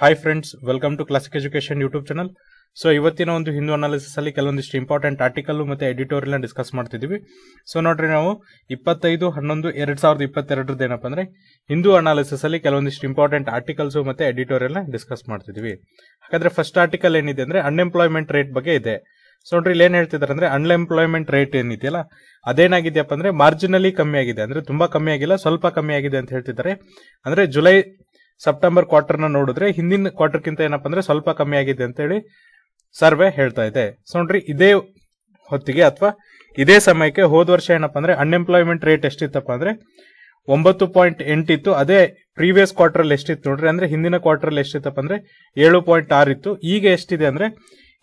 hi friends welcome to classic education YouTube channel so ಇವತ್ತಿನ ಒಂದು Hindu analysis ಅಲ್ಲಿ ಕೆಲವೊಂದಿಷ್ಟು ಇಂಪಾರ್ಟೆಂಟ್ ಆರ್ಟಿಕಲ್ ಮತ್ತೆ ಎಡಿಟೋರಿಯಲ್ ಡಿಸ್ಕಸ್ ಮಾಡ್ತಿದ್ದೀವಿ ಸೊ ನೋಡ್ರಿ ನಾವು ಇಪ್ಪತ್ತೈದು ಹನ್ನೊಂದು ಎರಡ್ ಸಾವಿರದ ಇಪ್ಪತ್ತೆರಡರದ್ದು ಏನಪ್ಪ ಅಂದ್ರೆ ಹಿಂದೂ ಅನಾಲಿಸಿಸ್ ಅಲ್ಲಿ ಕೆಲವೊಂದಿಷ್ಟು ಇಂಪಾರ್ಟೆಂಟ್ ಆರ್ಟಿಕಲ್ಸ್ ಮತ್ತೆ ಎಡಿಟೋರಿಯಲ್ ಡಿಸ್ಕಸ್ ಮಾಡ್ತಿದ್ದೀವಿ ಹಾಗಾದ್ರೆ ಫಸ್ಟ್ ಆರ್ಟಿಕಲ್ ಏನಿದೆ ಅಂದ್ರೆ ಅನ್ಎಂಪ್ಲಾಯ್ಮೆಂಟ್ ರೇಟ್ ಬಗ್ಗೆ ಇದೆ ಸೊ ನೋಡ್ರಿ ಇಲ್ಲಿ ಏನ್ ಹೇಳ್ತಿದ್ದಾರೆ ಅಂದ್ರೆ ಅನ್ಎಂಪ್ಲಾಯ್ಮೆಂಟ್ ರೇಟ್ ಏನಿದೆಯಲ್ಲ ಅದೇನಾಗಿದೆಯಪ್ಪ ಅಂದ್ರೆ ಮಾರ್ಜಿನಲಿ ಕಮ್ಮಿ ಆಗಿದೆ ಅಂದ್ರೆ ತುಂಬಾ ಕಮ್ಮಿ ಆಗಿಲ್ಲ ಸ್ವಲ್ಪ ಕಮ್ಮಿ ಆಗಿದೆ ಅಂತ ಹೇಳ್ತಿದ್ದಾರೆ ಅಂದ್ರೆ ಜುಲೈ ಸೆಪ್ಟೆಂಬರ್ ಕ್ವಾರ್ಟರ್ನ ನೋಡಿದ್ರೆ ಹಿಂದಿನ ಕ್ವಾರ್ಟರ್ಗಿಂತ ಏನಪ್ಪ ಅಂದ್ರೆ ಸ್ವಲ್ಪ ಕಮ್ಮಿ ಆಗಿದೆ ಅಂತೇಳಿ ಸರ್ವೆ ಹೇಳ್ತಾ ಇದೆ ಸೊ ನೋಡ್ರಿ ಇದೇ ಹೊತ್ತಿಗೆ ಅಥವಾ ಇದೇ ಸಮಯಕ್ಕೆ ಹೋದ ವರ್ಷ ಏನಪ್ಪ ಅಂದ್ರೆ ಅನ್ಎಂಪ್ಲಾಯ್ಮೆಂಟ್ ರೇಟ್ ಎಷ್ಟಿತ್ತಪ್ಪ ಅಂದ್ರೆ ಒಂಬತ್ತು ಪಾಯಿಂಟ್ ಎಂಟಿತ್ತು ಅದೇ ಪ್ರೀವಿಯಸ್ ಕ್ವಾರ್ಟರ್ ಎಷ್ಟಿತ್ತು ನೋಡ್ರಿ ಅಂದ್ರೆ ಹಿಂದಿನ ಕ್ವಾರ್ಟರ್ ಎಷ್ಟಿತ್ತಪ್ಪ ಅಂದ್ರೆ ಏಳು ಪಾಯಿಂಟ್ ಆರು ಇತ್ತು ಈಗ ಎಷ್ಟಿದೆ ಅಂದ್ರೆ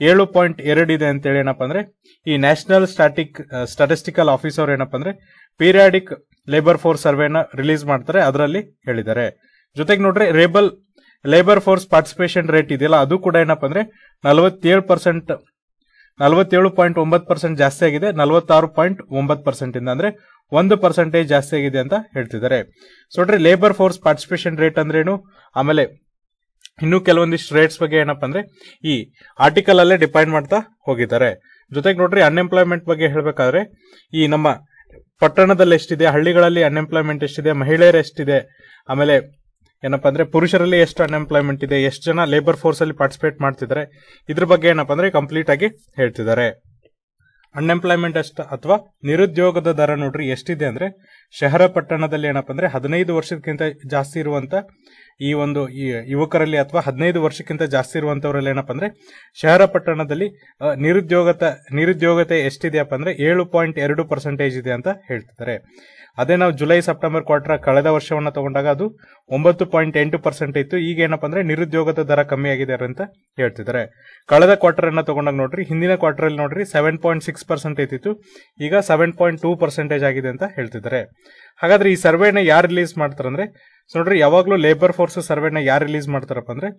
ಏಳು ಪಾಯಿಂಟ್ ಎರಡಿದೆ ಅಂತೇಳಿ ಏನಪ್ಪ ಅಂದ್ರೆ ಈ ನ್ಯಾಷನಲ್ ಸ್ಟಾಟಿಕ್ ಸ್ಟಾಟಿಸ್ಟಿಕಲ್ ಆಫೀಸರ್ ಏನಪ್ಪ ಅಂದ್ರೆ ಪೀರಿಯಾಡಿಕ್ ಲೇಬರ್ ಫೋರ್ಸ್ ಸರ್ವೆನ ರಿಲೀಸ್ ಮಾಡ್ತಾರೆ ಅದರಲ್ಲಿ ಹೇಳಿದ್ದಾರೆ ಜೊತೆಗೆ ನೋಡ್ರಿ ರೇಬಲ್ ಲೇಬರ್ ಫೋರ್ಸ್ ಪಾರ್ಟಿಸಿಪೇಷನ್ ರೇಟ್ ಇದೆಯಲ್ಲ ಅದು ಕೂಡ ಏನಪ್ಪ ಅಂದ್ರೆ ನಲವತ್ತೇಳು ಪರ್ಸೆಂಟ್ ನಲವತ್ತೇಳು ಪಾಯಿಂಟ್ ಒಂಬತ್ತು ಪರ್ಸೆಂಟ್ ಜಾಸ್ತಿ ಆಗಿದೆ ನಲವತ್ತಾರು ಪಾಯಿಂಟ್ ಒಂಬತ್ತು ಪರ್ಸೆಂಟ್ ಇಂದ ಅಂದ್ರೆ ಒಂದು ಪರ್ಸೆಂಟೇಜ್ ಜಾಸ್ತಿ ಆಗಿದೆ ಅಂತ ಹೇಳ್ತಿದ್ದಾರೆ ಸೊ ನೋಡ್ರಿ ಲೇಬರ್ ಫೋರ್ಸ್ ಪಾರ್ಟಿಸಿಪೇಷನ್ ರೇಟ್ ಅಂದ್ರೆ ಏನು ಆಮೇಲೆ ಇನ್ನೂ ಕೆಲವೊಂದಿಷ್ಟು ರೇಟ್ಸ್ ಬಗ್ಗೆ ಏನಪ್ಪ ಅಂದ್ರೆ ಈ ಆರ್ಟಿಕಲ್ ಅಲ್ಲೇ ಡಿಪೆಂಡ್ ಮಾಡ್ತಾ ಹೋಗಿದ್ದಾರೆ ಜೊತೆಗೆ ನೋಡ್ರಿ ಅನ್ಎಂಪ್ಲಾಯ್ಮೆಂಟ್ ಬಗ್ಗೆ ಹೇಳಬೇಕಾದ್ರೆ ಈ ನಮ್ಮ ಪಟ್ಟಣದಲ್ಲಿ ಎಷ್ಟಿದೆ ಹಳ್ಳಿಗಳಲ್ಲಿ ಅನ್ಎಂಪ್ಲಾಯ್ಮೆಂಟ್ ಎಷ್ಟಿದೆ ಮಹಿಳೆಯರು ಎಷ್ಟಿದೆ ಆಮೇಲೆ ಏನಪ್ಪಾ ಅಂದ್ರೆ ಪುರುಷರಲ್ಲಿ ಎಷ್ಟು ಅನ್ಎಂಪ್ಲಾಯ್ಮೆಂಟ್ ಇದೆ ಎಷ್ಟು ಜನ ಲೇಬರ್ ಫೋರ್ಸ್ ಅಲ್ಲಿ ಪಾರ್ಟಿಸಿಪೇಟ್ ಮಾಡ್ತಿದ್ದಾರೆ ಇದ್ರ ಬಗ್ಗೆ ಏನಪ್ಪಾ ಅಂದ್ರೆ ಕಂಪ್ಲೀಟ್ ಆಗಿ ಹೇಳ್ತಿದ್ದಾರೆ ಅನ್ಎಂಪ್ಲಾಯ್ಮೆಂಟ್ ಅಷ್ಟು ಅಥವಾ ನಿರುದ್ಯೋಗದ ದರ ನೋಡ್ರಿ ಎಷ್ಟಿದೆ ಅಂದ್ರೆ ಶಹರ ಪಟ್ಟಣದಲ್ಲಿ ಏನಪ್ಪ ಅಂದ್ರೆ ಹದಿನೈದು ವರ್ಷಕ್ಕಿಂತ ಜಾಸ್ತಿ ಇರುವಂತ ಈ ಒಂದು ಯುವಕರಲ್ಲಿ ಅಥವಾ ಹದಿನೈದು ವರ್ಷಕ್ಕಿಂತ ಜಾಸ್ತಿ ಇರುವಂತವರಲ್ಲಿ ಏನಪ್ಪ ಅಂದ್ರೆ ಶಹರ ಪಟ್ಟಣದಲ್ಲಿ ನಿರುದ್ಯೋಗತ ನಿರುದ್ಯೋಗತೆ ಎಷ್ಟಿದೆಯಪ್ಪ ಅಂದ್ರೆ ಏಳು ಪಾಯಿಂಟ್ ಎರಡು ಪರ್ಸೆಂಟೇಜ್ ಇದೆ ಅಂತ ಹೇಳ್ತಿದ್ದಾರೆ ಅದೇ ನಾವು ಜುಲೈ ಸೆಪ್ಟೆಂಬರ್ ಕ್ವಾರ್ಟರ್ ಕಳೆದ ವರ್ಷವನ್ನು ತಗೊಂಡಾಗ ಅದು ಒಂಬತ್ತು ಪಾಯಿಂಟ್ ಎಂಟು ಪರ್ಸೆಂಟ್ ಇತ್ತು ಈಗ ಏನಪ್ಪ ಅಂದ್ರೆ ನಿರುದ್ಯೋಗದ ದರ ಕಮ್ಮಿ ಆಗಿದೆ ಅಂತ ಹೇಳ್ತಿದ್ದಾರೆ ಕಳೆದ ಕ್ವಾರ್ಟರ್ ಅನ್ನ ತಗೊಂಡಾಗ ನೋಡ್ರಿ ಹಿಂದಿನ ಕ್ವಾರ್ಟರ್ ಅಲ್ಲಿ ನೋಡ್ರಿ ಸೆವೆನ್ ಪಾಯಿಂಟ್ ಸಿಕ್ಸ್ ಪರ್ಸೆಂಟ್ ಇತ್ತು ಈಗ ಸೆವೆನ್ ಪಾಯಿಂಟ್ ಟೂ ಪರ್ಸೆಂಟೇಜ್ ಆಗಿದೆ ಅಂತ ಹೇಳ್ತಿದ್ದಾರೆ ಹಾಗಾದ್ರೆ ಈ ಸರ್ವೆನ ಯಾರು ರಿಲೀಸ್ ಮಾಡ್ತಾರೆ ಅಂದ್ರೆ ನೋಡ್ರಿ ಯಾವಾಗಲೂ ಲೇಬರ್ ಫೋರ್ಸ್ ಸರ್ವೆನ ಯಾರು ರಿಲೀಸ್ ಮಾಡ್ತಾರಪ್ಪ ಅಂದ್ರೆ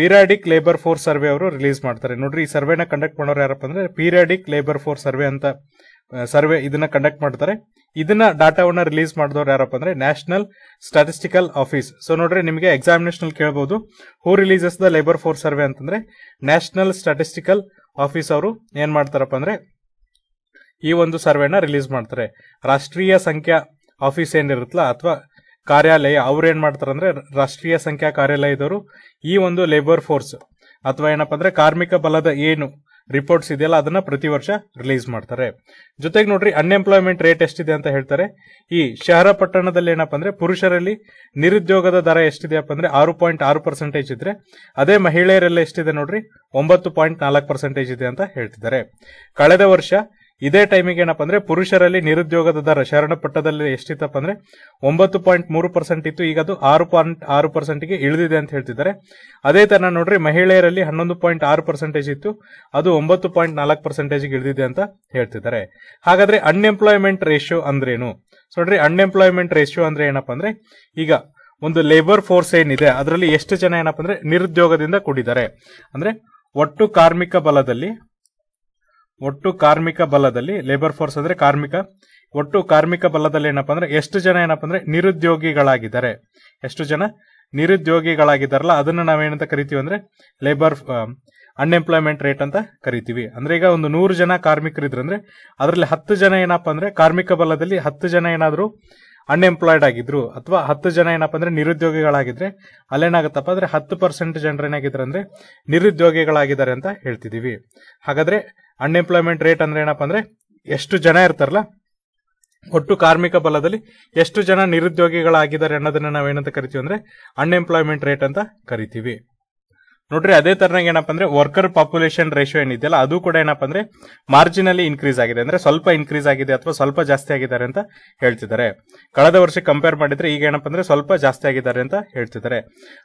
ಪೀರಿಯಾಡಿಕ್ ಲೇಬರ್ ಫೋರ್ಸ್ ಸರ್ವೆ ಅವರು ರಿಲೀಸ್ ಮಾಡ್ತಾರೆ ನೋಡ್ರಿ ಈ ಸರ್ವೆನ ಕಂಡಕ್ಟ್ ಮಾಡೋರು ಯಾರಪ್ಪ ಅಂದ್ರೆ ಪೀರಿಯಾಡಿಕ್ ಲೇಬರ್ ಫೋರ್ಸ್ ಸರ್ವೆ ಅಂತ ಸರ್ವೆ ಇದನ್ನ ಕಂಡಕ್ಟ್ ಮಾಡ್ತಾರೆ ಇದನ್ನ ಡಾಟಾವನ್ನ ರಿಲೀಸ್ ಮಾಡಿದವ್ರು ಯಾರಪ್ಪ ಅಂದ್ರೆ ನ್ಯಾಷನಲ್ ಸ್ಟಾಟಿಸ್ಟಿಕಲ್ ಆಫೀಸ್ ಸೊ ನೋಡ್ರಿ ನಿಮಗೆ ಎಕ್ಸಾಮಿನೇಷನ್ ಕೇಳಬಹುದು who releases the labour force survey ಅಂತಂದ್ರೆ ನ್ಯಾಷನಲ್ ಸ್ಟಾಟಿಸ್ಟಿಕಲ್ ಆಫೀಸ್ ಅವರು ಏನ್ ಮಾಡ್ತಾರಪ್ಪ ಅಂದ್ರೆ ಈ ಒಂದು ಸರ್ವೆನ ರಿಲೀಸ್ ಮಾಡ್ತಾರೆ ರಾಷ್ಟ್ರೀಯ ಸಂಖ್ಯಾ ಆಫೀಸ್ ಏನಿರುತ್ತಲ್ಲ ಅಥವಾ ಕಾರ್ಯಾಲಯ ಅವ್ರು ಏನ್ ಮಾಡ್ತಾರಂದ್ರೆ ರಾಷ್ಟ್ರೀಯ ಸಂಖ್ಯಾ ಕಾರ್ಯಾಲಯದವರು ಈ ಒಂದು ಲೇಬರ್ ಫೋರ್ಸ್ ಅಥವಾ ಏನಪ್ಪ ಅಂದ್ರೆ ಕಾರ್ಮಿಕ ಬಲದ ಏನು ರಿಪೋರ್ಟ್ಸ್ ಇದೆಯಲ್ಲ ಅದನ್ನ ಪ್ರತಿ ವರ್ಷ ರಿಲೀಸ್ ಮಾಡ್ತಾರೆ ಜೊತೆಗೆ ನೋಡ್ರಿ ಅನ್ಎಂಪ್ಲಾಯ್ಮೆಂಟ್ ರೇಟ್ ಎಷ್ಟಿದೆ ಅಂತ ಹೇಳ್ತಾರೆ ಈ ಶಹರ ಪಟ್ಟಣದಲ್ಲಿ ಏನಪ್ಪ ಅಂದ್ರೆ ಪುರುಷರಲ್ಲಿ ನಿರುದ್ಯೋಗದ ದರ ಎಷ್ಟಿದೆಯಪ್ಪ ಅಂದ್ರೆ ಆರು ಪಾಯಿಂಟ್ ಆರು ಪರ್ಸೆಂಟೇಜ್ ಇದ್ರೆ ಅದೇ ಮಹಿಳೆಯರಲ್ಲಿ ಎಷ್ಟಿದೆ ನೋಡ್ರಿ ಒಂಬತ್ತು ಪಾಯಿಂಟ್ ನಾಲ್ಕು ಪರ್ಸೆಂಟೇಜ್ ಇದೆ ಅಂತ ಹೇಳ್ತಿದ್ದಾರೆ ಕಳೆದ ವರ್ಷ ಇದೇ ಟೈಮಿಗೆ ಏನಪ್ಪ ಅಂದ್ರೆ ಪುರುಷರಲ್ಲಿ ನಿರುದ್ಯೋಗದ ದರ ಪಟ್ಟದಲ್ಲಿ ಎಷ್ಟಿತ್ತಪ್ಪ ಅಂದ್ರೆ ಒಂಬತ್ತು ಪಾಯಿಂಟ್ ಮೂರು ಪರ್ಸೆಂಟ್ ಇತ್ತು ಈಗ ಅದು ಆರು ಪಾಯಿಂಟ್ ಆರು ಪರ್ಸೆಂಟ್ಗೆ ಇಳಿದಿದೆ ಅಂತ ಹೇಳ್ತಿದ್ದಾರೆ ಅದೇ ತರ ನೋಡ್ರಿ ಮಹಿಳೆಯರಲ್ಲಿ ಹನ್ನೊಂದು ಪಾಯಿಂಟ್ ಆರು ಪರ್ಸೆಂಟೇಜ್ ಇತ್ತು ಅದು ಒಂಬತ್ತು ಪಾಯಿಂಟ್ ನಾಲ್ಕು ಪರ್ಸೆಂಟೇಜ್ ಇಳಿದಿದೆ ಅಂತ ಹೇಳ್ತಿದ್ದಾರೆ ಹಾಗಾದ್ರೆ ಅನ್ಎಂಪ್ಲಾಯ್ಮೆಂಟ್ ರೇಷಿಯೋ ಅಂದ್ರೇನು ನೋಡ್ರಿ ಅನ್ಎಂಪ್ಲಾಯ್ಮೆಂಟ್ ರೇಷಿಯೋ ಅಂದ್ರೆ ಏನಪ್ಪಾ ಅಂದ್ರೆ ಈಗ ಒಂದು ಲೇಬರ್ ಫೋರ್ಸ್ ಏನಿದೆ ಅದರಲ್ಲಿ ಎಷ್ಟು ಜನ ಏನಪ್ಪ ಅಂದ್ರೆ ನಿರುದ್ಯೋಗದಿಂದ ಕೂಡಿದ್ದಾರೆ ಅಂದ್ರೆ ಒಟ್ಟು ಕಾರ್ಮಿಕ ಬಲದಲ್ಲಿ ಒಟ್ಟು ಕಾರ್ಮಿಕ ಬಲದಲ್ಲಿ ಲೇಬರ್ ಫೋರ್ಸ್ ಅಂದ್ರೆ ಕಾರ್ಮಿಕ ಒಟ್ಟು ಕಾರ್ಮಿಕ ಬಲದಲ್ಲಿ ಏನಪ್ಪ ಅಂದ್ರೆ ಎಷ್ಟು ಜನ ಏನಪ್ಪ ಅಂದ್ರೆ ನಿರುದ್ಯೋಗಿಗಳಾಗಿದ್ದಾರೆ ಎಷ್ಟು ಜನ ನಿರುದ್ಯೋಗಿಗಳಾಗಿದ್ದಾರಲ್ಲ ಅದನ್ನ ನಾವೇನಂತ ಕರಿತೀವಿ ಅಂದ್ರೆ ಲೇಬರ್ ಅನ್ಎಂಪ್ಲಾಯ್ಮೆಂಟ್ ರೇಟ್ ಅಂತ ಕರಿತೀವಿ ಅಂದ್ರೆ ಈಗ ಒಂದು ನೂರು ಜನ ಕಾರ್ಮಿಕರಿದ್ರಂದ್ರೆ ಅದರಲ್ಲಿ ಹತ್ತು ಜನ ಏನಪ್ಪ ಅಂದ್ರೆ ಕಾರ್ಮಿಕ ಬಲದಲ್ಲಿ ಹತ್ತು ಜನ ಏನಾದರೂ ಅನ್ಎಂಪ್ಲಾಯ್ಡ್ ಆಗಿದ್ರು ಅಥವಾ ಹತ್ತು ಜನ ಏನಪ್ಪ ಅಂದ್ರೆ ನಿರುದ್ಯೋಗಿಗಳಾಗಿದ್ರೆ ಅಲ್ಲೇನಾಗುತ್ತಪ್ಪ ಅಂದ್ರೆ ಹತ್ತು ಪರ್ಸೆಂಟ್ ಜನರೇನಾಗಿದ್ರೆ ಅಂದ್ರೆ ನಿರುದ್ಯೋಗಿಗಳಾಗಿದ್ದಾರೆ ಅಂತ ಹೇಳ್ತಿದೀವಿ ಹಾಗಾದ್ರೆ ಅನ್ಎಂಪ್ಲಾಯ್ಮೆಂಟ್ ರೇಟ್ ಅಂದ್ರೆ ಏನಪ್ಪ ಅಂದ್ರೆ ಎಷ್ಟು ಜನ ಇರ್ತಾರಲ್ಲ ಒಟ್ಟು ಕಾರ್ಮಿಕ ಬಲದಲ್ಲಿ ಎಷ್ಟು ಜನ ನಿರುದ್ಯೋಗಿಗಳಾಗಿದ್ದಾರೆ ಅನ್ನೋದನ್ನ ನಾವೇನಂತ ಕರಿತೀವಿ ಅಂದ್ರೆ ಅನ್ಎಂಪ್ಲಾಯ್ಮೆಂಟ್ ರೇಟ್ ಅಂತ ಕರಿತೀವಿ ನೋಡ್ರಿ ಅದೇ ತರನಾಗ ಏನಪ್ಪ ಅಂದ್ರೆ ವರ್ಕರ್ ಪಾಪ್ಯುಲೇಷನ್ ರೇಷಿಯೋ ಏನಿದೆಯಲ್ಲ ಅದು ಕೂಡ ಏನಪ್ಪ ಅಂದ್ರೆ ಮಾರ್ಜಿನಲ್ಲಿ ಇನ್ಕ್ರೀಸ್ ಆಗಿದೆ ಅಂದ್ರೆ ಸ್ವಲ್ಪ ಇನ್ಕ್ರೀಸ್ ಆಗಿದೆ ಅಥವಾ ಸ್ವಲ್ಪ ಜಾಸ್ತಿ ಆಗಿದ್ದಾರೆ ಅಂತ ಹೇಳ್ತಿದ್ದಾರೆ ಕಳೆದ ವರ್ಷ ಕಂಪೇರ್ ಮಾಡಿದ್ರೆ ಈಗ ಏನಪ್ಪ ಅಂದ್ರೆ ಸ್ವಲ್ಪ ಜಾಸ್ತಿ ಆಗಿದ್ದಾರೆ ಅಂತ ಹೇಳ್ತಿದ್ದಾರೆ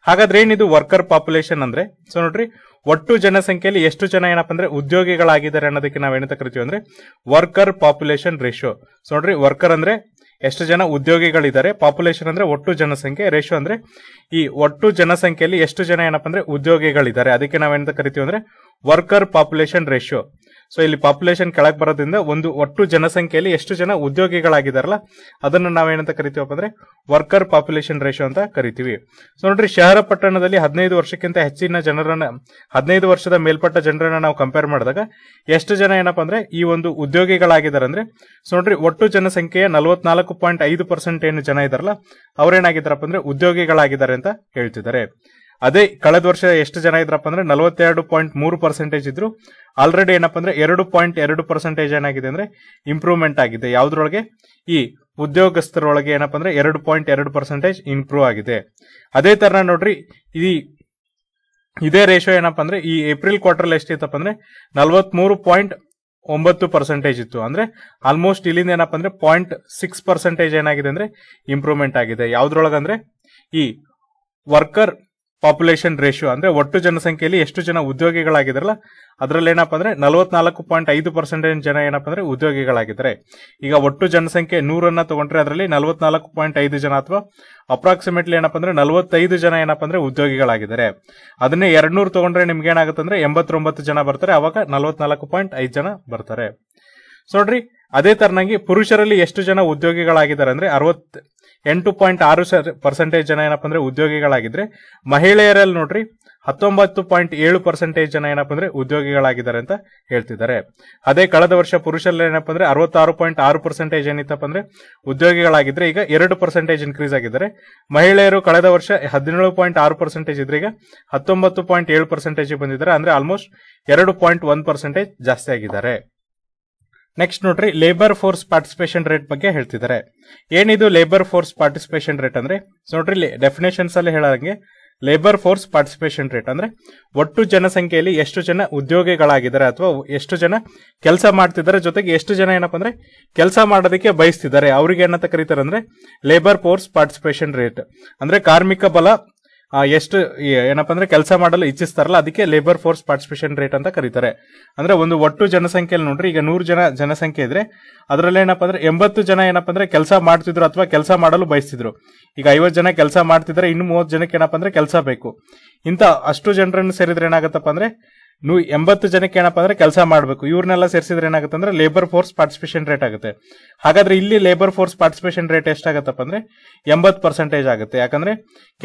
ಹಾಗಾದ್ರೆ ಏನಿದು ವರ್ಕರ್ ಪಾಪ್ಯುಲೇಷನ್ ಅಂದ್ರೆ ಸೊ ನೋಡ್ರಿ ಒಟ್ಟು ಜನಸಂಖ್ಯೆಯಲ್ಲಿ ಎಷ್ಟು ಜನ ಏನಪ್ಪ ಅಂದ್ರೆ ಉದ್ಯೋಗಿಗಳಾಗಿದ್ದಾರೆ ಅನ್ನೋದಕ್ಕೆ ಏನಂತ ಕರಿತೀವಿ ಅಂದ್ರೆ ವರ್ಕರ್ ಪಾಪ್ಯುಲೇಷನ್ ರೇಷಿಯೋ ಸೊ ನೋಡ್ರಿ ವರ್ಕರ್ ಅಂದ್ರೆ ಎಷ್ಟು ಜನ ಉದ್ಯೋಗಿಗಳಿದ್ದಾರೆ ಪಾಪ್ಯುಲೇಷನ್ ಅಂದ್ರೆ ಒಟ್ಟು ಜನಸಂಖ್ಯೆ ರೇಷೋ ಅಂದ್ರೆ ಈ ಒಟ್ಟು ಜನಸಂಖ್ಯೆಯಲ್ಲಿ ಎಷ್ಟು ಜನ ಏನಪ್ಪ ಅಂದ್ರೆ ಉದ್ಯೋಗಿಗಳಿದ್ದಾರೆ ಅದಕ್ಕೆ ನಾವೇನಂತ ಕರಿತೀವಿ ಅಂದ್ರೆ ವರ್ಕರ್ ಪಾಪ್ಯುಲೇಷನ್ ರೇಷಿಯೋ ಸೊ ಇಲ್ಲಿ ಪಾಪ್ಯುಲೇಷನ್ ಕೆಳಗೆ ಬರೋದ್ರಿಂದ ಒಂದು ಒಟ್ಟು ಜನಸಂಖ್ಯೆಯಲ್ಲಿ ಎಷ್ಟು ಜನ ಉದ್ಯೋಗಿಗಳಾಗಿದಾರಲ್ಲ ಅದನ್ನು ನಾವೇನಂತ ಕರಿತೀವಪ್ಪ ಅಂದ್ರೆ ವರ್ಕರ್ ಪಾಪ್ಯುಲೇಷನ್ ರೇಷೋ ಅಂತ ಕರಿತೀವಿ ಸೊ ನೋಡ್ರಿ ಶಹರ ಪಟ್ಟಣದಲ್ಲಿ ಹದಿನೈದು ವರ್ಷಕ್ಕಿಂತ ಹೆಚ್ಚಿನ ಜನರನ್ನ ಹದಿನೈದು ವರ್ಷದ ಮೇಲ್ಪಟ್ಟ ಜನರನ್ನ ನಾವು ಕಂಪೇರ್ ಮಾಡಿದಾಗ ಎಷ್ಟು ಜನ ಏನಪ್ಪಾ ಅಂದ್ರೆ ಈ ಒಂದು ಉದ್ಯೋಗಿಗಳಾಗಿದ್ದಾರೆ ಅಂದ್ರೆ ಸೊ ನೋಡ್ರಿ ಒಟ್ಟು ಜನಸಂಖ್ಯೆಯ ನಲವತ್ನಾಲ್ಕು ಪಾಯಿಂಟ್ ಐದು ಪರ್ಸೆಂಟ್ ಏನು ಜನ ಇದಾರಲ್ಲ ಅವ್ರೇನಾಗಿದ್ದಾರಪ್ಪ ಅಂದ್ರೆ ಉದ್ಯೋಗಿಗಳಾಗಿದ್ದಾರೆ ಅಂತ ಹೇಳ್ತಿದ್ದಾರೆ ಅದೇ ಕಳೆದ ವರ್ಷ ಎಷ್ಟು ಜನ ಇದ್ರಪ್ಪ ಅಂದ್ರೆ ನಲವತ್ತೆರಡು ಪಾಯಿಂಟ್ ಮೂರು ಪರ್ಸೆಂಟೇಜ್ ಇದ್ರು ಆಲ್ರೆಡಿ ಏನಪ್ಪ ಅಂದ್ರೆ ಎರಡು ಪಾಯಿಂಟ್ ಎರಡು ಪರ್ಸೆಂಟೇಜ್ ಏನಾಗಿದೆ ಅಂದ್ರೆ ಇಂಪ್ರೂವ್ಮೆಂಟ್ ಆಗಿದೆ ಯಾವ್ದ್ರೊಳಗೆ ಈ ಉದ್ಯೋಗಸ್ಥರೊಳಗೆ ಏನಪ್ಪ ಅಂದ್ರೆ ಎರಡು ಪಾಯಿಂಟ್ ಎರಡು ಪರ್ಸೆಂಟೇಜ್ ಇಂಪ್ರೂವ್ ಆಗಿದೆ ಅದೇ ತರ ನೋಡ್ರಿ ಈ ಇದೇ ರೇಷೋ ಏನಪ್ಪ ಅಂದ್ರೆ ಈ ಏಪ್ರಿಲ್ ಕ್ವಾರ್ಟರ್ ಎಷ್ಟಿತ್ತಪ್ಪ ಅಂದ್ರೆ ನಲ್ವತ್ಮೂರು ಪಾಯಿಂಟ್ ಒಂಬತ್ತು ಪರ್ಸೆಂಟೇಜ್ ಇತ್ತು ಅಂದ್ರೆ ಆಲ್ಮೋಸ್ಟ್ ಇಲ್ಲಿಂದ ಏನಪ್ಪ ಅಂದ್ರೆ ಪಾಯಿಂಟ್ ಸಿಕ್ಸ್ ಪರ್ಸೆಂಟೇಜ್ ಏನಾಗಿದೆ ಅಂದ್ರೆ ಇಂಪ್ರೂವ್ಮೆಂಟ್ ಆಗಿದೆ ಯಾವ್ದ್ರೊಳಗಂದ್ರೆ ಈ ವರ್ಕರ್ ಪಾಪ್ಯುಲೇಷನ್ ರೇಷಿಯೋ ಅಂದ್ರೆ ಒಟ್ಟು ಜನಸಂಖ್ಯೆಯಲ್ಲಿ ಎಷ್ಟು ಜನ ಉದ್ಯೋಗಿಗಳಾಗಿದ್ರಲ್ಲ ಅದರಲ್ಲಿ ಏನಪ್ಪಾ ಅಂದ್ರೆ ನಲವತ್ನಾಲ್ಕು ಪಾಯಿಂಟ್ ಐದು ಪರ್ಸೆಂಟೇಜ್ ಜನ ಏನಪ್ಪಾ ಅಂದ್ರೆ ಉದ್ಯೋಗಿಗಳಾಗಿದ್ದಾರೆ ಈಗ ಒಟ್ಟು ಜನಸಂಖ್ಯೆ ನೂರನ್ನ ತಗೊಂಡ್ರೆ ಅದರಲ್ಲಿ ನಲವತ್ನಾಲ್ಕು ಪಾಯಿಂಟ್ ಐದು ಜನ ಅಥವಾ ಅಪ್ರಾಕ್ಸಿಮೇಟ್ಲಿ ಏನಪ್ಪಾ ಅಂದ್ರೆ ನಲವತ್ತೈದು ಜನ ಏನಪ್ಪಾ ಅಂದ್ರೆ ಉದ್ಯೋಗಿಗಳಾಗಿದ್ದಾರೆ ಅದನ್ನೇ ಎರಡ್ ನೂರು ತಗೊಂಡ್ರೆ ನಿಮ್ಗೆ ಏನಾಗುತ್ತೆ ಅಂದ್ರೆ ಎಂಬತ್ತೊಂಬತ್ತು ಜನ ಬರ್ತಾರೆ ಅವಾಗ ನಲವತ್ನಾಲ್ಕು ಪಾಯಿಂಟ್ ಐದು ಜನ ಬರ್ತಾರೆ ಸೊ ನೋಡ್ರಿ ಅದೇ ತರನಾಗಿ ಪುರುಷರಲ್ಲಿ ಎಷ್ಟು ಜನ ಉದ್ಯೋಗಿಗಳಾಗಿದ್ದಾರೆ ಅಂದ್ರೆ ಅರವತ್ ಎಂಟು ಪಾಯಿಂಟ್ ಆರು ಪರ್ಸೆಂಟೇಜ್ ಜನ ಏನಪ್ಪ ಅಂದ್ರೆ ಉದ್ಯೋಗಿಗಳಾಗಿದ್ರೆ ಮಹಿಳೆಯರಲ್ಲಿ ನೋಡ್ರಿ ಹತ್ತೊಂಬತ್ತು ಪಾಯಿಂಟ್ ಏಳು ಪರ್ಸೆಂಟೇಜ್ ಜನ ಏನಪ್ಪ ಅಂದ್ರೆ ಉದ್ಯೋಗಿಗಳಾಗಿದ್ದಾರೆ ಅಂತ ಹೇಳ್ತಿದ್ದಾರೆ ಅದೇ ಕಳೆದ ವರ್ಷ ಪುರುಷರಲ್ಲಿ ಏನಪ್ಪ ಅಂದ್ರೆ ಅರವತ್ತಾರು ಪಾಯಿಂಟ್ ಆರು ಪರ್ಸೆಂಟೇಜ್ ಏನಿತ್ತಪ್ಪ ಅಂದ್ರೆ ಉದ್ಯೋಗಿಗಳಾಗಿದ್ರೆ ಈಗ ಎರಡು ಪರ್ಸೆಂಟೇಜ್ ಇನ್ಕ್ರೀಸ್ ಆಗಿದ್ದಾರೆ ಮಹಿಳೆಯರು ಕಳೆದ ವರ್ಷ ಹದಿನೇಳು ಪಾಯಿಂಟ್ ಆರು ಪರ್ಸೆಂಟೇಜ್ ಇದ್ರೆ ಈಗ ಹತ್ತೊಂಬತ್ತು ಪಾಯಿಂಟ್ ಏಳು ಪರ್ಸೆಂಟೇಜ್ ಬಂದಿದ್ದಾರೆ ಅಂದ್ರೆ ಆಲ್ಮೋಸ್ಟ್ ಎರಡು ಪಾಯಿಂಟ್ ಒನ್ ಪರ್ಸೆಂಟೇಜ್ ಜಾಸ್ತಿ ಆಗಿದ್ದಾರೆ ನೆಕ್ಸ್ಟ್ ನೋಡ್ರಿ ಲೇಬರ್ ಫೋರ್ಸ್ ಪಾರ್ಟಿಸಿಪೇಷನ್ ರೇಟ್ ಬಗ್ಗೆ ಹೇಳ್ತಿದ್ದಾರೆ ಏನಿದು ಲೇಬರ್ ಫೋರ್ಸ್ ಪಾರ್ಟಿಸಿಪೇಷನ್ ರೇಟ್ ಅಂದ್ರೆ ನೋಡ್ರಿ ಡೆಫಿನೇಷನ್ಸ್ ಅಲ್ಲಿ ಹೇಳಂಗೆ ಲೇಬರ್ ಫೋರ್ಸ್ ಪಾರ್ಟಿಸಿಪೇಷನ್ ರೇಟ್ ಅಂದ್ರೆ ಒಟ್ಟು ಜನಸಂಖ್ಯೆಯಲ್ಲಿ ಎಷ್ಟು ಜನ ಉದ್ಯೋಗಿಗಳಾಗಿದ್ದಾರೆ ಅಥವಾ ಎಷ್ಟು ಜನ ಕೆಲಸ ಮಾಡ್ತಿದ್ದಾರೆ ಜೊತೆಗೆ ಎಷ್ಟು ಜನ ಏನಪ್ಪ ಅಂದ್ರೆ ಕೆಲಸ ಮಾಡೋದಕ್ಕೆ ಬಯಸ್ತಿದ್ದಾರೆ ಅವ್ರಿಗೆ ಏನಂತ ಕರೀತಾರೆ ಅಂದ್ರೆ ಲೇಬರ್ ಫೋರ್ಸ್ ಪಾರ್ಟಿಸಿಪೇಷನ್ ರೇಟ್ ಅಂದ್ರೆ ಕಾರ್ಮಿಕ ಬಲ ಎಷ್ಟು ಏನಪ್ಪ ಅಂದ್ರೆ ಕೆಲಸ ಮಾಡಲು ಇಚ್ಛಿಸ್ತಾರಲ್ಲ ಅದಕ್ಕೆ ಲೇಬರ್ ಫೋರ್ಸ್ ಪಾರ್ಟಿಸಿಪೇಷನ್ ರೇಟ್ ಅಂತ ಕರೀತಾರೆ ಅಂದ್ರೆ ಒಂದು ಒಟ್ಟು ಜನಸಂಖ್ಯೆಯಲ್ಲಿ ನೋಡ್ರಿ ಈಗ ನೂರು ಜನ ಜನಸಂಖ್ಯೆ ಇದ್ರೆ ಅದರಲ್ಲಿ ಏನಪ್ಪಾ ಅಂದ್ರೆ ಎಂಬತ್ತು ಜನ ಏನಪ್ಪ ಅಂದ್ರೆ ಕೆಲಸ ಮಾಡ್ತಿದ್ರು ಅಥವಾ ಕೆಲಸ ಮಾಡಲು ಬಯಸ್ತಿದ್ರು ಈಗ ಐವತ್ತು ಜನ ಕೆಲಸ ಮಾಡ್ತಿದ್ರೆ ಇನ್ನು ಮೂವತ್ತು ಜನಕ್ಕೆ ಏನಪ್ಪ ಅಂದ್ರೆ ಕೆಲಸ ಬೇಕು ಇಂತ ಅಷ್ಟು ಜನರನ್ನು ಸೇರಿದ್ರೆ ಏನಾಗತ್ತಪ್ಪ ಅಂದ್ರೆ ನೂ ಎಂಬತ್ತು ಜನಕ್ಕೆ ಏನಪ್ಪ ಅಂದ್ರೆ ಕೆಲಸ ಮಾಡಬೇಕು ಇವ್ರನ್ನೆಲ್ಲ ಸೇರಿಸಿದ್ರೆ ಏನಾಗುತ್ತೆ ಅಂದ್ರೆ ಲೇಬರ್ ಫೋರ್ಸ್ ಪಾರ್ಟಿಸಿಪೇಷನ್ ರೇಟ್ ಆಗುತ್ತೆ ಹಾಗಾದ್ರೆ ಇಲ್ಲಿ ಲೇಬರ್ ಫೋರ್ಸ್ ಪಾರ್ಟಿಸಿಪೇಷನ್ ರೇಟ್ ಎಷ್ಟಾಗತ್ತಪ್ಪ ಅಂದ್ರೆ ಎಂಬತ್ತು ಪರ್ಸೆಂಟೇಜ್ ಆಗುತ್ತೆ ಯಾಕಂದ್ರೆ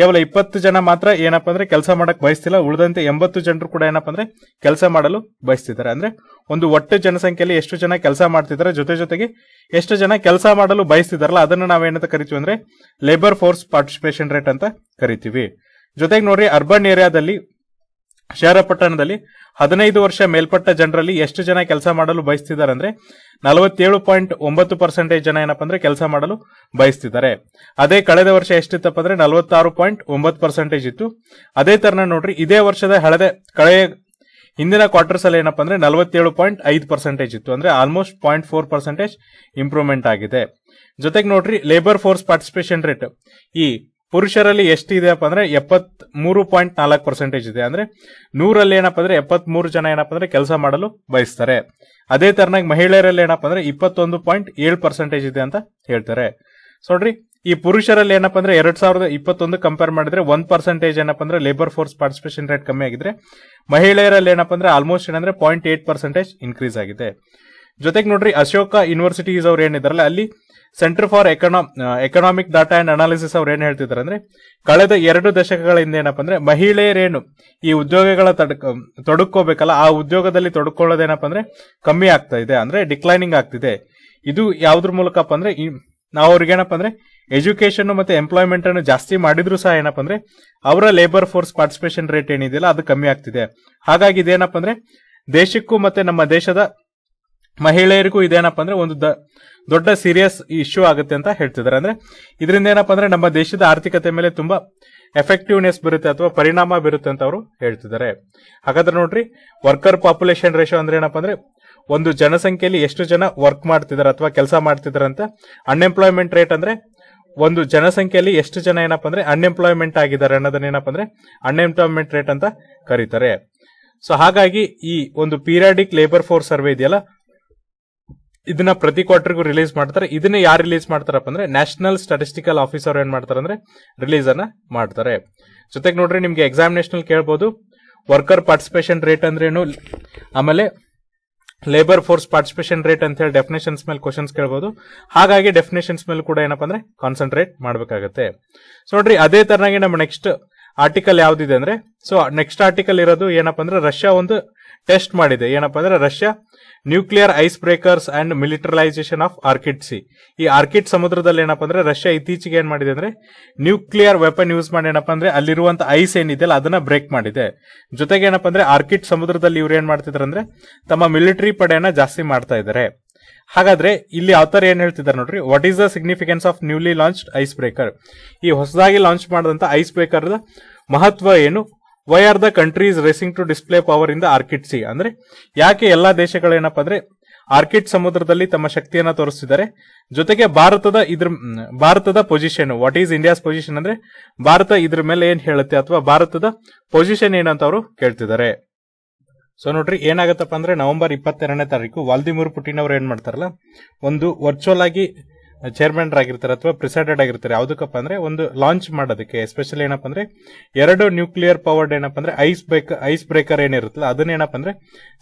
ಕೇವಲ ಇಪ್ಪತ್ತು ಜನ ಮಾತ್ರ ಏನಪ್ಪ ಅಂದ್ರೆ ಕೆಲಸ ಮಾಡಕ್ ಬಯಸ್ತಿಲ್ಲ ಉಳಿದಂತೆ ಎಂಬತ್ತು ಜನರು ಕೂಡ ಏನಪ್ಪ ಅಂದ್ರೆ ಕೆಲಸ ಮಾಡಲು ಬಯಸ್ತಿದ್ದಾರೆ ಅಂದ್ರೆ ಒಂದು ಒಟ್ಟು ಜನಸಂಖ್ಯೆಯಲ್ಲಿ ಎಷ್ಟು ಜನ ಕೆಲಸ ಮಾಡ್ತಿದ್ದಾರೆ ಜೊತೆ ಜೊತೆಗೆ ಎಷ್ಟು ಜನ ಕೆಲಸ ಮಾಡಲು ಬಯಸ್ತಿದಾರಲ್ಲ ಅದನ್ನು ನಾವೇನಂತ ಕರಿತೀವಿ ಅಂದ್ರೆ ಲೇಬರ್ ಫೋರ್ಸ್ ಪಾರ್ಟಿಸಿಪೇಷನ್ ರೇಟ್ ಅಂತ ಕರಿತೀವಿ ಜೊತೆಗೆ ನೋಡ್ರಿ ಅರ್ಬನ್ ಏರಿಯಾದಲ್ಲಿ ಶಹರ ಪಟ್ಟಣದಲ್ಲಿ ಹದಿನೈದು ವರ್ಷ ಮೇಲ್ಪಟ್ಟ ಜನರಲ್ಲಿ ಎಷ್ಟು ಜನ ಕೆಲಸ ಮಾಡಲು ಬಯಸ್ತಿದ್ದಾರೆ ಅಂದ್ರೆ ನಲವತ್ತೇಳು ಪಾಯಿಂಟ್ ಒಂಬತ್ತು ಪರ್ಸೆಂಟೇಜ್ ಜನ ಏನಪ್ಪ ಅಂದ್ರೆ ಕೆಲಸ ಮಾಡಲು ಬಯಸ್ತಿದ್ದಾರೆ ಅದೇ ಕಳೆದ ವರ್ಷ ಎಷ್ಟಿತ್ತಪ್ಪ ಅಂದ್ರೆ ನಲವತ್ತಾರು ಪಾಯಿಂಟ್ ಒಂಬತ್ತು ಪರ್ಸೆಂಟೇಜ್ ಇತ್ತು ಅದೇ ತರನ ನೋಡ್ರಿ ಇದೇ ವರ್ಷದ ಹಳದೆ ಕಳೆ ಹಿಂದಿನ ಕ್ವಾರ್ಟರ್ಸ್ ಅಲ್ಲಿ ಏನಪ್ಪ ಅಂದ್ರೆ ನಲವತ್ತೇಳು ಪಾಯಿಂಟ್ ಐದು ಪರ್ಸೆಂಟೇಜ್ ಇತ್ತು ಅಂದ್ರೆ almost point four percentage improvement ಆಗಿದೆ ಜೊತೆಗೆ ನೋಡ್ರಿ ಲೇಬರ್ ಫೋರ್ಸ್ ಪಾರ್ಟಿಸಿಪೇಷನ್ ರೇಟ್ ಈ ಪುರುಷರಲ್ಲಿ ಎಷ್ಟು ಅಪ್ಪ ಅಂದ್ರೆ ಎಪ್ಪತ್ ಮೂರು ಪಾಯಿಂಟ್ ನಾಲ್ಕು ಪರ್ಸೆಂಟೇಜ್ ಇದೆ ಅಂದ್ರೆ ನೂರಲ್ಲಿ ಏನಪ್ಪ ಅಂದ್ರೆ ಎಪ್ಪತ್ ಮೂರು ಜನ ಏನಪ್ಪ ಅಂದ್ರೆ ಕೆಲಸ ಮಾಡಲು ಬಯಸ್ತಾರೆ ಅದೇ ತರನಾಗಿ ಮಹಿಳೆಯರಲ್ಲಿ ಏನಪ್ಪ ಅಂದ್ರೆ ಇಪ್ಪತ್ತೊಂದು ಪಾಯಿಂಟ್ ಏಳು ಪರ್ಸೆಂಟೇಜ್ ಇದೆ ಅಂತ ಹೇಳ್ತಾರೆ ಸೊ ನೋಡ್ರಿ ಈ ಪುರುಷರಲ್ಲಿ ಏನಪ್ಪ ಅಂದ್ರೆ ಎರಡ್ ಸಾವಿರದ ಇಪ್ಪತ್ತೊಂದು ಕಂಪೇರ್ ಮಾಡಿದ್ರೆ ಒನ್ ಪರ್ಸೆಂಟೇಜ್ ಏನಪ್ಪ ಅಂದ್ರೆ ಲೇಬರ್ ಫೋರ್ಸ್ ಪಾರ್ಟಿಸಿಪೇಷನ್ ರೇಟ್ ಕಮ್ಮಿ ಆಗಿದ್ರೆ ಮಹಿಳೆಯರಲ್ಲಿ ಏನಪ್ಪ ಅಂದ್ರೆ ಆಲ್ಮೋಸ್ಟ್ ಏನಂದ್ರೆ ಪಾಯಿಂಟ್ ಏಟ್ ಪರ್ಸೆಂಟೇಜ್ ಇನ್ಕ್ರೀಸ್ ಆಗಿದೆ ಜೊತೆಗೆ ನೋಡ್ರಿ ಅಶೋಕ ಯೂನಿವರ್ಸಿಟೀಸ್ ಅವ್ರು ಏನಿದಾರಲ್ಲ ಅಲ್ಲಿ centre for econo economic data and analysis ಅವ್ರು ಏನ್ ಹೇಳ್ತಿದ್ದಾರೆ ಅಂದ್ರೆ ಕಳೆದ ಎರಡು ದಶಕಗಳ ಹಿಂದೆ ಏನಪ್ಪ ಅಂದ್ರೆ ಮಹಿಳೆಯರೇನು ಈ ಉದ್ಯೋಗಗಳ ತಡ್ಕ ತೊಡಕೋಬೇಕಲ್ಲ ಆ ಉದ್ಯೋಗದಲ್ಲಿ ತೊಡಕೊಳ್ಳೋದೇನಪ್ಪ ಅಂದ್ರೆ ಕಮ್ಮಿ ಆಗ್ತಾ ಇದೆ ಅಂದ್ರೆ ಡಿಕ್ಲೈನಿಂಗ್ ಆಗ್ತಿದೆ ಇದು ಯಾವ್ದ್ರ ಮೂಲಕಪ್ಪ ಅಂದ್ರೆ ನಾವು ಅವ್ರಿಗೇನಪ್ಪ ಅಂದ್ರೆ ಎಜುಕೇಶನ್ ಮತ್ತೆ ಎಂಪ್ಲಾಯ್ಮೆಂಟ್ ಅನ್ನು ಜಾಸ್ತಿ ಮಾಡಿದ್ರು ಸಹ ಏನಪ್ಪ ಅಂದ್ರೆ ಅವರ ಲೇಬರ್ ಫೋರ್ಸ್ ಪಾರ್ಟಿಸಿಪೇಷನ್ ರೇಟ್ ಏನಿದೆಯಲ್ಲ ಅದು ಕಮ್ಮಿ ಆಗ್ತಿದೆ ಹಾಗಾಗಿ ಇದೇನಪ್ಪ ಅಂದ್ರೆ ದೇಶಕ್ಕೂ ಮತ್ತೆ ನಮ್ಮ ದೇಶದ ಮಹಿಳೆಯರಿಗೂ ಇದೇನಪ್ಪ ಅಂದ್ರೆ ಒಂದು ದೊಡ್ಡ ಸೀರಿಯಸ್ ಇಶ್ಯೂ ಆಗುತ್ತೆ ಅಂತ ಹೇಳ್ತಿದ್ದಾರೆ ಅಂದ್ರೆ ಇದರಿಂದ ಏನಪ್ಪಾ ಅಂದ್ರೆ ನಮ್ಮ ದೇಶದ ಆರ್ಥಿಕತೆ ಮೇಲೆ ತುಂಬಾ ಎಫೆಕ್ಟಿವ್ನೆಸ್ ಬರುತ್ತೆ ಅಥವಾ ಪರಿಣಾಮ ಬೀರುತ್ತೆ ಅಂತ ಅವರು ಹೇಳ್ತಿದ್ದಾರೆ ಹಾಗಾದ್ರೆ ನೋಡ್ರಿ ವರ್ಕರ್ ಪಾಪ್ಯುಲೇಷನ್ ರೇಷೋ ಅಂದ್ರೆ ಏನಪ್ಪಾ ಅಂದ್ರೆ ಒಂದು ಜನಸಂಖ್ಯೆಯಲ್ಲಿ ಎಷ್ಟು ಜನ ವರ್ಕ್ ಮಾಡ್ತಿದ್ದಾರೆ ಅಥವಾ ಕೆಲಸ ಮಾಡ್ತಿದ್ದಾರೆ ಅಂತ ಅನ್ಎಂಪ್ಲಾಯ್ಮೆಂಟ್ ರೇಟ್ ಅಂದ್ರೆ ಒಂದು ಜನಸಂಖ್ಯೆಯಲ್ಲಿ ಎಷ್ಟು ಜನ ಏನಪ್ಪಾ ಅಂದ್ರೆ ಅನ್ಎಂಪ್ಲಾಯ್ಮೆಂಟ್ ಆಗಿದ್ದಾರೆ ಅನ್ನೋದನ್ನ ಏನಪ್ಪಾ ಅಂದ್ರೆ ಅನ್ಎಂಪ್ಲಾಯ್ಮೆಂಟ್ ರೇಟ್ ಅಂತ ಕರೀತಾರೆ ಸೊ ಹಾಗಾಗಿ ಈ ಒಂದು ಪೀರಿಯಾಡಿಕ್ ಲೇಬರ್ ಫೋರ್ಸ್ ಸರ್ವೆ ಇದೆಯಲ್ಲ ಇದನ್ನ ಪ್ರತಿ ಕ್ವಾರ್ಟರ್ಗೂ ರಿಲೀಸ್ ಮಾಡ್ತಾರೆ ಇದನ್ನ ಯಾರು ರಿಲೀಸ್ ಮಾಡ್ತಾರಪ್ಪ ಅಂದ್ರೆ ನ್ಯಾಷನಲ್ ಸ್ಟಾಟಿಸ್ಟಿಕಲ್ ಆಫೀಸರ್ ಏನ್ ಮಾಡ್ತಾರೆ ಅಂದ್ರೆ ರಿಲೀಸ್ ಅನ್ನ ಮಾಡ್ತಾರೆ ಜೊತೆಗೆ ನೋಡ್ರಿ ನಿಮ್ಗೆ ಎಕ್ಸಾಮಿನೇಷನ್ ಕೇಳ್ಬೋದು ವರ್ಕರ್ ಪಾರ್ಟಿಸಿಪೇಷನ್ ರೇಟ್ ಏನು ಆಮೇಲೆ ಲೇಬರ್ ಫೋರ್ಸ್ ಪಾರ್ಟಿಸಿಪೇಷನ್ ರೇಟ್ ಅಂತ ಹೇಳಿ ಡೆಫಿನೇಷನ್ಸ್ ಮೇಲೆ ಕ್ವಶನ್ಸ್ ಕೇಳ್ಬೋದು ಹಾಗಾಗಿ ಡೆಫಿನೇಷನ್ಸ್ ಮೇಲೆ ಕೂಡ ಏನಪ್ಪ ಅಂದ್ರೆ ಕಾನ್ಸಂಟ್ರೇಟ್ ಮಾಡಬೇಕಾಗತ್ತೆ ಸೊ ನೋಡ್ರಿ ಅದೇ ತರನಾಗಿ ನಮ್ಮ ನೆಕ್ಸ್ಟ್ ಆರ್ಟಿಕಲ್ ಯಾವ್ದಿದೆ ಅಂದ್ರೆ ಸೊ ನೆಕ್ಸ್ಟ್ ಆರ್ಟಿಕಲ್ ಇರೋದು ಏನಪ್ಪಾ ಅಂದ್ರೆ ರಷ್ಯಾ ಒಂದು ಟೆಸ್ಟ್ ಮಾಡಿದೆ ಏನಪ್ಪಾ ಅಂದ್ರೆ Russia nuclear ice breakers and militarisation of Arctic sea ಈ ಆರ್ಕಿಡ್ ಸಮುದ್ರದಲ್ಲಿ ಏನಪ್ಪ ಅಂದ್ರೆ ರಷ್ಯಾ ಇತ್ತೀಚೆಗೆ ಏನ್ ಮಾಡಿದೆ ಅಂದ್ರೆ ನ್ಯೂಕ್ಲಿಯರ್ ವೆಪನ್ ಯೂಸ್ ಮಾಡಿ ಏನಪ್ಪ ಅಂದ್ರೆ ಅಲ್ಲಿರುವಂತ ಐಸ್ ಏನಿದೆಯಲ್ಲ ಅದನ್ನ ಬ್ರೇಕ್ ಮಾಡಿದೆ ಜೊತೆಗೆ ಏನಪ್ಪ ಅಂದ್ರೆ ಆರ್ಕಿಡ್ ಸಮುದ್ರದಲ್ಲಿ ಇವ್ರು ಏನ್ ಮಾಡ್ತಿದ್ರು ಅಂದ್ರೆ ತಮ್ಮ ಮಿಲಿಟರಿ ಪಡೆಯನ್ನ ಜಾಸ್ತಿ ಮಾಡ್ತಾ ಇದ್ದಾರೆ ಹಾಗಾದ್ರೆ ಇಲ್ಲಿ ಆತರ್ ಏನ್ ಹೇಳ್ತಿದ್ದಾರೆ ನೋಡ್ರಿ what is the significance of newly launched ice breaker ಈ ಹೊಸದಾಗಿ ಲಾಂಚ್ ಮಾಡಿದಂತ ಐಸ್ ಬ್ರೇಕರ್ ಮಹತ್ವ ಏನು why are the countries racing to display power in the Arctic sea ಅಂದ್ರೆ ಯಾಕೆ ಎಲ್ಲಾ ದೇಶಗಳು ದೇಶಗಳೇನಪ್ಪ ಅಂದ್ರೆ ಆರ್ಕಿಡ್ ಸಮುದ್ರದಲ್ಲಿ ತಮ್ಮ ಶಕ್ತಿಯನ್ನು ತೋರಿಸಿದ್ದಾರೆ ಜೊತೆಗೆ ಭಾರತದ ಇದ್ರ ಭಾರತದ position what is India's position ಅಂದ್ರೆ ಭಾರತ ಇದ್ರ ಮೇಲೆ ಏನ್ ಹೇಳುತ್ತೆ ಅಥವಾ ಭಾರತದ ಪೊಸಿಷನ್ ಏನಂತ ಅವರು ಕೇಳ್ತಿದ್ದಾರೆ ಸೊ ನೋಡ್ರಿ ಏನಾಗತ್ತಪ್ಪ ಅಂದ್ರೆ ನವೆಂಬರ್ ಇಪ್ಪತ್ತೆರಡನೇ ತಾರೀಕು ವಾಲ್ದಿಮೂರ್ ಪುಟಿನ್ ಅವರು ಏನ್ ಮಾಡ್ತಾರಲ್ಲ ಒಂದು ವರ್ಚುವಲ್ ಆಗಿ ಚೇರ್ಮನ್ ಆಗಿರ್ತಾರೆ ಅಥವಾ ಪ್ರಿಸೈಡೆಡ್ ಆಗಿರ್ತಾರೆ ಯಾವ್ದಕ್ಕಪ್ಪ ಅಂದ್ರೆ ಒಂದು ಲಾಂಚ್ ಮಾಡೋದಕ್ಕೆ ಎಸ್ಪೆಷಲಿ ಏನಪ್ಪ ಅಂದ್ರೆ ಎರಡು ನ್ಯೂಕ್ಲಿಯರ್ ಪವರ್ಡ್ ಏನಪ್ಪ ಅಂದ್ರೆ ಐಸ್ ಬ್ರೇಕ್ ಐಸ್ ಬ್ರೇಕರ್ ಏನಿರುತ್ತಲ್ಲ ಅದನ್ನ ಏನಪ್ಪ ಅಂದ್ರೆ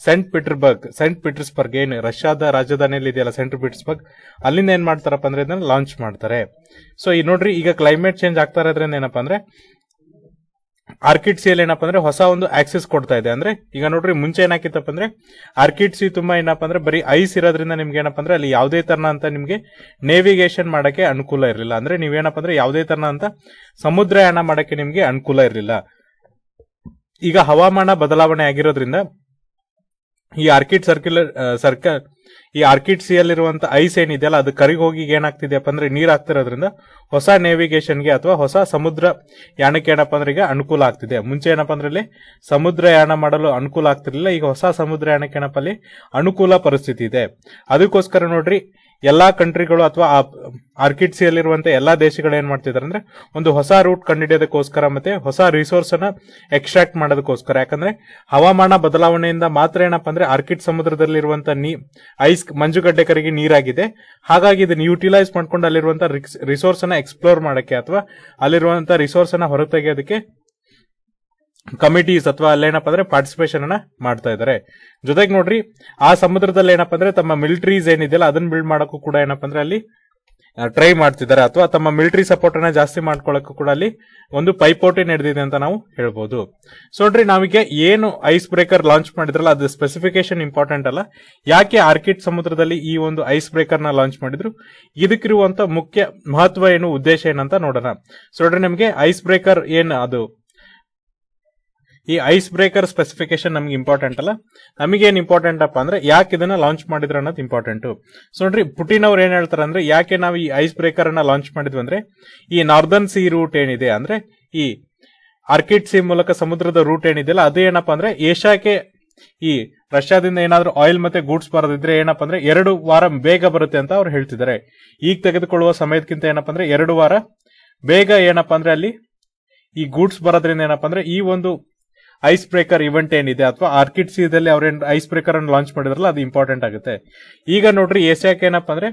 ಸೆಂಟ್ ಪೀಟರ್ಬರ್ಗ್ ಸೆಂಟ್ ಪೀಟರ್ಸ್ಬರ್ಗ್ ಏನು ರಷ್ಯಾದ ರಾಜಧಾನಿಯಲ್ಲಿ ಇದೆಯಲ್ಲ ಸೆಂಟ್ ಪೀಟರ್ಸ್ಬರ್ಗ್ ಅಲ್ಲಿಂದ ಏನ್ ಮಾಡ್ತಾರಪ್ಪ ಅಂದ್ರೆ ಇದನ್ನ ಲಾಂಚ್ ಮಾಡ್ತಾರೆ ಸೊ ಈ ನೋಡ್ರಿ ಈಗ ಕ್ಲೈಮೇಟ್ ಚೇಂಜ್ ಆಗ್ತಾ ಇರೋದ್ರಿಂದ ಏನಪ್ಪ ಅಂದ್ರೆ ಆರ್ಕಿಡ್ ಸಿ ಅಲ್ಲಿ ಏನಪ್ಪಾ ಅಂದ್ರೆ ಹೊಸ ಒಂದು ಆಕ್ಸೆಸ್ ಕೊಡ್ತಾ ಇದೆ ಅಂದ್ರೆ ಈಗ ನೋಡ್ರಿ ಮುಂಚೆ ಏನಾಕಿತ್ತಪ್ಪ ಅಂದ್ರೆ ಆರ್ಕಿಡ್ ಸಿ ತುಂಬಾ ಏನಪ್ಪಾ ಅಂದ್ರೆ ಬರೀ ಐಸ್ ಇರೋದ್ರಿಂದ ನಿಮ್ಗೆ ಏನಪ್ಪಾ ಅಂದ್ರೆ ಅಲ್ಲಿ ಯಾವುದೇ ತರನ ಅಂತ ನಿಮ್ಗೆ ನೇವಿಗೇಷನ್ ಮಾಡಕ್ಕೆ ಅನುಕೂಲ ಇರಲಿಲ್ಲ ಅಂದ್ರೆ ನೀವೇನಪ್ಪ ಅಂದ್ರೆ ಯಾವುದೇ ತರನ ಅಂತ ಸಮುದ್ರಯಾನ ಮಾಡಕ್ಕೆ ನಿಮ್ಗೆ ಅನುಕೂಲ ಇರಲಿಲ್ಲ ಈಗ ಹವಾಮಾನ ಬದಲಾವಣೆ ಆಗಿರೋದ್ರಿಂದ ಈ ಆರ್ಕಿಡ್ ಸರ್ಕ್ಯುಲರ್ ಸರ್ಕ ಈ ಆರ್ಕಿಡ್ ಐಸ್ ಏನಿದೆಯಲ್ಲ ಅದು ಕರಿಗೋಗಿ ಹೋಗಿ ಏನಾಗ್ತಿದೆಯಪ್ಪ ಅಂದ್ರೆ ನೀರು ಆಗ್ತಿರೋದ್ರಿಂದ ಹೊಸ ನೇವಿಗೇಷನ್ಗೆ ಅಥವಾ ಹೊಸ ಸಮುದ್ರ ಯಾಣಕ್ಕೆ ಏನಪ್ಪ ಅಂದ್ರೆ ಈಗ ಅನುಕೂಲ ಆಗ್ತಿದೆ ಮುಂಚೆ ಏನಪ್ಪ ಅಂದ್ರೆ ಇಲ್ಲಿ ಸಮುದ್ರ ಯಾಣ ಮಾಡಲು ಅನುಕೂಲ ಆಗ್ತಿರ್ಲಿಲ್ಲ ಈಗ ಹೊಸ ಸಮುದ್ರ ಯಾಣಕ್ಕೆ ಏನಪ್ಪ ಅಲ್ಲಿ ಅನುಕೂಲ ಪರಿಸ್ಥಿತಿ ಇದೆ ಅದಕ್ಕೋಸ್ಕರ ನೋಡ್ರಿ ಎಲ್ಲಾ ಕಂಟ್ರಿಗಳು ಅಥವಾ ಆರ್ಕಿಡ್ಸಿಯಲ್ಲಿರುವಂತಹ ಎಲ್ಲಾ ದೇಶಗಳು ಏನ್ ಮಾಡ್ತಿದ್ದಾರೆ ಅಂದ್ರೆ ಒಂದು ಹೊಸ ರೂಟ್ ಕಂಡುಹಿಡಿಯೋದಕ್ಕೋಸ್ಕರ ಮತ್ತೆ ಹೊಸ ರಿಸೋರ್ಸ್ ಅನ್ನ ಎಕ್ಸ್ಟ್ರಾಕ್ಟ್ ಮಾಡೋದಕ್ಕೋಸ್ಕರ ಯಾಕಂದ್ರೆ ಹವಾಮಾನ ಬದಲಾವಣೆಯಿಂದ ಮಾತ್ರ ಏನಪ್ಪ ಅಂದ್ರೆ ಆರ್ಕಿಡ್ ಸಮುದ್ರದಲ್ಲಿರುವಂತಹ ನೀ ಐಸ್ ಮಂಜುಗಡ್ಡೆ ಕರಿಗೆ ನೀರಾಗಿದೆ ಹಾಗಾಗಿ ಇದನ್ನ ಯುಟಿಲೈಸ್ ಮಾಡ್ಕೊಂಡು ಅಲ್ಲಿರುವಂತಹ ರಿಸೋರ್ಸ್ ಅನ್ನ ಎಕ್ಸ್ಪ್ಲೋರ್ ಮಾಡಕ್ಕೆ ಅಥವಾ ಅಲ್ಲಿರುವಂತಹ ರಿಸೋರ್ಸ್ ಅನ್ನ ಹೊರತೆಗೆಯೋದಕ್ಕೆ ಕಮಿಟೀಸ್ ಅಥವಾ ಅಲ್ಲೇನಪ್ಪ ಅಂದ್ರೆ ಪಾರ್ಟಿಸಿಪೇಷನ್ ಅನ್ನ ಮಾಡ್ತಾ ಇದಾರೆ ಜೊತೆಗೆ ನೋಡ್ರಿ ಆ ಸಮುದ್ರದಲ್ಲಿ ಏನಪ್ಪ ಅಂದ್ರೆ ತಮ್ಮ ಮಿಲಿಟರೀಸ್ ಏನಿದೆಯಲ್ಲ ಅದನ್ನ ಬಿಲ್ಡ್ ಮಾಡೋಕ್ಕೂ ಕೂಡ ಏನಪ್ಪಾ ಅಂದ್ರೆ ಅಲ್ಲಿ ಟ್ರೈ ಮಾಡ್ತಿದ್ದಾರೆ ಅಥವಾ ತಮ್ಮ ಮಿಲಿಟರಿ ಸಪೋರ್ಟ್ ಅನ್ನ ಜಾಸ್ತಿ ಮಾಡ್ಕೊಳ್ಳೋಕ್ಕೂ ಕೂಡ ಅಲ್ಲಿ ಒಂದು ಪೈಪೋಟಿ ನಡೆದಿದೆ ಅಂತ ನಾವು ಹೇಳ್ಬೋದು ಸೊ ನೋಡ್ರಿ ನಮಗೆ ಏನು ಐಸ್ ಬ್ರೇಕರ್ ಲಾಂಚ್ ಮಾಡಿದ್ರಲ್ಲ ಅದು ಸ್ಪೆಸಿಫಿಕೇಶನ್ ಇಂಪಾರ್ಟೆಂಟ್ ಅಲ್ಲ ಯಾಕೆ ಆರ್ಕಿಡ್ ಸಮುದ್ರದಲ್ಲಿ ಈ ಒಂದು ಐಸ್ ಬ್ರೇಕರ್ ನ ಲಾಂಚ್ ಮಾಡಿದ್ರು ಇದಕ್ಕಿರುವಂತ ಮುಖ್ಯ ಮಹತ್ವ ಏನು ಉದ್ದೇಶ ಏನಂತ ನೋಡೋಣ ಸೊ ನೋಡ್ರಿ ನಮಗೆ ಐಸ್ ಬ್ರೇಕರ್ ಏನ್ ಅದು ಈ ಐಸ್ ಬ್ರೇಕರ್ ಸ್ಪೆಸಿಫಿಕೇಶನ್ ನಮ್ಗೆ ಇಂಪಾರ್ಟೆಂಟ್ ಅಲ್ಲ ನಮಗೇನು ಇಂಪಾರ್ಟೆಂಟ್ ಅಪ್ಪ ಅಂದ್ರೆ ಯಾಕೆ ಇದನ್ನ ಲಾಂಚ್ ಮಾಡಿದ್ರೆ ಅನ್ನೋದು ಇಂಪಾರ್ಟೆಂಟ್ ಸೊ ನೋಡ್ರಿ ಪುಟಿನ್ ಅವ್ರು ಏನ್ ಹೇಳ್ತಾರೆ ಅಂದ್ರೆ ಯಾಕೆ ನಾವು ಈ ಐಸ್ ಬ್ರೇಕರ್ ಅನ್ನ ಲಾಂಚ್ ಮಾಡಿದ್ವಿ ಅಂದ್ರೆ ಈ ನಾರ್ದನ್ ಸಿ ರೂಟ್ ಏನಿದೆ ಅಂದ್ರೆ ಈ ಆರ್ಕಿಡ್ ಸಿ ಮೂಲಕ ಸಮುದ್ರದ ರೂಟ್ ಏನಿದೆಯಲ್ಲ ಅದು ಏನಪ್ಪಾ ಅಂದ್ರೆ ಏಷ್ಯಾಕ್ಕೆ ಈ ರಷ್ಯಾದಿಂದ ಏನಾದ್ರೂ ಆಯಿಲ್ ಮತ್ತೆ ಗೂಡ್ಸ್ ಬರೋದಿದ್ರೆ ಏನಪ್ಪಾ ಅಂದ್ರೆ ಎರಡು ವಾರ ಬೇಗ ಬರುತ್ತೆ ಅಂತ ಅವ್ರು ಹೇಳ್ತಿದ್ದಾರೆ ಈಗ ತೆಗೆದುಕೊಳ್ಳುವ ಸಮಯಕ್ಕಿಂತ ಏನಪ್ಪಾ ಅಂದ್ರೆ ಎರಡು ವಾರ ಬೇಗ ಏನಪ್ಪಾ ಅಂದ್ರೆ ಅಲ್ಲಿ ಈ ಗೂಡ್ಸ್ ಬರೋದ್ರಿಂದ ಏನಪ್ಪಾ ಅಂದ್ರೆ ಈ ಒಂದು ಐಸ್ ಬ್ರೇಕರ್ ಇವೆಂಟ್ ಏನಿದೆ ಅಥವಾ ಆರ್ಕಿಡ್ ಸೀದಲ್ಲಿ ಅವ್ರೇನ್ ಐಸ್ ಬ್ರೇಕರ್ ಅನ್ನು ಲಾಂಚ್ ಮಾಡಿದ್ರಲ್ಲ ಅದು ಇಂಪಾರ್ಟೆಂಟ್ ಆಗುತ್ತೆ ಈಗ ನೋಡ್ರಿ ಏಷ್ಯಾಕ್ ಏನಪ್ಪಾ ಅಂದ್ರೆ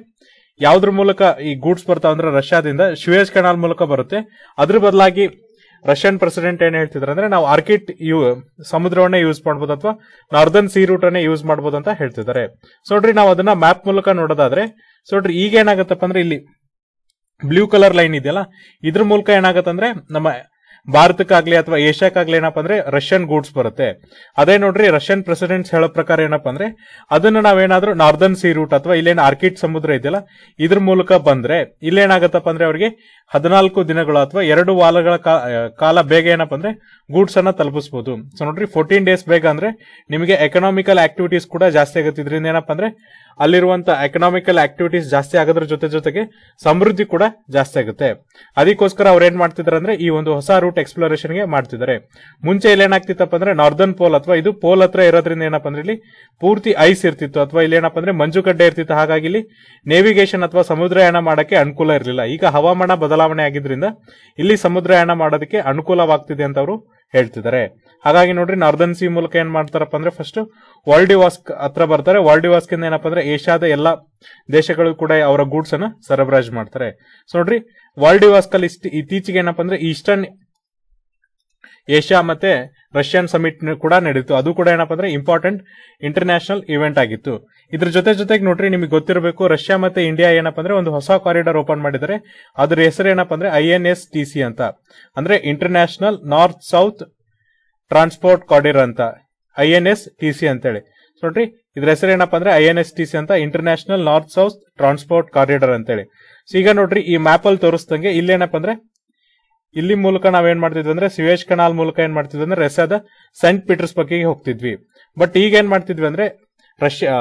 ಯಾವ್ದ್ರ ಮೂಲಕ ಈ ಗೂಡ್ಸ್ ಬರ್ತಾವ ಅಂದ್ರೆ ರಷ್ಯಾದಿಂದ ಶುಯೇಜ್ ಕೆನಾಲ್ ಮೂಲಕ ಬರುತ್ತೆ ಅದ್ರ ಬದಲಾಗಿ ರಷ್ಯನ್ ಪ್ರೆಸಿಡೆಂಟ್ ಏನ್ ಹೇಳ್ತಿದ್ರು ಅಂದ್ರೆ ನಾವು ಆರ್ಕಿಟ್ ಯೂ ಸಮುದ್ರವನ್ನೇ ಯೂಸ್ ಮಾಡಬಹುದು ಅಥವಾ ನಾರ್ದನ್ ಸೀ ರೂಟ್ ಅನ್ನೇ ಯೂಸ್ ಮಾಡಬಹುದು ಅಂತ ಹೇಳ್ತಿದ್ದಾರೆ ಸೊ ನೋಡ್ರಿ ನಾವು ಅದನ್ನ ಮ್ಯಾಪ್ ಮೂಲಕ ನೋಡೋದಾದ್ರೆ ಸೊ ನೋಡ್ರಿ ಈಗ ಏನಾಗತ್ತಪ್ಪ ಅಂದ್ರೆ ಇಲ್ಲಿ ಬ್ಲೂ ಕಲರ್ ಲೈನ್ ಇದೆಯಲ್ಲ ಇದ್ರ ಮೂಲಕ ಏನಾಗತ್ತಂದ್ರೆ ನಮ್ಮ ಭಾರತಕ್ಕಾಗ್ಲಿ ಅಥವಾ ಏಷ್ಯಾಕ್ಕಾಗ್ಲಿ ಏನಪ್ಪ ಅಂದ್ರೆ ರಷ್ಯನ್ ಗೂಡ್ಸ್ ಬರುತ್ತೆ ಅದೇ ನೋಡ್ರಿ ರಷ್ಯನ್ ಪ್ರೆಸಿಡೆಂಟ್ಸ್ ಹೇಳೋ ಪ್ರಕಾರ ಏನಪ್ಪ ಅಂದ್ರೆ ಅದನ್ನ ನಾವೇನಾದ್ರೂ ನಾರ್ದನ್ ಸೀ ರೂಟ್ ಅಥವಾ ಇಲ್ಲೇನು ಆರ್ಕಿಡ್ ಸಮುದ್ರ ಇದೆಯಲ್ಲ ಇದ್ರ ಮೂಲಕ ಬಂದ್ರೆ ಇಲ್ಲೇನಾಗತ್ತಪ್ಪ ಅಂದ್ರೆ ಅವರಿಗೆ ಹದಿನಾಲ್ಕು ದಿನಗಳು ಅಥವಾ ಎರಡು ವಾರಗಳ ಕಾಲ ಬೇಗ ಏನಪ್ಪ ಅಂದ್ರೆ ಗೂಡ್ಸ್ ಅನ್ನ ತಲುಪಿಸಬಹುದು ಸೊ ನೋಡ್ರಿ ಫೋರ್ಟೀನ್ ಡೇಸ್ ಬೇಗ ಅಂದ್ರೆ ನಿಮಗೆ ಎಕನಾಮಿಕಲ್ ಆಕ್ಟಿವಿಟೀಸ್ ಕೂಡ ಜಾಸ್ತಿ ಆಗುತ್ತೆ ಇದರಿಂದ ಏನಪ್ಪಾ ಅಂದ್ರೆ ಅಲ್ಲಿರುವಂತ ಎಕನಾಮಿಕಲ್ ಆಕ್ಟಿವಿಟೀಸ್ ಜಾಸ್ತಿ ಆಗೋದ್ರ ಜೊತೆ ಜೊತೆಗೆ ಸಮೃದ್ಧಿ ಕೂಡ ಜಾಸ್ತಿ ಆಗುತ್ತೆ ಅದಕ್ಕೋಸ್ಕರ ಅವ್ರು ಏನ್ ಮಾಡ್ತಿದ್ದಾರೆ ಅಂದ್ರೆ ಈ ಒಂದು ಹೊಸ ರೂಟ್ ಎಕ್ಸ್ಪ್ಲೋರೇಷನ್ ಗೆ ಮಾಡ್ತಿದ್ದಾರೆ ಮುಂಚೆ ಇಲ್ಲಿ ಏನಾಗ್ತಿತ್ತಪ್ಪ ಅಂದ್ರೆ ನಾರ್ದರ್ನ್ ಪೋಲ್ ಅಥವಾ ಇದು ಪೋಲ್ ಹತ್ರ ಇರೋದ್ರಿಂದ ಏನಪ್ಪ ಅಂದ್ರೆ ಇಲ್ಲಿ ಪೂರ್ತಿ ಐಸ್ ಇರ್ತಿತ್ತು ಅಥವಾ ಇಲ್ಲಿ ಏನಪ್ಪ ಅಂದ್ರೆ ಮಂಜುಗಡ್ಡೆ ಇರ್ತಿತ್ತು ಹಾಗಾಗಿ ಇಲ್ಲಿ ನೇವಿಗೇಷನ್ ಅಥವಾ ಸಮುದ್ರಯಾನ ಮಾಡಕ್ಕೆ ಅನುಕೂಲ ಇರಲಿಲ್ಲ ಈಗ ಹವಾಮಾನ ಬದಲಾವಣೆ ಬದಲಾವಣೆ ಆಗಿದ್ರಿಂದ ಇಲ್ಲಿ ಸಮುದ್ರಯಾನ ಮಾಡೋದಕ್ಕೆ ಅನುಕೂಲವಾಗ್ತಿದೆ ಅಂತ ಅವರು ಹೇಳ್ತಿದ್ದಾರೆ ಹಾಗಾಗಿ ನೋಡ್ರಿ ನಾರ್ದನ್ ಸಿ ಮೂಲಕ ಏನ್ ಮಾಡ್ತಾರಪ್ಪ ಅಂದ್ರೆ ಫಸ್ಟ್ ವರ್ಲ್ಡ್ ವಾಸ್ಕ್ ಹತ್ರ ಬರ್ತಾರೆ ವರ್ಲ್ಡ್ ವಾಸ್ಕ್ ಇಂದ ಏನಪ್ಪ ಅಂದ್ರೆ ಏಷ್ಯಾದ ಎಲ್ಲಾ ದೇಶಗಳು ಕೂಡ ಅವರ ಗೂಡ್ಸ್ ಅನ್ನ ಸರಬರಾಜು ಮಾಡ್ತಾರೆ ಸೊ ನೋಡ್ರಿ ವರ್ಲ್ಡ್ ವಾಸ್ಕಲ್ಲಿ ಇತ್ತೀಚೆಗೆ ಏನಪ್ಪ ಅಂದ್ರೆ ಈಸ್ಟರ್ನ್ ಏಷ್ಯಾ ಮತ್ತೆ ರಷ್ಯನ್ ಸಮಿಟ್ ಕೂಡ ನಡೀತು ಅದು ಕೂಡ ಏನಪ್ಪಾ ಅಂದ್ರೆ ಇಂಪಾರ್ಟೆಂಟ್ ಇಂಟರ್ನ್ಯಾಷನಲ್ ಇವೆಂಟ್ ಆಗಿತ್ತು ಇದ್ರ ಜೊತೆ ಜೊತೆಗೆ ನೋಡ್ರಿ ನಿಮಗೆ ಗೊತ್ತಿರಬೇಕು ರಷ್ಯಾ ಮತ್ತೆ ಇಂಡಿಯಾ ಏನಪ್ಪಾ ಅಂದ್ರೆ ಒಂದು ಹೊಸ ಕಾರಿಡಾರ್ ಓಪನ್ ಮಾಡಿದರೆ ಅದ್ರ ಹೆಸರು ಏನಪ್ಪಾ ಅಂದ್ರೆ I N S T C ಅಂತ ಅಂದ್ರೆ international north south transport corridor ಅಂತ I N S T C ಅಂತೇಳಿ ನೋಡ್ರಿ ಇದ್ರ ಹೆಸರು ಏನಪ್ಪಾ ಅಂದ್ರೆ I N S T C ಅಂತ international north south transport corridor ಅಂತೇಳಿ ಸೊ ಈಗ ನೋಡ್ರಿ ಈ ಮ್ಯಾಪ್ ಅಲ್ಲಿ ತೋರಿಸ್ದಂಗೆ ಇಲ್ಲೇನಪ್ಪ ಅಂದ್ರೆ ಇಲ್ಲಿ ಮೂಲಕ ನಾವೇನ್ ಮಾಡ್ತಿದ್ವಿ ಅಂದ್ರೆ ಸಿವೇಶ್ ಕನಾಲ್ ಮೂಲಕ ಏನ್ ಮಾಡ್ತಿದ್ವಿ ಅಂದ್ರೆ ರಷ್ಯಾದ ಸೆಂಟ್ ಪೀಟರ್ಸ್ ಬಗ್ಗೆ ಹೋಗ್ತಿದ್ವಿ ಬಟ್ ಈಗ ಏನ್ ಮಾಡ್ತಿದ್ವಿ ಅಂದ್ರೆ ರಷ್ಯಾ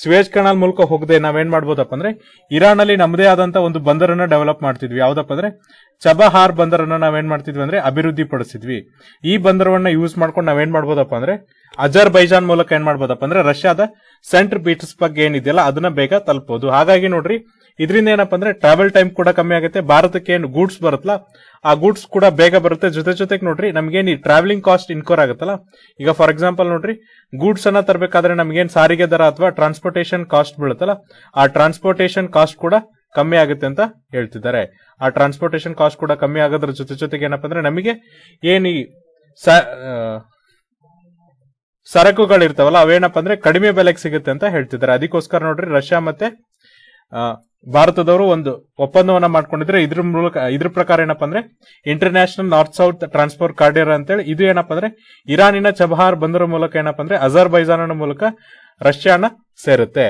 ಸ್ವೇಜ್ ಕನಾಲ್ ಮೂಲಕ ಹೋಗದೆ ನಾವೇನ್ ಮಾಡ್ಬೋದಪ್ಪ ಅಂದ್ರೆ ಇರಾನ್ ಅಲ್ಲಿ ನಮ್ಮದೇ ಆದಂತ ಒಂದು ಬಂದರನ್ನ ಡೆವಲಪ್ ಮಾಡ್ತಿದ್ವಿ ಯಾವ್ದಪ್ಪ ಅಂದ್ರೆ ಚಬಹಾರ್ ಬಂದರನ್ನ ನಾವೇನ್ ಮಾಡ್ತಿದ್ವಿ ಅಂದ್ರೆ ಅಭಿವೃದ್ಧಿ ಪಡಿಸಿದ್ವಿ ಈ ಬಂದರವನ್ನ ಯೂಸ್ ಮಾಡ್ಕೊಂಡು ನಾವೇನ್ ಮಾಡ್ಬೋದಪ್ಪ ಅಂದ್ರೆ ಅಜರ್ ಬೈಜಾನ್ ಮೂಲಕ ಏನ್ ಮಾಡ್ಬೋದಪ್ಪ ಅಂದ್ರೆ ರಷ್ಯಾದ ಸೆಂಟ್ ಪೀಟರ್ಸ್ ಬಗ್ಗೆ ಏನಿದೆಯಲ್ಲ ಅದನ್ನ ಬೇಗ ತಲುಪಬಹುದು ಹಾಗಾಗಿ ನೋಡ್ರಿ ಇದರಿಂದ ಏನಪ್ಪ ಅಂದ್ರೆ ಟ್ರಾವೆಲ್ ಟೈಮ್ ಕೂಡ ಕಮ್ಮಿ ಆಗುತ್ತೆ ಭಾರತಕ್ಕೆ ಏನು ಗೂಡ್ಸ್ ಬರುತ್ತಲ್ಲ ಆ ಗೂಡ್ಸ್ ಕೂಡ ಬೇಗ ಬರುತ್ತೆ ಜೊತೆ ಜೊತೆಗೆ ನೋಡ್ರಿ ನಮ್ಗೇನು ಈ ಟ್ರಾವೆಲಿಂಗ್ ಕಾಸ್ಟ್ ಇನ್ಕೋರ್ ಆಗುತ್ತಲ್ಲ ಈಗ ಫಾರ್ ಎಕ್ಸಾಂಪಲ್ ನೋಡ್ರಿ ಗೂಡ್ಸ್ ಅನ್ನ ತರಬೇಕಾದ್ರೆ ನಮ್ಗೇನು ಸಾರಿಗೆ ದರ ಅಥವಾ ಟ್ರಾನ್ಸ್ಪೋರ್ಟೇಷನ್ ಕಾಸ್ಟ್ ಬೀಳುತ್ತಲ್ಲ ಆ ಟ್ರಾನ್ಸ್ಪೋರ್ಟೇಷನ್ ಕಾಸ್ಟ್ ಕೂಡ ಕಮ್ಮಿ ಆಗುತ್ತೆ ಅಂತ ಹೇಳ್ತಿದ್ದಾರೆ ಆ ಟ್ರಾನ್ಸ್ಪೋರ್ಟೇಷನ್ ಕಾಸ್ಟ್ ಕೂಡ ಕಮ್ಮಿ ಆಗೋದ್ರ ಜೊತೆ ಜೊತೆಗೆ ಏನಪ್ಪ ಅಂದ್ರೆ ನಮಗೆ ಏನು ಈ ಸರಕುಗಳಿರ್ತಾವಲ್ಲ ಅವೇನಪ್ಪ ಅಂದ್ರೆ ಕಡಿಮೆ ಬೆಲೆಗೆ ಸಿಗುತ್ತೆ ಅಂತ ಹೇಳ್ತಿದ್ದಾರೆ ಅದಕ್ಕೋಸ್ಕರ ನೋಡ್ರಿ ರಷ್ಯಾ ಮತ್ತೆ ಭಾರತದವರು ಒಂದು ಒಪ್ಪಂದವನ್ನ ಮಾಡ್ಕೊಂಡಿದ್ರೆ ಇದ್ರ ಮೂಲಕ ಇದ್ರ ಪ್ರಕಾರ ಏನಪ್ಪ ಅಂದ್ರೆ international north south transport corridor ಅಂತೇಳಿ ಇದು ಏನಪ್ಪ ಅಂದ್ರೆ ಇರಾನಿನ ಚಬಹಾರ್ ಬಂದರ ಮೂಲಕ ಏನಪ್ಪಾ ಅಂದ್ರೆ ಬೈಜಾನ ಮೂಲಕ ರಷ್ಯಾನ ಸೇರುತ್ತೆ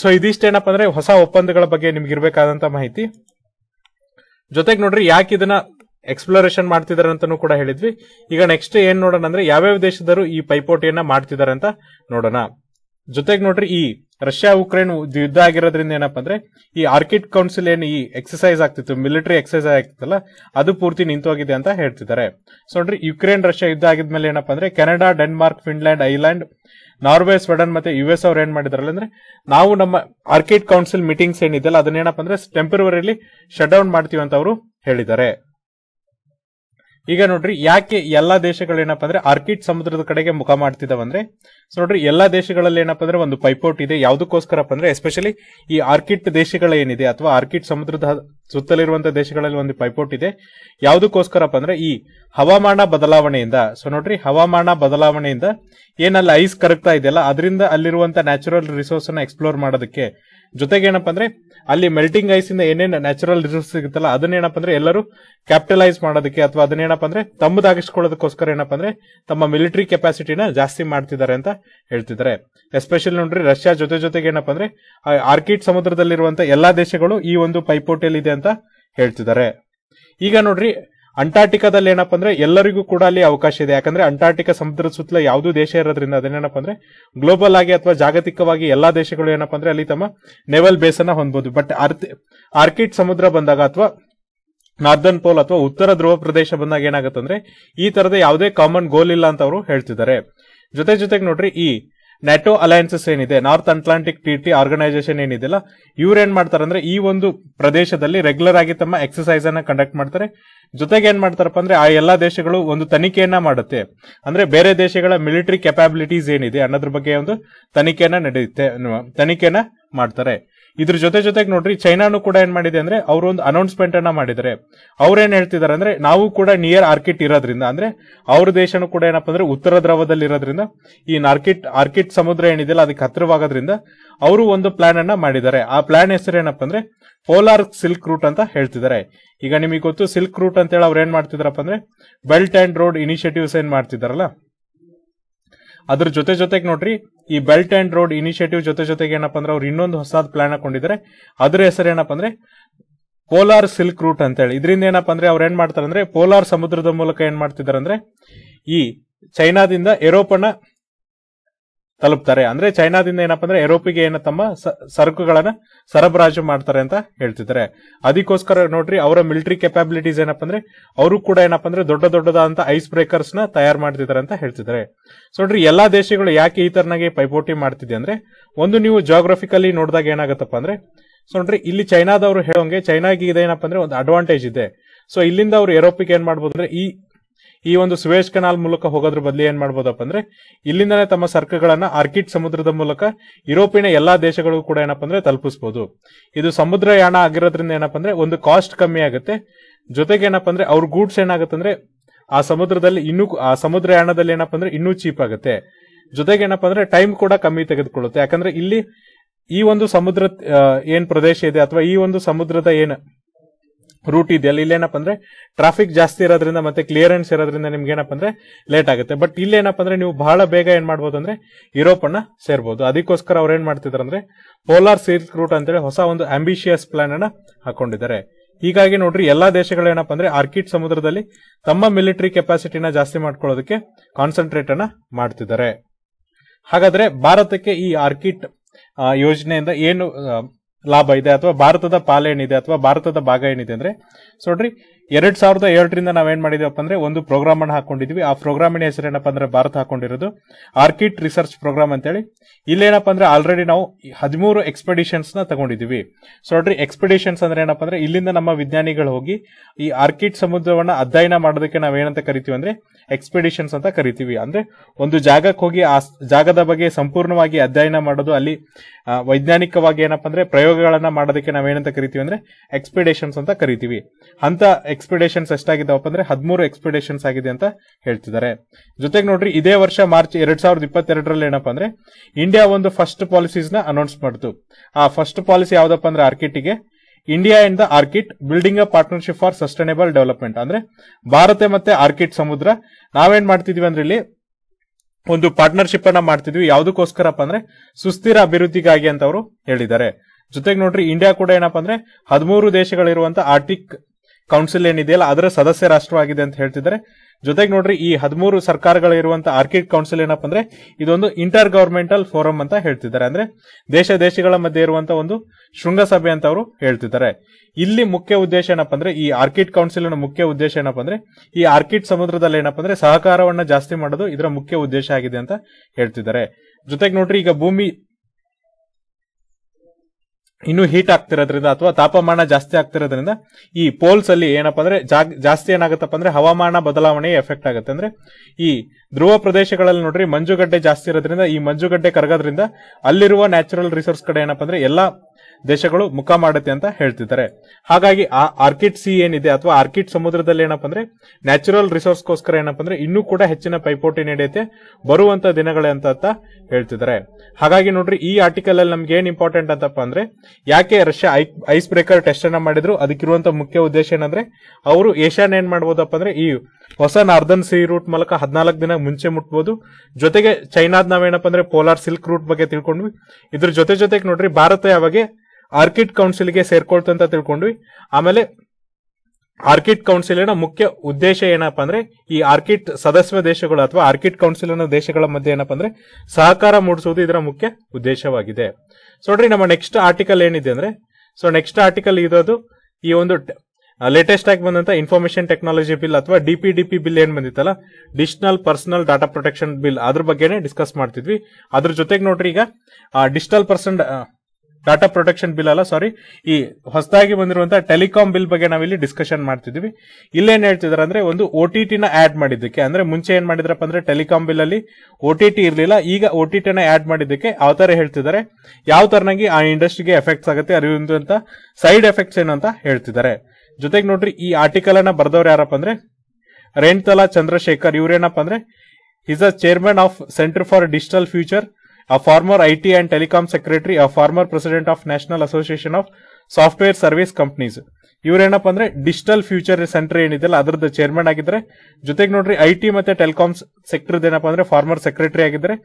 ಸೊ ಏನಪ್ಪ ಅಂದ್ರೆ ಹೊಸ ಒಪ್ಪಂದಗಳ ಬಗ್ಗೆ ನಿಮ್ಗೆ ಇರಬೇಕಾದಂತ ಮಾಹಿತಿ ಜೊತೆಗೆ ನೋಡ್ರಿ ಯಾಕೆ ಇದನ್ನ ಎಕ್ಸ್ಪ್ಲೋರೇಷನ್ ಮಾಡ್ತಿದಾರೆ ಅಂತಾನು ಕೂಡ ಹೇಳಿದ್ವಿ ಈಗ ನೆಕ್ಸ್ಟ್ ಏನ್ ನೋಡೋಣ ಅಂದ್ರೆ ಯಾವ್ಯಾವ ದೇಶದರು ಈ ಪೈಪೋಟಿಯನ್ನ ಮಾಡ್ತಿದ್ದಾರೆ ಅಂತ ನೋಡೋಣ ಜೊತೆಗೆ ನೋಡ್ರಿ ಈ ರಷ್ಯಾ ಉಕ್ರೇನ್ ಯುದ್ಧ ಆಗಿರೋದ್ರಿಂದ ಏನಪ್ಪಾ ಅಂದ್ರೆ ಈ ಆರ್ಕಿಡ್ ಕೌನ್ಸಿಲ್ ಏನು ಈ ಎಕ್ಸಸೈಸ್ ಆಗ್ತಿತ್ತು ಮಿಲಿಟರಿ ಎಕ್ಸಸೈಸ್ ಆಗ್ತಿತ್ತಲ್ಲ ಅದು ಪೂರ್ತಿ ನಿಂತೋಗಿದೆ ಅಂತ ಹೇಳ್ತಿದ್ದಾರೆ ಸೊ ನೋಡ್ರಿ ಯುಕ್ರೇನ್ ರಷ್ಯಾ ಯುದ್ಧ ಆಗಿದ್ಮೇಲೆ ಏನಪ್ಪಾ ಅಂದ್ರೆ Canada Denmark Finland island Norway Sweden ಮತ್ತೆ ಯು ಎಸ್ ಅವ್ರು ಏನ್ ಮಾಡಿದಾರಲ್ಲ ಅಂದ್ರೆ ನಾವು ನಮ್ಮ ಆರ್ಕಿಡ್ ಕೌನ್ಸಿಲ್ ಮೀಟಿಂಗ್ಸ್ ಏನಿದೆಯಲ್ಲ ಅದನ್ನೇನಪ್ಪ ಅಂದ್ರೆ ಟೆಂಪರವರಿಲಿ ಶಟ್ ಡೌನ್ ಮಾಡ್ತೀವಿ ಅಂತ ಅವರು ಹೇಳಿದ್ದಾರೆ ಈಗ ನೋಡ್ರಿ ಯಾಕೆ ಎಲ್ಲಾ ದೇಶಗಳೇನಪ್ಪ ಅಂದ್ರೆ ಆರ್ಕಿಡ್ ಸಮುದ್ರದ ಕಡೆಗೆ ಮುಖ ಅಂದ್ರೆ ಸೊ ನೋಡ್ರಿ ಎಲ್ಲಾ ದೇಶಗಳಲ್ಲಿ ಏನಪ್ಪಾ ಅಂದ್ರೆ ಒಂದು ಪೈಪೋಟ್ ಇದೆ ಯಾವ್ದಕ್ಕೋಸ್ಕರಪ್ಪ ಅಂದ್ರೆ ಎಸ್ಪೆಷಲಿ ಈ ಆರ್ಕಿಡ್ ದೇಶಗಳ ಏನಿದೆ ಅಥವಾ ಆರ್ಕಿಡ್ ಸಮುದ್ರದ ಸುತ್ತಲಿರುವಂತಹ ದೇಶಗಳಲ್ಲಿ ಒಂದು ಪೈಪೋಟ್ ಇದೆ ಯಾವುದಕ್ಕೋಸ್ಕರಪ್ಪ ಅಂದ್ರೆ ಈ ಹವಾಮಾನ ಬದಲಾವಣೆಯಿಂದ ಸೊ ನೋಡ್ರಿ ಹವಾಮಾನ ಬದಲಾವಣೆಯಿಂದ ಏನಲ್ಲಿ ಐಸ್ ಕರಗ್ತಾ ಇದೆಯಲ್ಲ ಅದರಿಂದ ಅಲ್ಲಿರುವಂತಹ ನ್ಯಾಚುರಲ್ ರಿಸೋರ್ಸ್ ಅನ್ನ ಎಕ್ಸ್ಪ್ಲೋರ್ ಮಾಡೋದಕ್ಕೆ ಜೊತೆಗೆ ಏನಪ್ಪಾ ಅಂದ್ರೆ ಅಲ್ಲಿ ಮೆಲ್ಟಿಂಗ್ ಐಸ್ ಇಂದ ಏನೇನು ನ್ಯಾಚುರಲ್ ರಿಸೋರ್ಸ್ ಸಿಗುತ್ತಲ್ಲ ಅದನ್ನೇನಪ್ಪ ಅಂದ್ರೆ ಎಲ್ಲರೂ ಕ್ಯಾಪಿಟಲೈಸ್ ಮಾಡೋದಕ್ಕೆ ಅಥವಾ ಅದನ್ನೇನಪ್ಪ ಅಂದ್ರೆ ತಮ್ಮದಾಗಿಸ್ಕೊಳ್ಳೋದಕ್ಕೋಸ್ಕರ ಏನಪ್ಪ ಅಂದ್ರೆ ತಮ್ಮ ಮಿಲಿಟರಿ ಕೆಪಾಸಿಟಿನ ಜಾಸ್ತಿ ಮಾಡ್ತಿದ್ದಾರೆ ಅಂತ ಹೇಳ್ತಿದ್ದಾರೆ ಎಸ್ಪೆಷಲಿ ನೋಡ್ರಿ ರಷ್ಯಾ ಜೊತೆ ಜೊತೆಗೆ ಏನಪ್ಪ ಅಂದ್ರೆ ಆರ್ಕಿಡ್ ಸಮುದ್ರದಲ್ಲಿರುವಂತಹ ಎಲ್ಲಾ ದೇಶಗಳು ಈ ಒಂದು ಪೈಪೋಟಿಯಲ್ಲಿ ಇದೆ ಅಂತ ಹೇಳ್ತಿದ್ದಾರೆ ಈಗ ನೋಡ್ರಿ ಅಂಟಾರ್ಟಿಕಾದಲ್ಲಿ ಏನಪ್ಪಾ ಅಂದ್ರೆ ಎಲ್ಲರಿಗೂ ಕೂಡ ಅಲ್ಲಿ ಅವಕಾಶ ಇದೆ ಯಾಕಂದ್ರೆ ಅಂಟಾರ್ಟಿಕಾ ಸಮುದ್ರ ಸುತ್ತಲ ಯಾವುದೂ ದೇಶ ಇರೋದ್ರಿಂದ ಅದೇನಪ್ಪ ಅಂದ್ರೆ ಗ್ಲೋಬಲ್ ಆಗಿ ಅಥವಾ ಜಾಗತಿಕವಾಗಿ ಎಲ್ಲಾ ದೇಶಗಳು ಏನಪ್ಪಾ ಅಂದ್ರೆ ಅಲ್ಲಿ ತಮ್ಮ ನೆವಲ್ ಅನ್ನ ಹೊಂದಬಹುದು ಬಟ್ ಆರ್ಕಿಡ್ ಸಮುದ್ರ ಬಂದಾಗ ಅಥವಾ ನಾರ್ದನ್ ಪೋಲ್ ಅಥವಾ ಉತ್ತರ ಧ್ರುವ ಪ್ರದೇಶ ಬಂದಾಗ ಏನಾಗುತ್ತೆ ಅಂದ್ರೆ ಈ ತರದ ಯಾವುದೇ ಕಾಮನ್ ಗೋಲ್ ಇಲ್ಲ ಅಂತ ಅವರು ಹೇಳ್ತಿದ್ದಾರೆ ಜೊತೆ ಜೊತೆಗೆ ನೋಡ್ರಿ ಈ ನ್ಯಾಟೋ ಅಲಯನ್ಸಸ್ ಏನಿದೆ ನಾರ್ತ್ ಅಟ್ಲಾಂಟಿಕ್ ಟ್ರೀಟಿ ಆರ್ಗನೈಸೇಷನ್ ಏನಿದೆಲ್ಲ ಇವ್ರು ಏನ್ ಮಾಡ್ತಾರೆ ಅಂದ್ರೆ ಈ ಒಂದು ಪ್ರದೇಶದಲ್ಲಿ ರೆಗ್ಯುಲರ್ ಆಗಿ ತಮ್ಮ ಎಕ್ಸಸೈಸ್ ಅನ್ನ ಕಂಡಕ್ಟ್ ಮಾಡ್ತಾರೆ ಜೊತೆಗೆ ಏನ್ ಮಾಡ್ತಾರಪ್ಪ ಅಂದ್ರೆ ಆ ಎಲ್ಲಾ ದೇಶಗಳು ಒಂದು ತನಿಖೆಯನ್ನ ಮಾಡುತ್ತೆ ಅಂದ್ರೆ ಬೇರೆ ದೇಶಗಳ ಮಿಲಿಟರಿ ಕೆಪಾಬಿಲಿಟೀಸ್ ಏನಿದೆ ಅನ್ನೋದ್ರ ಬಗ್ಗೆ ಒಂದು ತನಿಖೆಯನ್ನ ನಡೆಯುತ್ತೆ ತನಿಖೆನ ಮಾಡ್ತಾರೆ ಇದ್ರ ಜೊತೆ ಜೊತೆಗೆ ನೋಡ್ರಿ ಚೈನಾನು ಕೂಡ ಏನ್ ಮಾಡಿದೆ ಅಂದ್ರೆ ಅವರು ಒಂದು ಅನೌನ್ಸ್ಮೆಂಟ್ ಅನ್ನ ಮಾಡಿದರೆ ಅವ್ರೇನ್ ಹೇಳ್ತಿದ್ದಾರೆ ಅಂದ್ರೆ ನಾವು ಕೂಡ ನಿಯರ್ ಆರ್ಕಿಟ್ ಇರೋದ್ರಿಂದ ಅಂದ್ರೆ ಅವ್ರ ದೇಶನೂ ಕೂಡ ಏನಪ್ಪಾ ಅಂದ್ರೆ ಉತ್ತರ ದ್ರವದಲ್ಲಿ ಇರೋದ್ರಿಂದ ಈ ನಾರ್ಕಿಟ್ ಆರ್ಕಿಟ್ ಸಮುದ್ರ ಏನಿದೆಯಲ್ಲ ಅದಕ್ಕೆ ಹತ್ತಿರವಾಗೋದ್ರಿಂದ ಅವರು ಒಂದು ಪ್ಲಾನ್ ಅನ್ನ ಮಾಡಿದ್ದಾರೆ ಆ ಪ್ಲಾನ್ ಹೆಸರು ಏನಪ್ಪಾ ಅಂದ್ರೆ ಪೋಲಾರ್ ಸಿಲ್ಕ್ ರೂಟ್ ಅಂತ ಹೇಳ್ತಿದ್ದಾರೆ ಈಗ ನಿಮಗೆ ಗೊತ್ತು ಸಿಲ್ಕ್ ರೂಟ್ ಅಂತ ಹೇಳಿ ಅವ್ರು ಏನ್ ಮಾಡ್ತಿದಾರಪ್ಪ ಅಂದ್ರೆ ಬೆಲ್ಟ್ ಅಂಡ್ ರೋಡ್ ಇನಿಷಿಯೇಟಿವ್ಸ್ ಏನ್ ಮಾಡ್ತಿದಾರಲ್ಲ ಅದ್ರ ಜೊತೆ ಜೊತೆಗೆ ನೋಡ್ರಿ ಈ ಬೆಲ್ಟ್ ಅಂಡ್ ರೋಡ್ ಇನಿಷಿಯೇಟಿವ್ ಜೊತೆ ಜೊತೆಗೆ ಏನಪ್ಪ ಅಂದ್ರೆ ಅವ್ರು ಇನ್ನೊಂದು ಹೊಸದ್ ಪ್ಲಾನ್ ಹಾಕೊಂಡಿದ್ದಾರೆ ಅದ್ರ ಹೆಸರು ಏನಪ್ಪ ಅಂದ್ರೆ ಪೋಲಾರ್ ಸಿಲ್ಕ್ ರೂಟ್ ಅಂತ ಹೇಳಿ ಇದರಿಂದ ಏನಪ್ಪಾ ಅಂದ್ರೆ ಅವ್ರ ಏನ್ ಮಾಡ್ತಾರೆ ಪೋಲಾರ್ ಸಮುದ್ರದ ಮೂಲಕ ಏನ್ ಮಾಡ್ತಿದ್ದಾರೆ ಅಂದ್ರೆ ಈ ಚೈನಾದಿಂದ ಏರೋಪನ ತಲುಪ್ತಾರೆ ಅಂದ್ರೆ ಚೈನಾದಿಂದ ಏನಪ್ಪಾ ಅಂದ್ರೆ ಯುರೋಪಿಗೆ ಏನ ತಮ್ಮ ಸರಕುಗಳನ್ನ ಸರಬರಾಜು ಮಾಡ್ತಾರೆ ಅಂತ ಹೇಳ್ತಿದ್ದಾರೆ ಅದಕ್ಕೋಸ್ಕರ ನೋಡ್ರಿ ಅವರ ಮಿಲಿಟರಿ ಕೆಪಾಬಿಲಿಟೀಸ್ ಏನಪ್ಪಾ ಅಂದ್ರೆ ಅವರು ಕೂಡ ಏನಪ್ಪಾ ಅಂದ್ರೆ ದೊಡ್ಡ ದೊಡ್ಡದಾದಂತ ಐಸ್ ಬ್ರೇಕರ್ಸ್ ನ ತಯಾರು ಮಾಡ್ತಿದ್ದಾರೆ ಅಂತ ಹೇಳ್ತಿದ್ದಾರೆ ಸೊ ನೋಡ್ರಿ ಎಲ್ಲಾ ದೇಶಗಳು ಯಾಕೆ ಈ ತರನಾಗಿ ಪೈಪೋಟಿ ಮಾಡ್ತಿದೆ ಅಂದ್ರೆ ಒಂದು ನೀವು ಜಾಗ್ರಫಿಕಲಿ ನೋಡಿದಾಗ ಏನಾಗತ್ತಪ್ಪ ಅಂದ್ರೆ ಸೊ ನೋಡ್ರಿ ಇಲ್ಲಿ ಚೈನಾದವರು ಹೇಳೋಂಗೆ ಚೈನಾಗಿ ಇದೇನಪ್ಪ ಅಂದ್ರೆ ಒಂದು ಅಡ್ವಾಂಟೇಜ್ ಇದೆ ಸೊ ಇಲ್ಲಿಂದ ಅವರು ಯುರೋಪಿಗೆ ಏನ್ ಮಾಡ್ಬೋದು ಅಂದ್ರೆ ಈ ಈ ಒಂದು ಸುವೇಶ್ ಕನಾಲ್ ಮೂಲಕ ಹೋಗೋದ್ರ ಬದಲಿ ಏನ್ ಮಾಡ್ಬೋದಪ್ಪ ಅಂದ್ರೆ ಇಲ್ಲಿಂದನೇ ತಮ್ಮ ಸರಕುಗಳನ್ನ ಆರ್ಕಿಡ್ ಸಮುದ್ರದ ಮೂಲಕ ಯುರೋಪಿನ ಎಲ್ಲಾ ದೇಶಗಳಿಗೂ ಕೂಡ ಏನಪ್ಪ ಅಂದ್ರೆ ತಲುಪಿಸಬಹುದು ಇದು ಸಮುದ್ರ ಯಾಣ ಆಗಿರೋದ್ರಿಂದ ಏನಪ್ಪ ಅಂದ್ರೆ ಒಂದು ಕಾಸ್ಟ್ ಕಮ್ಮಿ ಆಗುತ್ತೆ ಜೊತೆಗೆ ಏನಪ್ಪ ಅಂದ್ರೆ ಅವ್ರ ಗೂಡ್ಸ್ ಏನಾಗುತ್ತೆ ಅಂದ್ರೆ ಆ ಸಮುದ್ರದಲ್ಲಿ ಇನ್ನೂ ಆ ಸಮುದ್ರ ಯಾಣದಲ್ಲಿ ಏನಪ್ಪ ಅಂದ್ರೆ ಇನ್ನೂ ಚೀಪ್ ಆಗುತ್ತೆ ಜೊತೆಗೆ ಏನಪ್ಪ ಅಂದ್ರೆ ಟೈಮ್ ಕೂಡ ಕಮ್ಮಿ ತೆಗೆದುಕೊಳ್ಳುತ್ತೆ ಯಾಕಂದ್ರೆ ಇಲ್ಲಿ ಈ ಒಂದು ಸಮುದ್ರ ಏನ್ ಪ್ರದೇಶ ಇದೆ ಅಥವಾ ಈ ಒಂದು ಸಮುದ್ರದ ಏನು ರೂಟ್ ಇದೆಯಲ್ಲ ಇಲ್ಲೇನಪ್ಪ ಅಂದ್ರೆ ಟ್ರಾಫಿಕ್ ಜಾಸ್ತಿ ಇರೋದ್ರಿಂದ ಮತ್ತೆ ಕ್ಲಿಯರೆನ್ಸ್ ಇರೋದ್ರಿಂದ ನಿಮ್ಗೆ ಏನಪ್ಪಾ ಅಂದ್ರೆ ಲೇಟ್ ಆಗುತ್ತೆ ಬಟ್ ಇಲ್ಲೇನಪ್ಪ ಅಂದ್ರೆ ನೀವು ಬಹಳ ಬೇಗ ಏನ್ ಮಾಡ್ಬೋದು ಅಂದ್ರೆ ಯುರೋಪ್ ಅನ್ನ ಸೇರ್ಬೋದು ಅದಕ್ಕೋಸ್ಕರ ಅವ್ರು ಏನ್ ಮಾಡ್ತಿದಾರೆ ಪೋಲಾರ್ ಸಿಲ್ಕ್ ರೂಟ್ ಅಂತೇಳಿ ಹೊಸ ಒಂದು ಆಂಬಿಷಿಯಸ್ ಪ್ಲಾನ್ ಅನ್ನ ಹಾಕೊಂಡಿದ್ದಾರೆ ಹೀಗಾಗಿ ನೋಡ್ರಿ ಎಲ್ಲಾ ದೇಶಗಳು ಏನಪ್ಪ ಅಂದ್ರೆ ಆರ್ಕಿಡ್ ಸಮುದ್ರದಲ್ಲಿ ತಮ್ಮ ಮಿಲಿಟರಿ ಕೆಪಾಸಿಟಿನ ಜಾಸ್ತಿ ಮಾಡ್ಕೊಳ್ಳೋದಕ್ಕೆ ಕಾನ್ಸಂಟ್ರೇಟ್ ಅನ್ನ ಮಾಡ್ತಿದ್ದಾರೆ ಹಾಗಾದ್ರೆ ಭಾರತಕ್ಕೆ ಈ ಆರ್ಕಿಡ್ ಯೋಜನೆಯಿಂದ ಏನು ಲಾಭ ಇದೆ ಅಥವಾ ಭಾರತದ ಪಾಲೇನಿದೆ ಅಥವಾ ಭಾರತದ ಭಾಗ ಏನಿದೆ ಅಂದ್ರೆ ಸೊ ನೋಡ್ರಿ ಎರಡ್ ಸಾವಿರದ ಏಳರಿಂದ ನಾವೇನ್ ಮಾಡಿದೀವಪ್ಪ ಅಂದ್ರೆ ಒಂದು ಪ್ರೋಗ್ರಾಮ್ ಅನ್ನು ಹಾಕೊಂಡಿದ್ವಿ ಆ ಪ್ರೋಗ್ರಾಮಿನ ಹೆಸರೇನಪ್ಪ ಅಂದ್ರೆ ಭಾರತ ಹಾಕೊಂಡಿರೋದು ಆರ್ಕಿಟ್ ರಿಸರ್ಚ್ ಪ್ರೋಗ್ರಾಮ್ ಅಂತೇಳಿ ಇಲ್ಲೇನಪ್ಪ ಅಂದ್ರೆ ಆಲ್ರೆಡಿ ನಾವು ಹದಿಮೂರು ಎಕ್ಸ್ಪೆಡಿಷನ್ಸ್ ನ ತಗೊಂಡಿದೀವಿ ಸೊ ನೋಡ್ರಿ ಎಕ್ಸ್ಪೆಡಿಷನ್ಸ್ ಅಂದ್ರೆ ಏನಪ್ಪ ಅಂದ್ರೆ ಇಲ್ಲಿಂದ ನಮ್ಮ ವಿಜ್ಞಾನಿಗಳು ಹೋಗಿ ಈ ಆರ್ಕಿಟ್ ಸಮುದ್ರವನ್ನ ಅಧ್ಯಯನ ಮಾಡೋದಕ್ಕೆ ನಾವೇನಂತ ಕರಿತೀವಿ ಅಂದ್ರೆ ಎಕ್ಸ್ಪೆಡಿಷನ್ಸ್ ಅಂತ ಕರಿತೀವಿ ಅಂದ್ರೆ ಒಂದು ಜಾಗಕ್ಕೆ ಹೋಗಿ ಆ ಜಾಗದ ಬಗ್ಗೆ ಸಂಪೂರ್ಣವಾಗಿ ಅಧ್ಯಯನ ಮಾಡೋದು ಅಲ್ಲಿ ವೈಜ್ಞಾನಿಕವಾಗಿ ಏನಪ್ಪಾ ಅಂದ್ರೆ ಪ್ರಯೋಗಗಳನ್ನ ಮಾಡೋದಕ್ಕೆ ನಾವೇನಂತ ಕರಿತೀವಿ ಅಂದ್ರೆ ಎಕ್ಸ್ಪೆಡೇಷನ್ಸ್ ಅಂತ ಕರಿತೀವಿ ಅಂತ ಎಕ್ಸ್ಪೆಡೇಷನ್ಸ್ ಎಷ್ಟಾಗಿದ್ದಾವಪ್ಪ ಅಂದ್ರೆ ಹದಿಮೂರು ಎಕ್ಸ್ಪೆಡೇಷನ್ಸ್ ಆಗಿದೆ ಅಂತ ಹೇಳ್ತಿದ್ದಾರೆ ಜೊತೆಗೆ ನೋಡ್ರಿ ಇದೇ ವರ್ಷ ಮಾರ್ಚ್ ಎರಡ್ ಸಾವಿರದ ಇಪ್ಪತ್ತೆರಡರಲ್ಲಿ ಏನಪ್ಪಾ ಅಂದ್ರೆ ಇಂಡಿಯಾ ಒಂದು ಫಸ್ಟ್ ಪಾಲಿಸೀಸ್ ನ ಅನೌನ್ಸ್ ಮಾಡಿತು ಆ ಫಸ್ಟ್ ಪಾಲಿಸಿ ಯಾವ್ದಪ್ಪ ಅಂದ್ರೆ ಆರ್ಕಿಟಿಗೆ India and the Arctic building a partnership for sustainable development ಅಂದ್ರೆ ಭಾರತ ಮತ್ತೆ ಆರ್ಕಿಟ್ ಸಮುದ್ರ ನಾವೇನ್ ಮಾಡ್ತಿದೀವಿ ಅಂದ್ರೆ ಇಲ್ಲಿ ಒಂದು ಪಾರ್ಟ್ನರ್ಶಿಪ್ ಅನ್ನ ಮಾಡ್ತಿದ್ವಿ ಯಾವುದಕ್ಕೋಸ್ಕರಪ್ಪ ಅಂದ್ರೆ ಸುಸ್ಥಿರ ಅಭಿವೃದ್ಧಿಗಾಗಿ ಅಂತ ಅವರು ಹೇಳಿದ್ದಾರೆ ಜೊತೆಗೆ ನೋಡ್ರಿ ಇಂಡಿಯಾ ಕೂಡ ಏನಪ್ಪಾ ಅಂದ್ರೆ ಹದಿಮೂರು ದೇಶಗಳಿರುವಂತಹ ಆರ್ಟಿಕ್ ಕೌನ್ಸಿಲ್ ಏನಿದೆಯಲ್ಲ ಅದರ ಸದಸ್ಯ ರಾಷ್ಟ್ರವಾಗಿದೆ ಅಂತ ಹೇಳ್ತಿದ್ದಾರೆ ಜೊತೆಗೆ ನೋಡ್ರಿ ಈ ಹದಿಮೂರು ಸರ್ಕಾರಗಳಿರುವಂತಹ ಆರ್ಕಿಡ್ ಕೌನ್ಸಿಲ್ ಏನಪ್ಪ ಅಂದ್ರೆ ಇದೊಂದು ಇಂಟರ್ ಗವರ್ಮೆಂಟಲ್ ಫೋರಂ ಅಂತ ಹೇಳ್ತಿದ್ದಾರೆ ಅಂದ್ರೆ ದೇಶ ದೇಶಗಳ ಮಧ್ಯೆ ಇರುವಂತ ಒಂದು ಶೃಂಗಸಭೆ ಅಂತ ಅವರು ಹೇಳ್ತಿದ್ದಾರೆ ಇಲ್ಲಿ ಮುಖ್ಯ ಉದ್ದೇಶ ಏನಪ್ಪ ಅಂದ್ರೆ ಈ ಆರ್ಕಿಡ್ ಕೌನ್ಸಿಲ್ನ ಮುಖ್ಯ ಉದ್ದೇಶ ಏನಪ್ಪ ಅಂದ್ರೆ ಈ ಆರ್ಕಿಡ್ ಸಮುದ್ರದಲ್ಲಿ ಏನಪ್ಪ ಅಂದ್ರೆ ಸಹಕಾರವನ್ನ ಜಾಸ್ತಿ ಮಾಡೋದು ಇದರ ಮುಖ್ಯ ಉದ್ದೇಶ ಆಗಿದೆ ಅಂತ ಹೇಳ್ತಿದ್ದಾರೆ ಜೊತೆಗೆ ನೋಡ್ರಿ ಈಗ ಭೂಮಿ ಇನ್ನು ಹೀಟ್ ಆಗ್ತಿರೋದ್ರಿಂದ ಅಥವಾ ತಾಪಮಾನ ಜಾಸ್ತಿ ಆಗ್ತಿರೋದ್ರಿಂದ ಈ ಪೋಲ್ಸ್ ಅಲ್ಲಿ ಏನಪ್ಪಾ ಅಂದ್ರೆ ಜಾಸ್ತಿ ಏನಾಗುತ್ತಪ್ಪ ಅಂದ್ರೆ ಹವಾಮಾನ ಬದಲಾವಣೆ ಎಫೆಕ್ಟ್ ಆಗುತ್ತೆ ಅಂದ್ರೆ ಈ ಧ್ರುವ ಪ್ರದೇಶಗಳಲ್ಲಿ ನೋಡ್ರಿ ಮಂಜುಗಡ್ಡೆ ಜಾಸ್ತಿ ಇರೋದ್ರಿಂದ ಈ ಮಂಜುಗಡ್ಡೆ ಕರಗೋದ್ರಿಂದ ಅಲ್ಲಿರುವ ನ್ಯಾಚುರಲ್ ರಿಸೋರ್ಸ್ ಕಡೆ ಏನಪ್ಪ ಅಂದ್ರೆ ಎಲ್ಲಾ ದೇಶಗಳು ಮುಖ ಮಾಡುತ್ತೆ ಅಂತ ಹೇಳ್ತಿದ್ದಾರೆ ಹಾಗಾಗಿ ಆ ಆರ್ಕಿಡ್ ಸಿ ಏನಿದೆ ಅಥವಾ ಆರ್ಕಿಡ್ ಸಮುದ್ರದಲ್ಲಿ ಏನಪ್ಪ ಅಂದ್ರೆ ನ್ಯಾಚುರಲ್ ರಿಸೋರ್ಸ್ಗೋಸ್ಕರ ಏನಪ್ಪ ಅಂದ್ರೆ ಇನ್ನೂ ಕೂಡ ಹೆಚ್ಚಿನ ಪೈಪೋಟಿ ನಡೆಯುತ್ತೆ ಬರುವಂತ ದಿನಗಳೇ ಅಂತ ಹೇಳ್ತಿದ್ದಾರೆ ಹಾಗಾಗಿ ನೋಡ್ರಿ ಈ ಆರ್ಟಿಕಲ್ ಅಲ್ಲಿ ನಮ್ಗೆ ಏನ್ ಇಂಪಾರ್ಟೆಂಟ್ ಅಂತಪ್ಪ ಅಂದ್ರೆ ಯಾಕೆ ರಷ್ಯಾ ಐಸ್ ಬ್ರೇಕರ್ ಟೆಸ್ಟ್ ಅನ್ನ ಮಾಡಿದ್ರು ಅದಕ್ಕಿರುವಂತ ಮುಖ್ಯ ಉದ್ದೇಶ ಏನಂದ್ರೆ ಅವರು ಏಷ್ಯಾನ್ ಏನ್ ಮಾಡ್ಬೋದಪ್ಪ ಅಂದ್ರೆ ಈ ಹೊಸ ನಾರ್ದನ್ ಸಿ ರೂಟ್ ಮೂಲಕ ಹದಿನಾಲ್ಕು ದಿನ ಮುಂಚೆ ಮುಟ್ಬಹುದು ಜೊತೆಗೆ ಚೈನಾದ ನಾವೇನಪ್ಪ ಅಂದ್ರೆ ಪೋಲಾರ್ ಸಿಲ್ಕ್ ರೂಟ್ ಬಗ್ಗೆ ತಿಳ್ಕೊಂಡ್ವಿ ಇದ್ರ ಜೊತೆ ಜೊತೆಗೆ ನೋಡ್ರಿ ಭಾರತ ಯಾವಾಗ ಆರ್ಕಿಡ್ ಕೌನ್ಸಿಲ್ಗೆ ಸೇರ್ಕೊಳ್ತು ಅಂತ ತಿಳ್ಕೊಂಡ್ವಿ ಆಮೇಲೆ ಆರ್ಕಿಡ್ ಕೌನ್ಸಿಲಿನ ಮುಖ್ಯ ಉದ್ದೇಶ ಏನಪ್ಪ ಅಂದ್ರೆ ಈ ಆರ್ಕಿಡ್ ಸದಸ್ಯ ದೇಶಗಳು ಅಥವಾ ಆರ್ಕಿಡ್ ಕೌನ್ಸಿಲಿನ ದೇಶಗಳ ಮಧ್ಯೆ ಏನಪ್ಪ ಅಂದ್ರೆ ಸಹಕಾರ ಮೂಡಿಸುವುದು ಇದರ ಮುಖ್ಯ ಉದ್ದೇಶವಾಗಿದೆ ಸೊ ನೋಡ್ರಿ ನಮ್ಮ ನೆಕ್ಸ್ಟ್ ಆರ್ಟಿಕಲ್ ಏನಿದೆ ಅಂದ್ರೆ ಸೊ ನೆಕ್ಸ್ಟ್ ಆರ್ಟಿಕಲ್ ಇರೋದು ಈ ಒಂದು ಲೇಟೆಸ್ಟ್ ಆಗಿ ಬಂದಂತ ಇನ್ಫಾರ್ಮೇಶನ್ ಟೆಕ್ನಾಲಜಿ ಬಿಲ್ ಅಥವಾ D P D P bill ಏನ್ ಬಂದಿತ್ತಲ್ಲ digital personal data protection bill ಅದ್ರ ಬಗ್ಗೆನೆ ಡಿಸ್ಕಸ್ ಮಾಡ್ತಿದ್ವಿ ಅದ್ರ ಜೊತೆಗೆ ನೋಡ್ರಿ ಈಗ digital person data protection bill ಅಲ್ಲ ಸಾರಿ ಈ ಹೊಸದಾಗಿ ಬಂದಿರುವಂತಹ ಟೆಲಿಕಾಮ್ ಬಿಲ್ ಬಗ್ಗೆ ನಾವಿಲ್ಲಿ ಡಿಸ್ಕಷನ್ ಮಾಡ್ತಿದ್ವಿ ಇಲ್ಲೇನ್ ಹೇಳ್ತಿದಾರೆ ಅಂದ್ರೆ ಒಂದು ಒ ಟಿ ಟಿನ ಆಡ್ ಮಾಡಿದ್ದಕ್ಕೆ ಅಂದ್ರೆ ಮುಂಚೆ ಏನ್ ಮಾಡಿದ್ರಪ್ಪ ಅಂದ್ರೆ ಟೆಲಿಕಾಮ್ ಬಿಲ್ ಅಲ್ಲಿ ಒ ಟಿ ಟಿ ಇರಲಿಲ್ಲ ಈಗ ಒ ಟಿ ಟಿನ ಆಡ್ ಮಾಡಿದ್ದಕ್ಕೆ ಯಾವ ತರ ಹೇಳ್ತಿದ್ದಾರೆ ಯಾವ ತರನಾಗಿ ಆ ಇಂಡಸ್ಟ್ರಿಗೆ ಎಫೆಕ್ಟ್ಸ್ ಆಗುತ್ತೆ ಅರಿವಂತ ಸೈಡ್ ಎಫೆಕ್ಟ್ಸ್ ಏನು ಅಂತ ಹೇಳ್ತಿದ್ದಾರೆ ಜೊತೆಗೆ ನೋಡ್ರಿ ಈ ಆರ್ಟಿಕಲ್ ಅನ್ನ ಬರ್ದವ್ರು ಯಾರಪ್ಪ ಅಂದ್ರೆ ರೇಣ್ತಲಾ ಚಂದ್ರಶೇಖರ್ ಇವ್ರೇನಪ್ಪ ಅಂದ್ರೆ is a chairman of centre for digital future a former IT and telecom secretary a former president of national association of software service companies ಇವರೇನಪ್ಪ ಅಂದ್ರೆ ಡಿಜಿಟಲ್ ಫ್ಯೂಚರ್ ಸೆಂಟರ್ ಏನಿದೆಯಲ್ಲ ಅದ್ರದ್ದು ಚೇರ್ಮನ್ ಆಗಿದ್ದಾರೆ ಜೊತೆಗೆ ನೋಡ್ರಿ ಐಟಿ ಮತ್ತೆ ಟೆಲಿಕಾಮ್ಸ್ ಸೆಕ್ಟರ್ ಏನಪ್ಪ ಅಂದ್ರೆ ಫಾರ್ಮರ್ ಸೆಕ್ರೆಟರಿ ಆಗಿದ್ದಾರೆ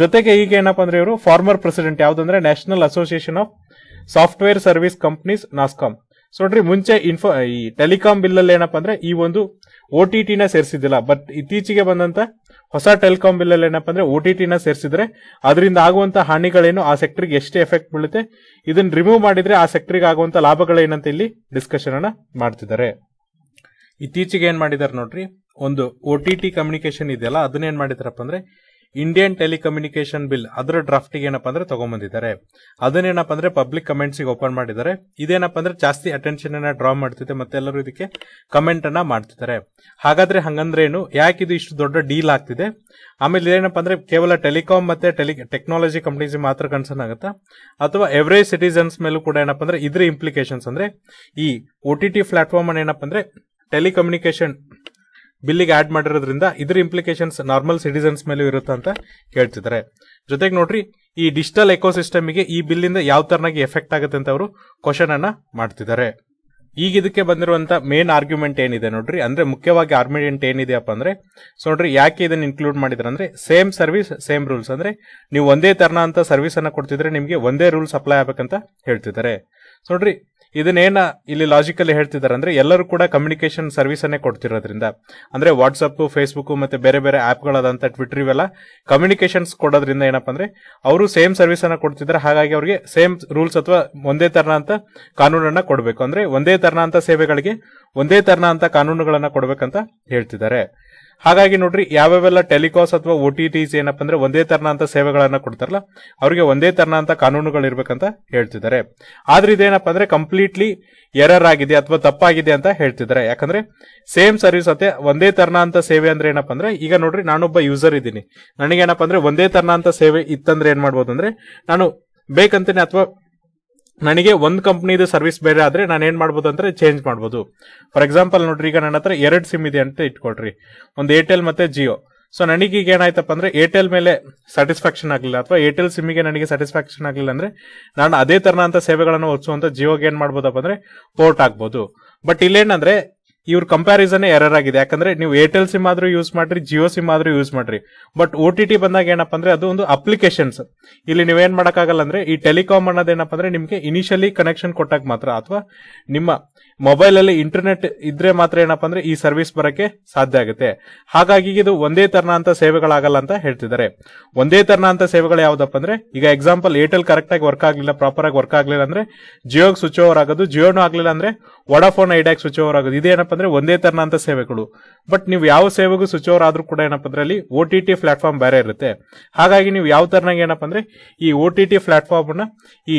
ಜೊತೆಗೆ ಈಗ ಏನಪ್ಪ ಅಂದ್ರೆ ಇವರು ಫಾರ್ಮರ್ ಪ್ರೆಸಿಡೆಂಟ್ ಯಾವ್ದಂದ್ರೆ national association of software service companies NASSCOM so ನೋಡ್ರಿ ಮುಂಚೆ ಇನ್ಫೋ ಈ ಟೆಲಿಕಾಂ ಬಿಲ್ ಅಲ್ಲಿ ಏನಪ್ಪಾ ಅಂದ್ರೆ ಈ ಒಂದು ಒ ಟಿ ಟಿನ ಸೇರಿಸಿದಿಲ್ಲ ಬಟ್ ಇತ್ತೀಚೆಗೆ ಬಂದಂತ ಹೊಸ ಟೆಲಿಕಾಂ ಬಿಲ್ ಅಲ್ಲಿ ಏನಪ್ಪಾ ಅಂದ್ರೆ ಒ ಟಿ ಟಿನ ಸೇರಿಸಿದ್ರೆ ಅದರಿಂದ ಆಗುವಂತ ಹಾನಿಗಳೇನು ಆ ಸೆಕ್ಟರ್ಗೆ ಎಷ್ಟು ಎಫೆಕ್ಟ್ ಬೀಳುತ್ತೆ ಇದನ್ನ ರಿಮೂವ್ ಮಾಡಿದ್ರೆ ಆ ಸೆಕ್ಟರ್ಗೆ ಆಗುವಂತ ಲಾಭಗಳೇನಂತ ಇಲ್ಲಿ ಡಿಸ್ಕಷನ್ ಅನ್ನ ಮಾಡ್ತಿದ್ದಾರೆ ಇತ್ತೀಚೆಗೆ ಏನ್ ಮಾಡಿದಾರೆ ನೋಡ್ರಿ ಒಂದು ಒ ಟಿ ಟಿ ಕಮ್ಯುನಿಕೇಶನ್ ಇದೆಯಲ್ಲ ಅದನ್ನೇನ್ ಮಾಡಿದಾರಪ್ಪ ಅಂದ್ರೆ ಇಂಡಿಯನ್ ಟೆಲಿಕಮ್ಯುನಿಕೇಶನ್ ಬಿಲ್ ಅದರ ಡ್ರಾಫ್ಟಿಗೆ ಏನಪ್ಪಾ ಅಂದ್ರೆ ತಗೊಂಬಂದಿದ್ದಾರೆ ಅದನ್ನೇನಪ್ಪ ಅಂದ್ರೆ ಪಬ್ಲಿಕ್ ಕಮೆಂಟ್ಸಿಗೆ ಓಪನ್ ಮಾಡಿದ್ದಾರೆ ಇದೇನಪ್ಪ ಅಂದ್ರೆ ಜಾಸ್ತಿ ಅಟೆನ್ಷನ್ ಅನ್ನ ಡ್ರಾ ಮಾಡ್ತಿದೆ ಮತ್ತೆ ಎಲ್ಲರೂ ಇದಕ್ಕೆ ಕಮೆಂಟ್ ಅನ್ನ ಮಾಡ್ತಿದ್ದಾರೆ ಹಾಗಾದ್ರೆ ಹಂಗಂದ್ರೆ ಏನು ಯಾಕೆ ಇದು ಇಷ್ಟು ದೊಡ್ಡ ಡೀಲ್ ಆಗ್ತಿದೆ ಆಮೇಲೆ ಏನಪ್ಪಾ ಅಂದ್ರೆ ಕೇವಲ ಟೆಲಿಕಾಮ್ ಮತ್ತೆ ಟೆಲಿ ಟೆಕ್ನಾಲಜಿ ಕಂಪ್ನೀಸ್ ಮಾತ್ರ ಕನ್ಸರ್ನ್ ಆಗುತ್ತಾ ಅಥವಾ ಎವ್ರೇಜ್ ಸಿಟಿಸನ್ಸ್ ಮೇಲೂ ಕೂಡ ಏನಪ್ಪ ಅಂದ್ರೆ ಇದ್ರ ಇಂಪ್ಲಿಕೇಶನ್ಸ್ ಅಂದ್ರೆ ಈ ಒ ಟಿ ಟಿ ಪ್ಲಾಟ್ಫಾರ್ಮ್ ಏನಪ್ಪಾ ಏನಪ್ಪ ಅಂದ್ರೆ ಟೆಲಿಕಮ್ಯುನಿಕೇಶನ್ ಬಿಲ್ಲಿಗೆ ಆಡ್ ಮಾಡಿರೋದ್ರಿಂದ ಇದ್ರ ಇಂಪ್ಲಿಕೇಶನ್ಸ್ ನಾರ್ಮಲ್ ಸಿಟಿಸನ್ಸ್ ಮೇಲೂ ಇರುತ್ತೆ ಅಂತ ಕೇಳ್ತಿದ್ದಾರೆ ಜೊತೆಗೆ ನೋಡ್ರಿ ಈ ಡಿಜಿಟಲ್ ಗೆ ಈ ಬಿಲ್ಲಿಂದ ಯಾವ ತರನಾಗಿ ಎಫೆಕ್ಟ್ ಆಗುತ್ತೆ ಅಂತ ಅವರು ಕ್ವಶನ್ ಅನ್ನ ಮಾಡ್ತಿದ್ದಾರೆ ಈಗ ಇದಕ್ಕೆ ಬಂದಿರುವಂತ ಮೇನ್ ಆರ್ಗ್ಯುಮೆಂಟ್ ಏನಿದೆ ನೋಡ್ರಿ ಅಂದ್ರೆ ಮುಖ್ಯವಾಗಿ ಆರ್ಗ್ಯುಮೆಂಟ್ ಏನಿದೆಯಪ್ಪ ಅಂದ್ರೆ ಸೊ ನೋಡ್ರಿ ಯಾಕೆ ಇದನ್ನ ಇನ್ಕ್ಲೂಡ್ ಮಾಡಿದ್ರೆ ಅಂದ್ರೆ ಸೇಮ್ ಸರ್ವಿಸ್ ಸೇಮ್ ರೂಲ್ಸ್ ಅಂದ್ರೆ ನೀವು ಒಂದೇ ತರನ ಅಂತ ಸರ್ವಿಸ್ ಅನ್ನ ಕೊಡ್ತಿದ್ರೆ ನಿಮಗೆ ಒಂದೇ ರೂಲ್ಸ್ ಅಪ್ಲೈ ಆಗ್ಬೇಕಂತ ಹೇಳ್ತಿದ್ದಾರೆ ನೋಡ್ರಿ ಇದನ್ನೇನ ಇಲ್ಲಿ ಲಾಜಿಕಲ್ಲಿ ಹೇಳ್ತಿದ್ದಾರೆ ಅಂದ್ರೆ ಎಲ್ಲರೂ ಕೂಡ ಕಮ್ಯುನಿಕೇಶನ್ ಸರ್ವಿಸ್ ಅನ್ನೇ ಕೊಡ್ತಿರೋದ್ರಿಂದ ಅಂದ್ರೆ ವಾಟ್ಸಪ್ ಫೇಸ್ಬುಕ್ ಮತ್ತೆ ಬೇರೆ ಬೇರೆ ಆ್ಯಪ್ಗಳಾದಂಥ ಟ್ವಿಟರ್ ಇವೆಲ್ಲ ಕಮ್ಯುನಿಕೇಶನ್ಸ್ ಕೊಡೋದ್ರಿಂದ ಏನಪ್ಪ ಅಂದ್ರೆ ಅವರು ಸೇಮ್ ಸರ್ವಿಸ್ ಅನ್ನ ಕೊಡ್ತಿದ್ದಾರೆ ಹಾಗಾಗಿ ಅವರಿಗೆ ಸೇಮ್ ರೂಲ್ಸ್ ಅಥವಾ ಒಂದೇ ಅಂತ ಕಾನೂನನ್ನ ಕೊಡಬೇಕು ಅಂದ್ರೆ ಒಂದೇ ಅಂತ ಸೇವೆಗಳಿಗೆ ಒಂದೇ ಅಂತ ಕಾನೂನುಗಳನ್ನ ಕೊಡಬೇಕಂತ ಹೇಳ್ತಿದ್ದಾರೆ ಹಾಗಾಗಿ ನೋಡ್ರಿ ಯಾವ್ಯಾವೆಲ್ಲ ಟೆಲಿಕಾಸ್ ಅಥವಾ ಒ ಟಿ ಟಿಸ್ ಏನಪ್ಪ ಅಂದ್ರೆ ಒಂದೇ ತರನಂತ ಸೇವೆಗಳನ್ನ ಕೊಡ್ತಾರಲ್ಲ ಅವರಿಗೆ ಒಂದೇ ತರನಂತ ಕಾನೂನುಗಳು ಇರ್ಬೇಕಂತ ಹೇಳ್ತಿದ್ದಾರೆ ಆದ್ರೆ ಇದೇನಪ್ಪ ಅಂದ್ರೆ ಕಂಪ್ಲೀಟ್ಲಿ ಎರರ್ ಆಗಿದೆ ಅಥವಾ ತಪ್ಪಾಗಿದೆ ಅಂತ ಹೇಳ್ತಿದ್ದಾರೆ ಯಾಕಂದ್ರೆ ಸೇಮ್ ಸರ್ವಿಸ್ ಅತ್ತೆ ಒಂದೇ ತರನಂತ ಸೇವೆ ಅಂದ್ರೆ ಏನಪ್ಪ ಅಂದ್ರೆ ಈಗ ನೋಡ್ರಿ ನಾನೊಬ್ಬ ಯೂಸರ್ ಇದ್ದೀನಿ ನನಗೇನಪ್ಪ ಅಂದ್ರೆ ಒಂದೇ ತರನಂತ ಸೇವೆ ಇತ್ತಂದ್ರೆ ಏನ್ ಮಾಡ್ಬೋದು ಅಂದ್ರೆ ನಾನು ಬೇಕಂತನೇ ಅಥವಾ ನನಗೆ ಒಂದು ಕಂಪ್ನಿದು ಸರ್ವಿಸ್ ಬೇರೆ ಆದರೆ ನಾನು ಏನು ಮಾಡ್ಬೋದು ಅಂದರೆ ಚೇಂಜ್ ಮಾಡ್ಬೋದು ಫಾರ್ ಎಕ್ಸಾಂಪಲ್ ನೋಡ್ರಿ ಈಗ ನನ್ನ ಹತ್ರ ಎರಡು ಸಿಮ್ ಇದೆ ಅಂತ ಇಟ್ಕೊಳ್ರಿ ಒಂದು ಏರ್ಟೆಲ್ ಮತ್ತು ಜಿಯೋ ಸೊ ಈಗ ಏನಾಯ್ತಪ್ಪ ಅಂದರೆ ಏರ್ಟೆಲ್ ಮೇಲೆ ಸ್ಯಾಟಿಸ್ಫ್ಯಾಕ್ಷನ್ ಆಗಲಿಲ್ಲ ಅಥವಾ ಏರ್ಟೆಲ್ ಸಿಮ್ಮಿಗೆ ನನಗೆ ಸ್ಯಾಟಿಸ್ಫ್ಯಾಕ್ಷನ್ ಆಗಲಿಲ್ಲ ಅಂದರೆ ನಾನು ಅದೇ ಥರನಂಥ ಸೇವೆಗಳನ್ನು ಒದಿಸುವಂಥ ಜಿಯೋಗೆ ಏನು ಮಾಡ್ಬೋದಪ್ಪ ಅಂದರೆ ಪೋರ್ಟ್ ಆಗ್ಬೋದು ಬಟ್ ಇಲ್ಲೇನಂದರೆ ಇವ್ರ ಕಂಪ್ಯಾರಿಸನ್ ಎರರ್ ಆಗಿದೆ ಯಾಕಂದ್ರೆ ನೀವು ಏರ್ಟೆಲ್ ಸಿಮ್ ಆದ್ರೂ ಯೂಸ್ ಮಾಡ್ರಿ ಜಿಯೋ ಸಿಮ್ ಆದ್ರೂ ಯೂಸ್ ಮಾಡ್ರಿ ಬಟ್ ಒ ಟಿ ಟಿ ಬಂದಾಗ ಏನಪ್ಪ ಅಂದ್ರೆ ಅದು ಒಂದು ಅಪ್ಲಿಕೇಶನ್ಸ್ ಇಲ್ಲಿ ನೀವೇನ್ ಮಾಡಕ್ಕಾಗಲ್ಲ ಅಂದ್ರೆ ಈ ಟೆಲಿಕಾಮ್ ಅನ್ನೋದೇನಪ್ಪ ಅಂದ್ರೆ ನಿಮಗೆ ಇನಿಷಿಯಲಿ ಕನೆಕ್ಷನ್ ಕೊಟ್ಟಾಗ ಮಾತ್ರ ಅಥವಾ ನಿಮ್ಮ ಮೊಬೈಲ್ ಅಲ್ಲಿ ಇಂಟರ್ನೆಟ್ ಇದ್ರೆ ಮಾತ್ರ ಏನಪ್ಪ ಅಂದ್ರೆ ಈ ಸರ್ವಿಸ್ ಬರಕ್ಕೆ ಸಾಧ್ಯ ಆಗುತ್ತೆ ಹಾಗಾಗಿ ಇದು ಒಂದೇ ತರನಾಂತ ಸೇವೆಗಳಾಗಲ್ಲ ಅಂತ ಹೇಳ್ತಿದ್ದಾರೆ ಒಂದೇ ಅಂತ ಸೇವೆಗಳು ಯಾವ್ದಪ್ಪ ಅಂದ್ರೆ ಈಗ ಎಕ್ಸಾಂಪಲ್ ಏರ್ಟೆಲ್ ಕರೆಕ್ಟ್ ಆಗಿ ವರ್ಕ್ ಆಗಲಿಲ್ಲ ಪ್ರಾಪರ್ ಆಗಿ ವರ್ಕ್ ಆಗಲಿಲ್ಲ ಅಂದ್ರೆ ಜಿಯೋಗೆ ಸ್ವಿಚ್ ಓವರ್ ಆಗೋದು ಜಿಯೋನು ಆಗಲಿಲ್ಲ ಅಂದ್ರೆ ವಡಾಫೋನ್ ಐಡಿಯಾಗ ಸ್ವಿಚ್ ಓವರ್ ಆಗೋದು ಇದೇನಪ್ಪ ಅಂದ್ರೆ ಒಂದೇ ತರನಂತ ಸೇವೆಗಳು ಬಟ್ ನೀವು ಯಾವ ಸೇವೆಗೂ ಓವರ್ ಆದ್ರೂ ಕೂಡ ಏನಪ್ಪ ಅಂದ್ರೆ ಅಲ್ಲಿ ಓ ಟಿ ಟಿ ಪ್ಲಾಟ್ಫಾರ್ಮ್ ಬೇರೆ ಇರುತ್ತೆ ಹಾಗಾಗಿ ನೀವು ಯಾವ ತರನಾಗ ಏನಪ್ಪ ಅಂದ್ರೆ ಈ ಓ ಟಿ ಟಿ ಪ್ಲಾಟ್ಫಾರ್ಮ್ ಈ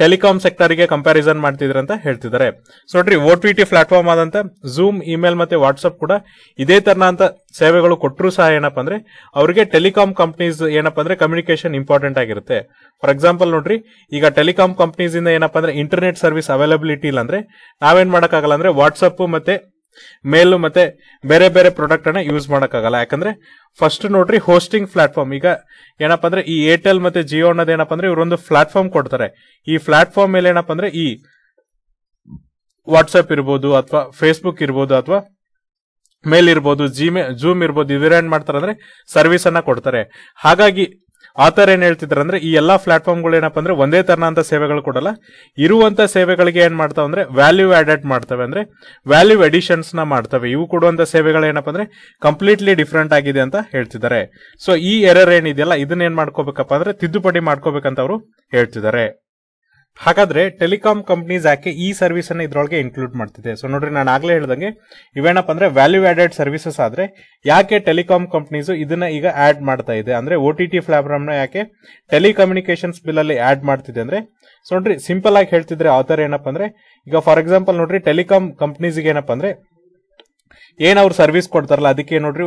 ಟೆಲಿಕಾಂ ಸೆಕ್ಟರ್ ಗೆ ಕಂಪ್ಯಾರಿಸನ್ ಮಾಡ್ತಿದ್ರೆ ಅಂತ ಹೇಳ್ತಿದ್ದಾರೆ ಸೊ ನೋಡ್ರಿ ಓ ಟಿ ಟಿ ಪ್ಲಾಟ್ಫಾರ್ಮ್ ಆದಂತ ಝೂಮ್ ಇಮೇಲ್ ಮತ್ತೆ ವಾಟ್ಸ್ಆಪ್ ಕೂಡ ಇದೇ ಅಂತ ಸೇವೆಗಳು ಕೊಟ್ಟರು ಸಹ ಏನಪ್ಪ ಅಂದ್ರೆ ಅವರಿಗೆ ಟೆಲಿಕಾಂ ಕಂಪ್ನೀಸ್ ಏನಪ್ಪ ಅಂದ್ರೆ ಕಮ್ಯುನಿಕೇಶನ್ ಇಂಪಾರ್ಟೆಂಟ್ ಆಗಿರುತ್ತೆ ಫಾರ್ ಎಕ್ಸಾಂಪಲ್ ನೋಡ್ರಿ ಈಗ ಟೆಲಿಕಾಂ ಕಂಪ್ನೀಸ್ ಇಂದ ಏನಪ್ಪಾ ಅಂದ್ರೆ ಇಂಟರ್ನೆಟ್ ಸರ್ವಿಸ್ ಅವೈಲಬಿಲಿಟಿ ಇಲ್ಲ ಅಂದ್ರೆ ನಾವೇನ್ ಮಾಡೋಕ್ಕಾಗಲ್ಲ ಅಂದ್ರೆ ವಾಟ್ಸ್ಆಪ್ ಮತ್ತೆ ಮೇಲು ಮತ್ತೆ ಬೇರೆ ಬೇರೆ ಪ್ರಾಡಕ್ಟ್ ಅನ್ನ ಯೂಸ್ ಮಾಡೋಕ್ಕಾಗಲ್ಲ ಯಾಕಂದ್ರೆ ಫಸ್ಟ್ ನೋಡ್ರಿ ಹೋಸ್ಟಿಂಗ್ ಪ್ಲಾಟ್ಫಾರ್ಮ್ ಈಗ ಏನಪ್ಪ ಅಂದ್ರೆ ಈ ಏರ್ಟೆಲ್ ಮತ್ತೆ ಜಿಯೋ ಅನ್ನೋದು ಏನಪ್ಪ ಅಂದ್ರೆ ಇವರೊಂದು ಪ್ಲಾಟ್ಫಾರ್ಮ್ ಕೊಡ್ತಾರೆ ಈ ಪ್ಲಾಟ್ಫಾರ್ಮ್ ಮೇಲೆ ಏನಪ್ಪ ಅಂದ್ರೆ ಈ ವಾಟ್ಸಪ್ ಇರ್ಬೋದು ಅಥವಾ ಫೇಸ್ಬುಕ್ ಇರ್ಬೋದು ಅಥವಾ ಮೇಲ್ ಇರ್ಬೋದು ಜಿಮೇ ಜೂಮ್ ಇರ್ಬೋದು ಏನ್ ಮಾಡ್ತಾರೆ ಅಂದ್ರೆ ಸರ್ವಿಸ್ ಅನ್ನ ಕೊಡ್ತಾರೆ ಹಾಗಾಗಿ ಆ ಥರ ಏನು ಹೇಳ್ತಿದ್ರು ಅಂದರೆ ಈ ಎಲ್ಲ ಪ್ಲಾಟ್ಫಾರ್ಮ್ಗಳು ಏನಪ್ಪ ಅಂದರೆ ಒಂದೇ ಥರನಂಥ ಸೇವೆಗಳು ಕೊಡಲ್ಲ ಇರುವಂಥ ಸೇವೆಗಳಿಗೆ ಏನು ಮಾಡ್ತಾವೆ ಅಂದರೆ ವ್ಯಾಲ್ಯೂ ಆಡೆಡ್ ಮಾಡ್ತವೆ ಅಂದರೆ ವ್ಯಾಲ್ಯೂ ಎಡಿಷನ್ಸ್ನ ಮಾಡ್ತವೆ ಇವು ಕೊಡುವಂಥ ಸೇವೆಗಳು ಏನಪ್ಪ ಅಂದರೆ ಕಂಪ್ಲೀಟ್ಲಿ ಡಿಫ್ರೆಂಟ್ ಆಗಿದೆ ಅಂತ ಹೇಳ್ತಿದ್ದಾರೆ ಸೊ ಈ ಎರರ್ ಏನಿದೆಯಲ್ಲ ಇದನ್ನ ಏನು ಮಾಡ್ಕೋಬೇಕಪ್ಪ ಅಂದರೆ ತಿದ್ದುಪಡಿ ಮಾಡ್ಕೋಬೇಕಂತ ಅವರು ಹೇಳ್ತಿದ್ದಾರೆ ಹಾಗಾದ್ರೆ ಟೆಲಿಕಾಮ್ ಕಂಪ್ನೀಸ್ ಯಾಕೆ ಈ ಸರ್ವಿಸ್ ಅನ್ನ ಇದ್ರೊಳಗೆ ಇನ್ಕ್ಲೂಡ್ ಮಾಡ್ತಿದೆ ಸೊ ನೋಡ್ರಿ ನಾನು ಆಗ್ಲೇ ಹೇಳ್ದಂಗೆ ಇವೇನಪ್ಪ ಅಂದ್ರೆ ವ್ಯಾಲ್ಯೂ ಆಡೆಡ್ ಸರ್ವಿಸಸ್ ಆದ್ರೆ ಯಾಕೆ ಟೆಲಿಕಾಮ್ ಕಂಪ್ನೀಸ್ ಇದನ್ನ ಈಗ ಆಡ್ ಮಾಡ್ತಾ ಇದೆ ಅಂದ್ರೆ ಒ ಟಿ ಟಿ ಪ್ಲಾಟ್ಫಾರ್ಮ್ ಯಾಕೆ ಟೆಲಿಕಮ್ಯುನಿಕೇಶನ್ಸ್ ಬಿಲ್ ಅಲ್ಲಿ ಆಡ್ ಮಾಡ್ತಿದೆ ಅಂದ್ರೆ ಸೊ ನೋಡ್ರಿ ಸಿಂಪಲ್ ಆಗಿ ಹೇಳ್ತಿದ್ರೆ ಆತರ ಏನಪ್ಪ ಅಂದ್ರೆ ಈಗ ಫಾರ್ ಎಕ್ಸಾಂಪಲ್ ನೋಡ್ರಿ ಟೆಲಿಕಾಮ್ ಕಂಪ್ನೀಸ್ಗೆ ಏನಪ್ಪ ಅಂದ್ರೆ ಏನ್ ಅವ್ರು ಸರ್ವಿಸ್ ಕೊಡ್ತಾರಲ್ಲ ಅದಕ್ಕೆ ನೋಡ್ರಿ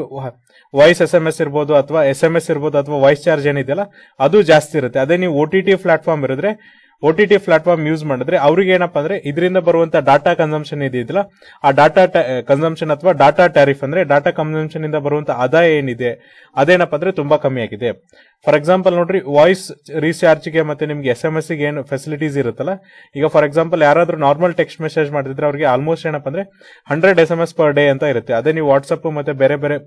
ವಾಯ್ಸ್ ಎಸ್ ಎಂ ಎಸ್ ಇರ್ಬೋದು ಅಥವಾ ಎಸ್ ಎಂ ಎಸ್ ಇರ್ಬೋದು ಅಥವಾ ವಾಯ್ಸ್ ಚಾರ್ಜ್ ಏನಿದೆಯಲ್ಲ ಅದು ಜಾಸ್ತಿ ಇರುತ್ತೆ ಅದೇ ನೀವು ಒ ಟಿ ಟಿ ಪ್ಲಾಟ್ಫಾರ್ಮ್ ಇರಿದ್ರೆ O T T platform use ಮಾಡಿದ್ರೆ ಅವ್ರಿಗೆ ಏನಪ್ಪ ಅಂದ್ರೆ ಇದರಿಂದ ಬರುವಂತ ಡಾಟಾ ಕನ್ಸಂಪ್ಷನ್ ಇದೆಯಲ್ಲ ಆ ಡಾಟಾ ಕನ್ಸಂಪ್ಷನ್ eh, ಅಥವಾ ಡಾಟಾ ಟ್ಯಾರಿಫ್ ಅಂದ್ರೆ ಡಾಟಾ ಕನ್ಸಂಪ್ಷನ್ ಇಂದ ಬರುವಂತ ಆದಾಯ ಏನಿದೆ ಅದೇನಪ್ಪ ಅಂದ್ರೆ ತುಂಬಾ ಕಮ್ಮಿ ಆಗಿದೆ ಫಾರ್ ಎಕ್ಸಾಂಪಲ್ ನೋಡ್ರಿ ವಾಯ್ಸ್ ರೀಚಾರ್ಜ್ಗೆ ಮತ್ತೆ ನಿಮ್ಗೆ ಎಸ್ ಎಂ ಎಸ್ ಗೆ ಏನು ಫೆಸಿಲಿಟೀಸ್ ಇರುತ್ತಲ್ಲ ಈಗ ಫಾರ್ ಎಕ್ಸಾಂಪಲ್ ಯಾರಾದ್ರೂ ನಾರ್ಮಲ್ ಟೆಕ್ಸ್ಟ್ ಮೆಸೇಜ್ ಮಾಡಿದ್ರೆ ಅವರಿಗೆ ಆಲ್ಮೋಸ್ಟ್ ಏನಪ್ಪ ಅಂದ್ರೆ hundred S M S per day ಅಂತ ಇರುತ್ತೆ ಅದೇ ನೀವು ವಾಟ್ಸ್ಆಪ್ ಮತ್ತೆ ಬೇರೆ ಬೇರೆ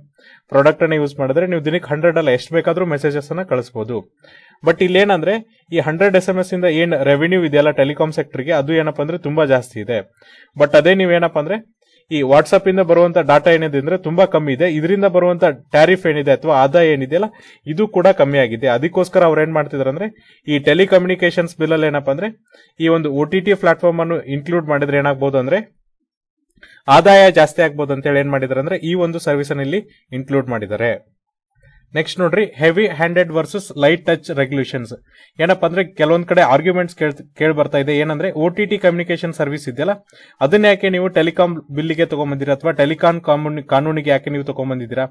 ಪ್ರಾಡಕ್ಟ್ ಅನ್ನ ಯೂಸ್ ಮಾಡಿದ್ರೆ ನೀವು ದಿನಕ್ಕೆ ಹಂಡ್ರೆಡ್ ಅಲ್ಲ ಎಷ್ಟು ಬೇಕಾದ್ರೂ ಮೆಸೇಜಸ್ ಅನ್ನ ಕಳಿಸಬಹುದು ಬಟ್ ಇಲ್ಲೇನಂದ್ರೆ ಈ ಹಂಡ್ರೆಡ್ ಎಸ್ ಎಮ್ ಎಸ್ ಇಂದ ಏನ್ ರೆವಿನ್ಯೂ ಇದೆಯಲ್ಲ ಟೆಲಿಕಾಮ್ ಸೆಕ್ಟರ್ಗೆ ಅದು ಏನಪ್ಪಾ ಅಂದ್ರೆ ತುಂಬಾ ಜಾಸ್ತಿ ಇದೆ ಬಟ್ ಅದೇ ನೀವೇನಪ್ಪ ಅಂದ್ರೆ ಈ ವಾಟ್ಸ್ಆಪ್ ಇಂದ ಬರುವಂತ ಡಾಟಾ ಏನಿದೆ ಅಂದ್ರೆ ತುಂಬಾ ಕಮ್ಮಿ ಇದೆ ಇದರಿಂದ ಬರುವಂತ ಟ್ಯಾರಿಫ್ ಏನಿದೆ ಅಥವಾ ಆದಾಯ ಏನಿದೆಯಲ್ಲ ಇದು ಕೂಡ ಕಮ್ಮಿ ಆಗಿದೆ ಅದಕ್ಕೋಸ್ಕರ ಅವ್ರು ಏನ್ ಮಾಡ್ತಿದ್ರು ಅಂದ್ರೆ ಈ ಟೆಲಿಕಮ್ಯುನಿಕೇಶನ್ಸ್ ಬಿಲ್ ಅಲ್ಲಿ ಏನಪ್ಪಾ ಅಂದ್ರೆ ಈ ಒಂದು ಒ ಟಿ ಟಿ ಪ್ಲಾಟ್ಫಾರ್ಮ್ ಅನ್ನು ಇನ್ಕ್ಲೂಡ್ ಮಾಡಿದ್ರೆ ಏನಾಗಬಹುದು ಅಂದ್ರೆ ಆದಾಯ ಜಾಸ್ತಿ ಆಗ್ಬೋದು ಅಂತ ಹೇಳಿ ಏನ್ ಮಾಡಿದಾರೆ ಅಂದ್ರೆ ಈ ಒಂದು ಸರ್ವಿಸ್ ಇಲ್ಲಿ ಇನ್ಕ್ಲೂಡ್ ಮಾಡಿದ್ದಾರೆ ನೆಕ್ಸ್ಟ್ ನೋಡ್ರಿ heavy handed versus light touch regulations ಏನಪ್ಪ ಅಂದ್ರೆ ಕೆಲವೊಂದ್ ಕಡೆ ಆರ್ಗ್ಯುಮೆಂಟ್ಸ್ ಕೇಳಿ ಬರ್ತಾ ಇದೆ ಏನಂದ್ರೆ O T T communication service ಇದೆಯಲ್ಲ ಅದನ್ನ ಯಾಕೆ ನೀವು ಟೆಲಿಕಾಂ ಬಿಲ್ಗೆ ತಗೊಂಡ್ಬಂದಿರಾ ಅಥವಾ ಟೆಲಿಕಾಂ ಕಾನೂನಿಗೆ ಯಾಕೆ ನೀವು ತಗೊಂಡ್ಬಂದಿದ್ದೀರಾ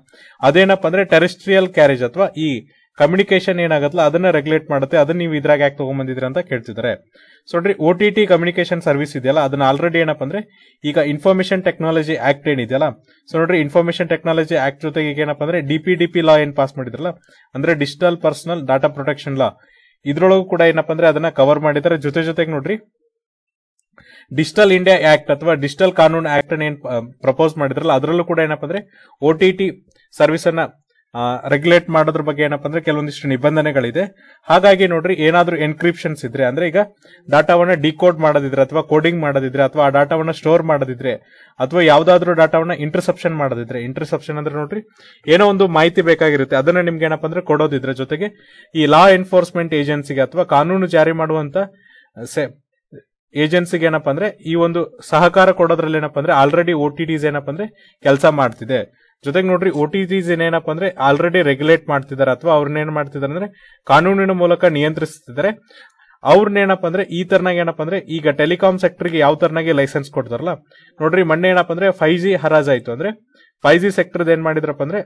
ಅದೇನಪ್ಪ ಅಂದ್ರೆ ಟೆರೆಸ್ಟ್ರಿಯಲ್ ಕ್ಯಾರೇಜ್ ಅಥವಾ ಈ ಕಮ್ಯುನಿಕೇಶನ್ ಏನಾಗುತ್ತಲ್ಲ ಅದನ್ನ ರೆಗ್ಯುಲೇಟ್ ಮಾಡುತ್ತೆ ಅದನ್ನ ನೀವು ಇದ್ರಾಗ ಯಾಕೆ ತಗೊಂಡ್ಬಂದಿದ್ರೆ ಅಂತ ಕೇಳ್ತಿದ್ದಾರೆ ಸೊ ನೋಡ್ರಿ O T T communication service ಇದೆಯಲ್ಲ ಅದನ್ನ ಆಲ್ರೆಡಿ ಏನಪ್ಪ ಅಂದ್ರೆ ಈಗ ಇನ್ಫಾರ್ಮೇಶನ್ ಟೆಕ್ನಾಲಜಿ ಆಕ್ಟ್ ಏನಿದೆಯಲ್ಲ ಸೊ ನೋಡ್ರಿ ಇನ್ಫಾರ್ಮೇಶನ್ ಟೆಕ್ನಾಲಜಿ ಆಕ್ಟ್ ಜೊತೆಗೆ ಈಗ ಏನಪ್ಪ ಅಂದ್ರೆ D P D P law ಏನ್ ಪಾಸ್ ಮಾಡಿದ್ರಲ್ಲ ಅಂದ್ರೆ digital personal data protection law ಇದ್ರೊಳಗೂ ಕೂಡ ಏನಪ್ಪ ಅಂದ್ರೆ ಅದನ್ನ ಕವರ್ ಮಾಡಿದ್ದಾರೆ ಜೊತೆ ಜೊತೆಗೆ ನೋಡ್ರಿ ಡಿಜಿಟಲ್ ಇಂಡಿಯಾ ಆಕ್ಟ್ ಅಥವಾ ಡಿಜಿಟಲ್ ಕಾನೂನು ಆಕ್ಟ್ ಏನ್ ಪ್ರಪೋಸ್ ಮಾಡಿದ್ರಲ್ಲ ಅದರಲ್ಲೂ ಕೂಡ ಏನಪ್ಪ ಅಂದ್ರೆ ಒ ಟಿ ಟಿ ಸರ್ವಿಸ್ ಅನ್ನ ರೆಗ್ಯುಲೇಟ್ ಮಾಡೋದ್ರ ಬಗ್ಗೆ ಏನಪ್ಪ ಅಂದ್ರೆ ಕೆಲವೊಂದಿಷ್ಟು ನಿಬಂಧನೆಗಳಿದೆ ಹಾಗಾಗಿ ನೋಡ್ರಿ ಏನಾದ್ರೂ ಎನ್ಕ್ರಿಪ್ಷನ್ಸ್ ಇದ್ರೆ ಅಂದ್ರೆ ಈಗ ಡಾಟಾವನ್ನ ಡಿಕೋಡ್ ಮಾಡೋದಿದ್ರೆ ಅಥವಾ ಕೋಡಿಂಗ್ ಮಾಡೋದಿದ್ರೆ ಅಥವಾ ಆ ಡಾಟಾವನ್ನ ಸ್ಟೋರ್ ಮಾಡೋದಿದ್ರೆ ಅಥವಾ ಯಾವ್ದಾದ್ರು ಡಾಟಾವನ್ನ ಇಂಟರ್ಸೆಪ್ಷನ್ ಮಾಡೋದಿದ್ರೆ ಇಂಟರ್ಸೆಪ್ಷನ್ ಅಂದ್ರೆ ನೋಡ್ರಿ ಏನೋ ಒಂದು ಮಾಹಿತಿ ಬೇಕಾಗಿರುತ್ತೆ ಅದನ್ನ ನಿಮ್ಗೆ ಏನಪ್ಪಾ ಅಂದ್ರೆ ಕೊಡೋದಿದ್ರೆ ಜೊತೆಗೆ ಈ ಲಾ ಎನ್ಫೋರ್ಸ್ಮೆಂಟ್ ಏಜೆನ್ಸಿಗೆ ಅಥವಾ ಕಾನೂನು ಜಾರಿ ಮಾಡುವಂತ ಏಜೆನ್ಸಿಗೆ ಏನಪ್ಪಾ ಅಂದ್ರೆ ಈ ಒಂದು ಸಹಕಾರ ಕೊಡೋದ್ರಲ್ಲಿ ಏನಪ್ಪಾ ಅಂದ್ರೆ ಆಲ್ರೆಡಿ ಓ ಟಿ ಡಿಸ್ ಏನಪ್ಪಾ ಅಂದ್ರೆ ಕೆಲಸ ಮಾಡ್ತಿದೆ ಜೊತೆಗೆ ನೋಡ್ರಿ ಒ ಟಿ ಏನೇನಪ್ಪ ಅಂದ್ರೆ ಆಲ್ರೆಡಿ ರೆಗ್ಯುಲೇಟ್ ಮಾಡ್ತಿದ್ದಾರೆ ಅಥವಾ ಅವ್ರನ್ನೇನ್ ಮಾಡ್ತಿದ್ದಾರೆ ಅಂದ್ರೆ ಕಾನೂನಿನ ಮೂಲಕ ನಿಯಂತ್ರಿಸ್ತಿದ್ದಾರೆ ಅವ್ರನ್ನೇನಪ್ಪ ಅಂದ್ರೆ ಈ ತರನಾಗ ಏನಪ್ಪ ಅಂದ್ರೆ ಈಗ ಟೆಲಿಕಾಂ ಸೆಕ್ಟರ್ಗೆ ಯಾವ ತರನಾಗಿ ಲೈಸೆನ್ಸ್ ಕೊಡ್ತಾರಲ್ಲ ನೋಡ್ರಿ ಮೊನ್ನೆ ಏನಪ್ಪ ಅಂದ್ರೆ ಫೈವ್ ಜಿ ಹರಾಜಾಯ್ತು ಅಂದ್ರೆ ಫೈವ್ ಜಿ ಸೆಕ್ಟರ್ ಏನ್ ಮಾಡಿದ್ರಪ್ಪ ಅಂದ್ರೆ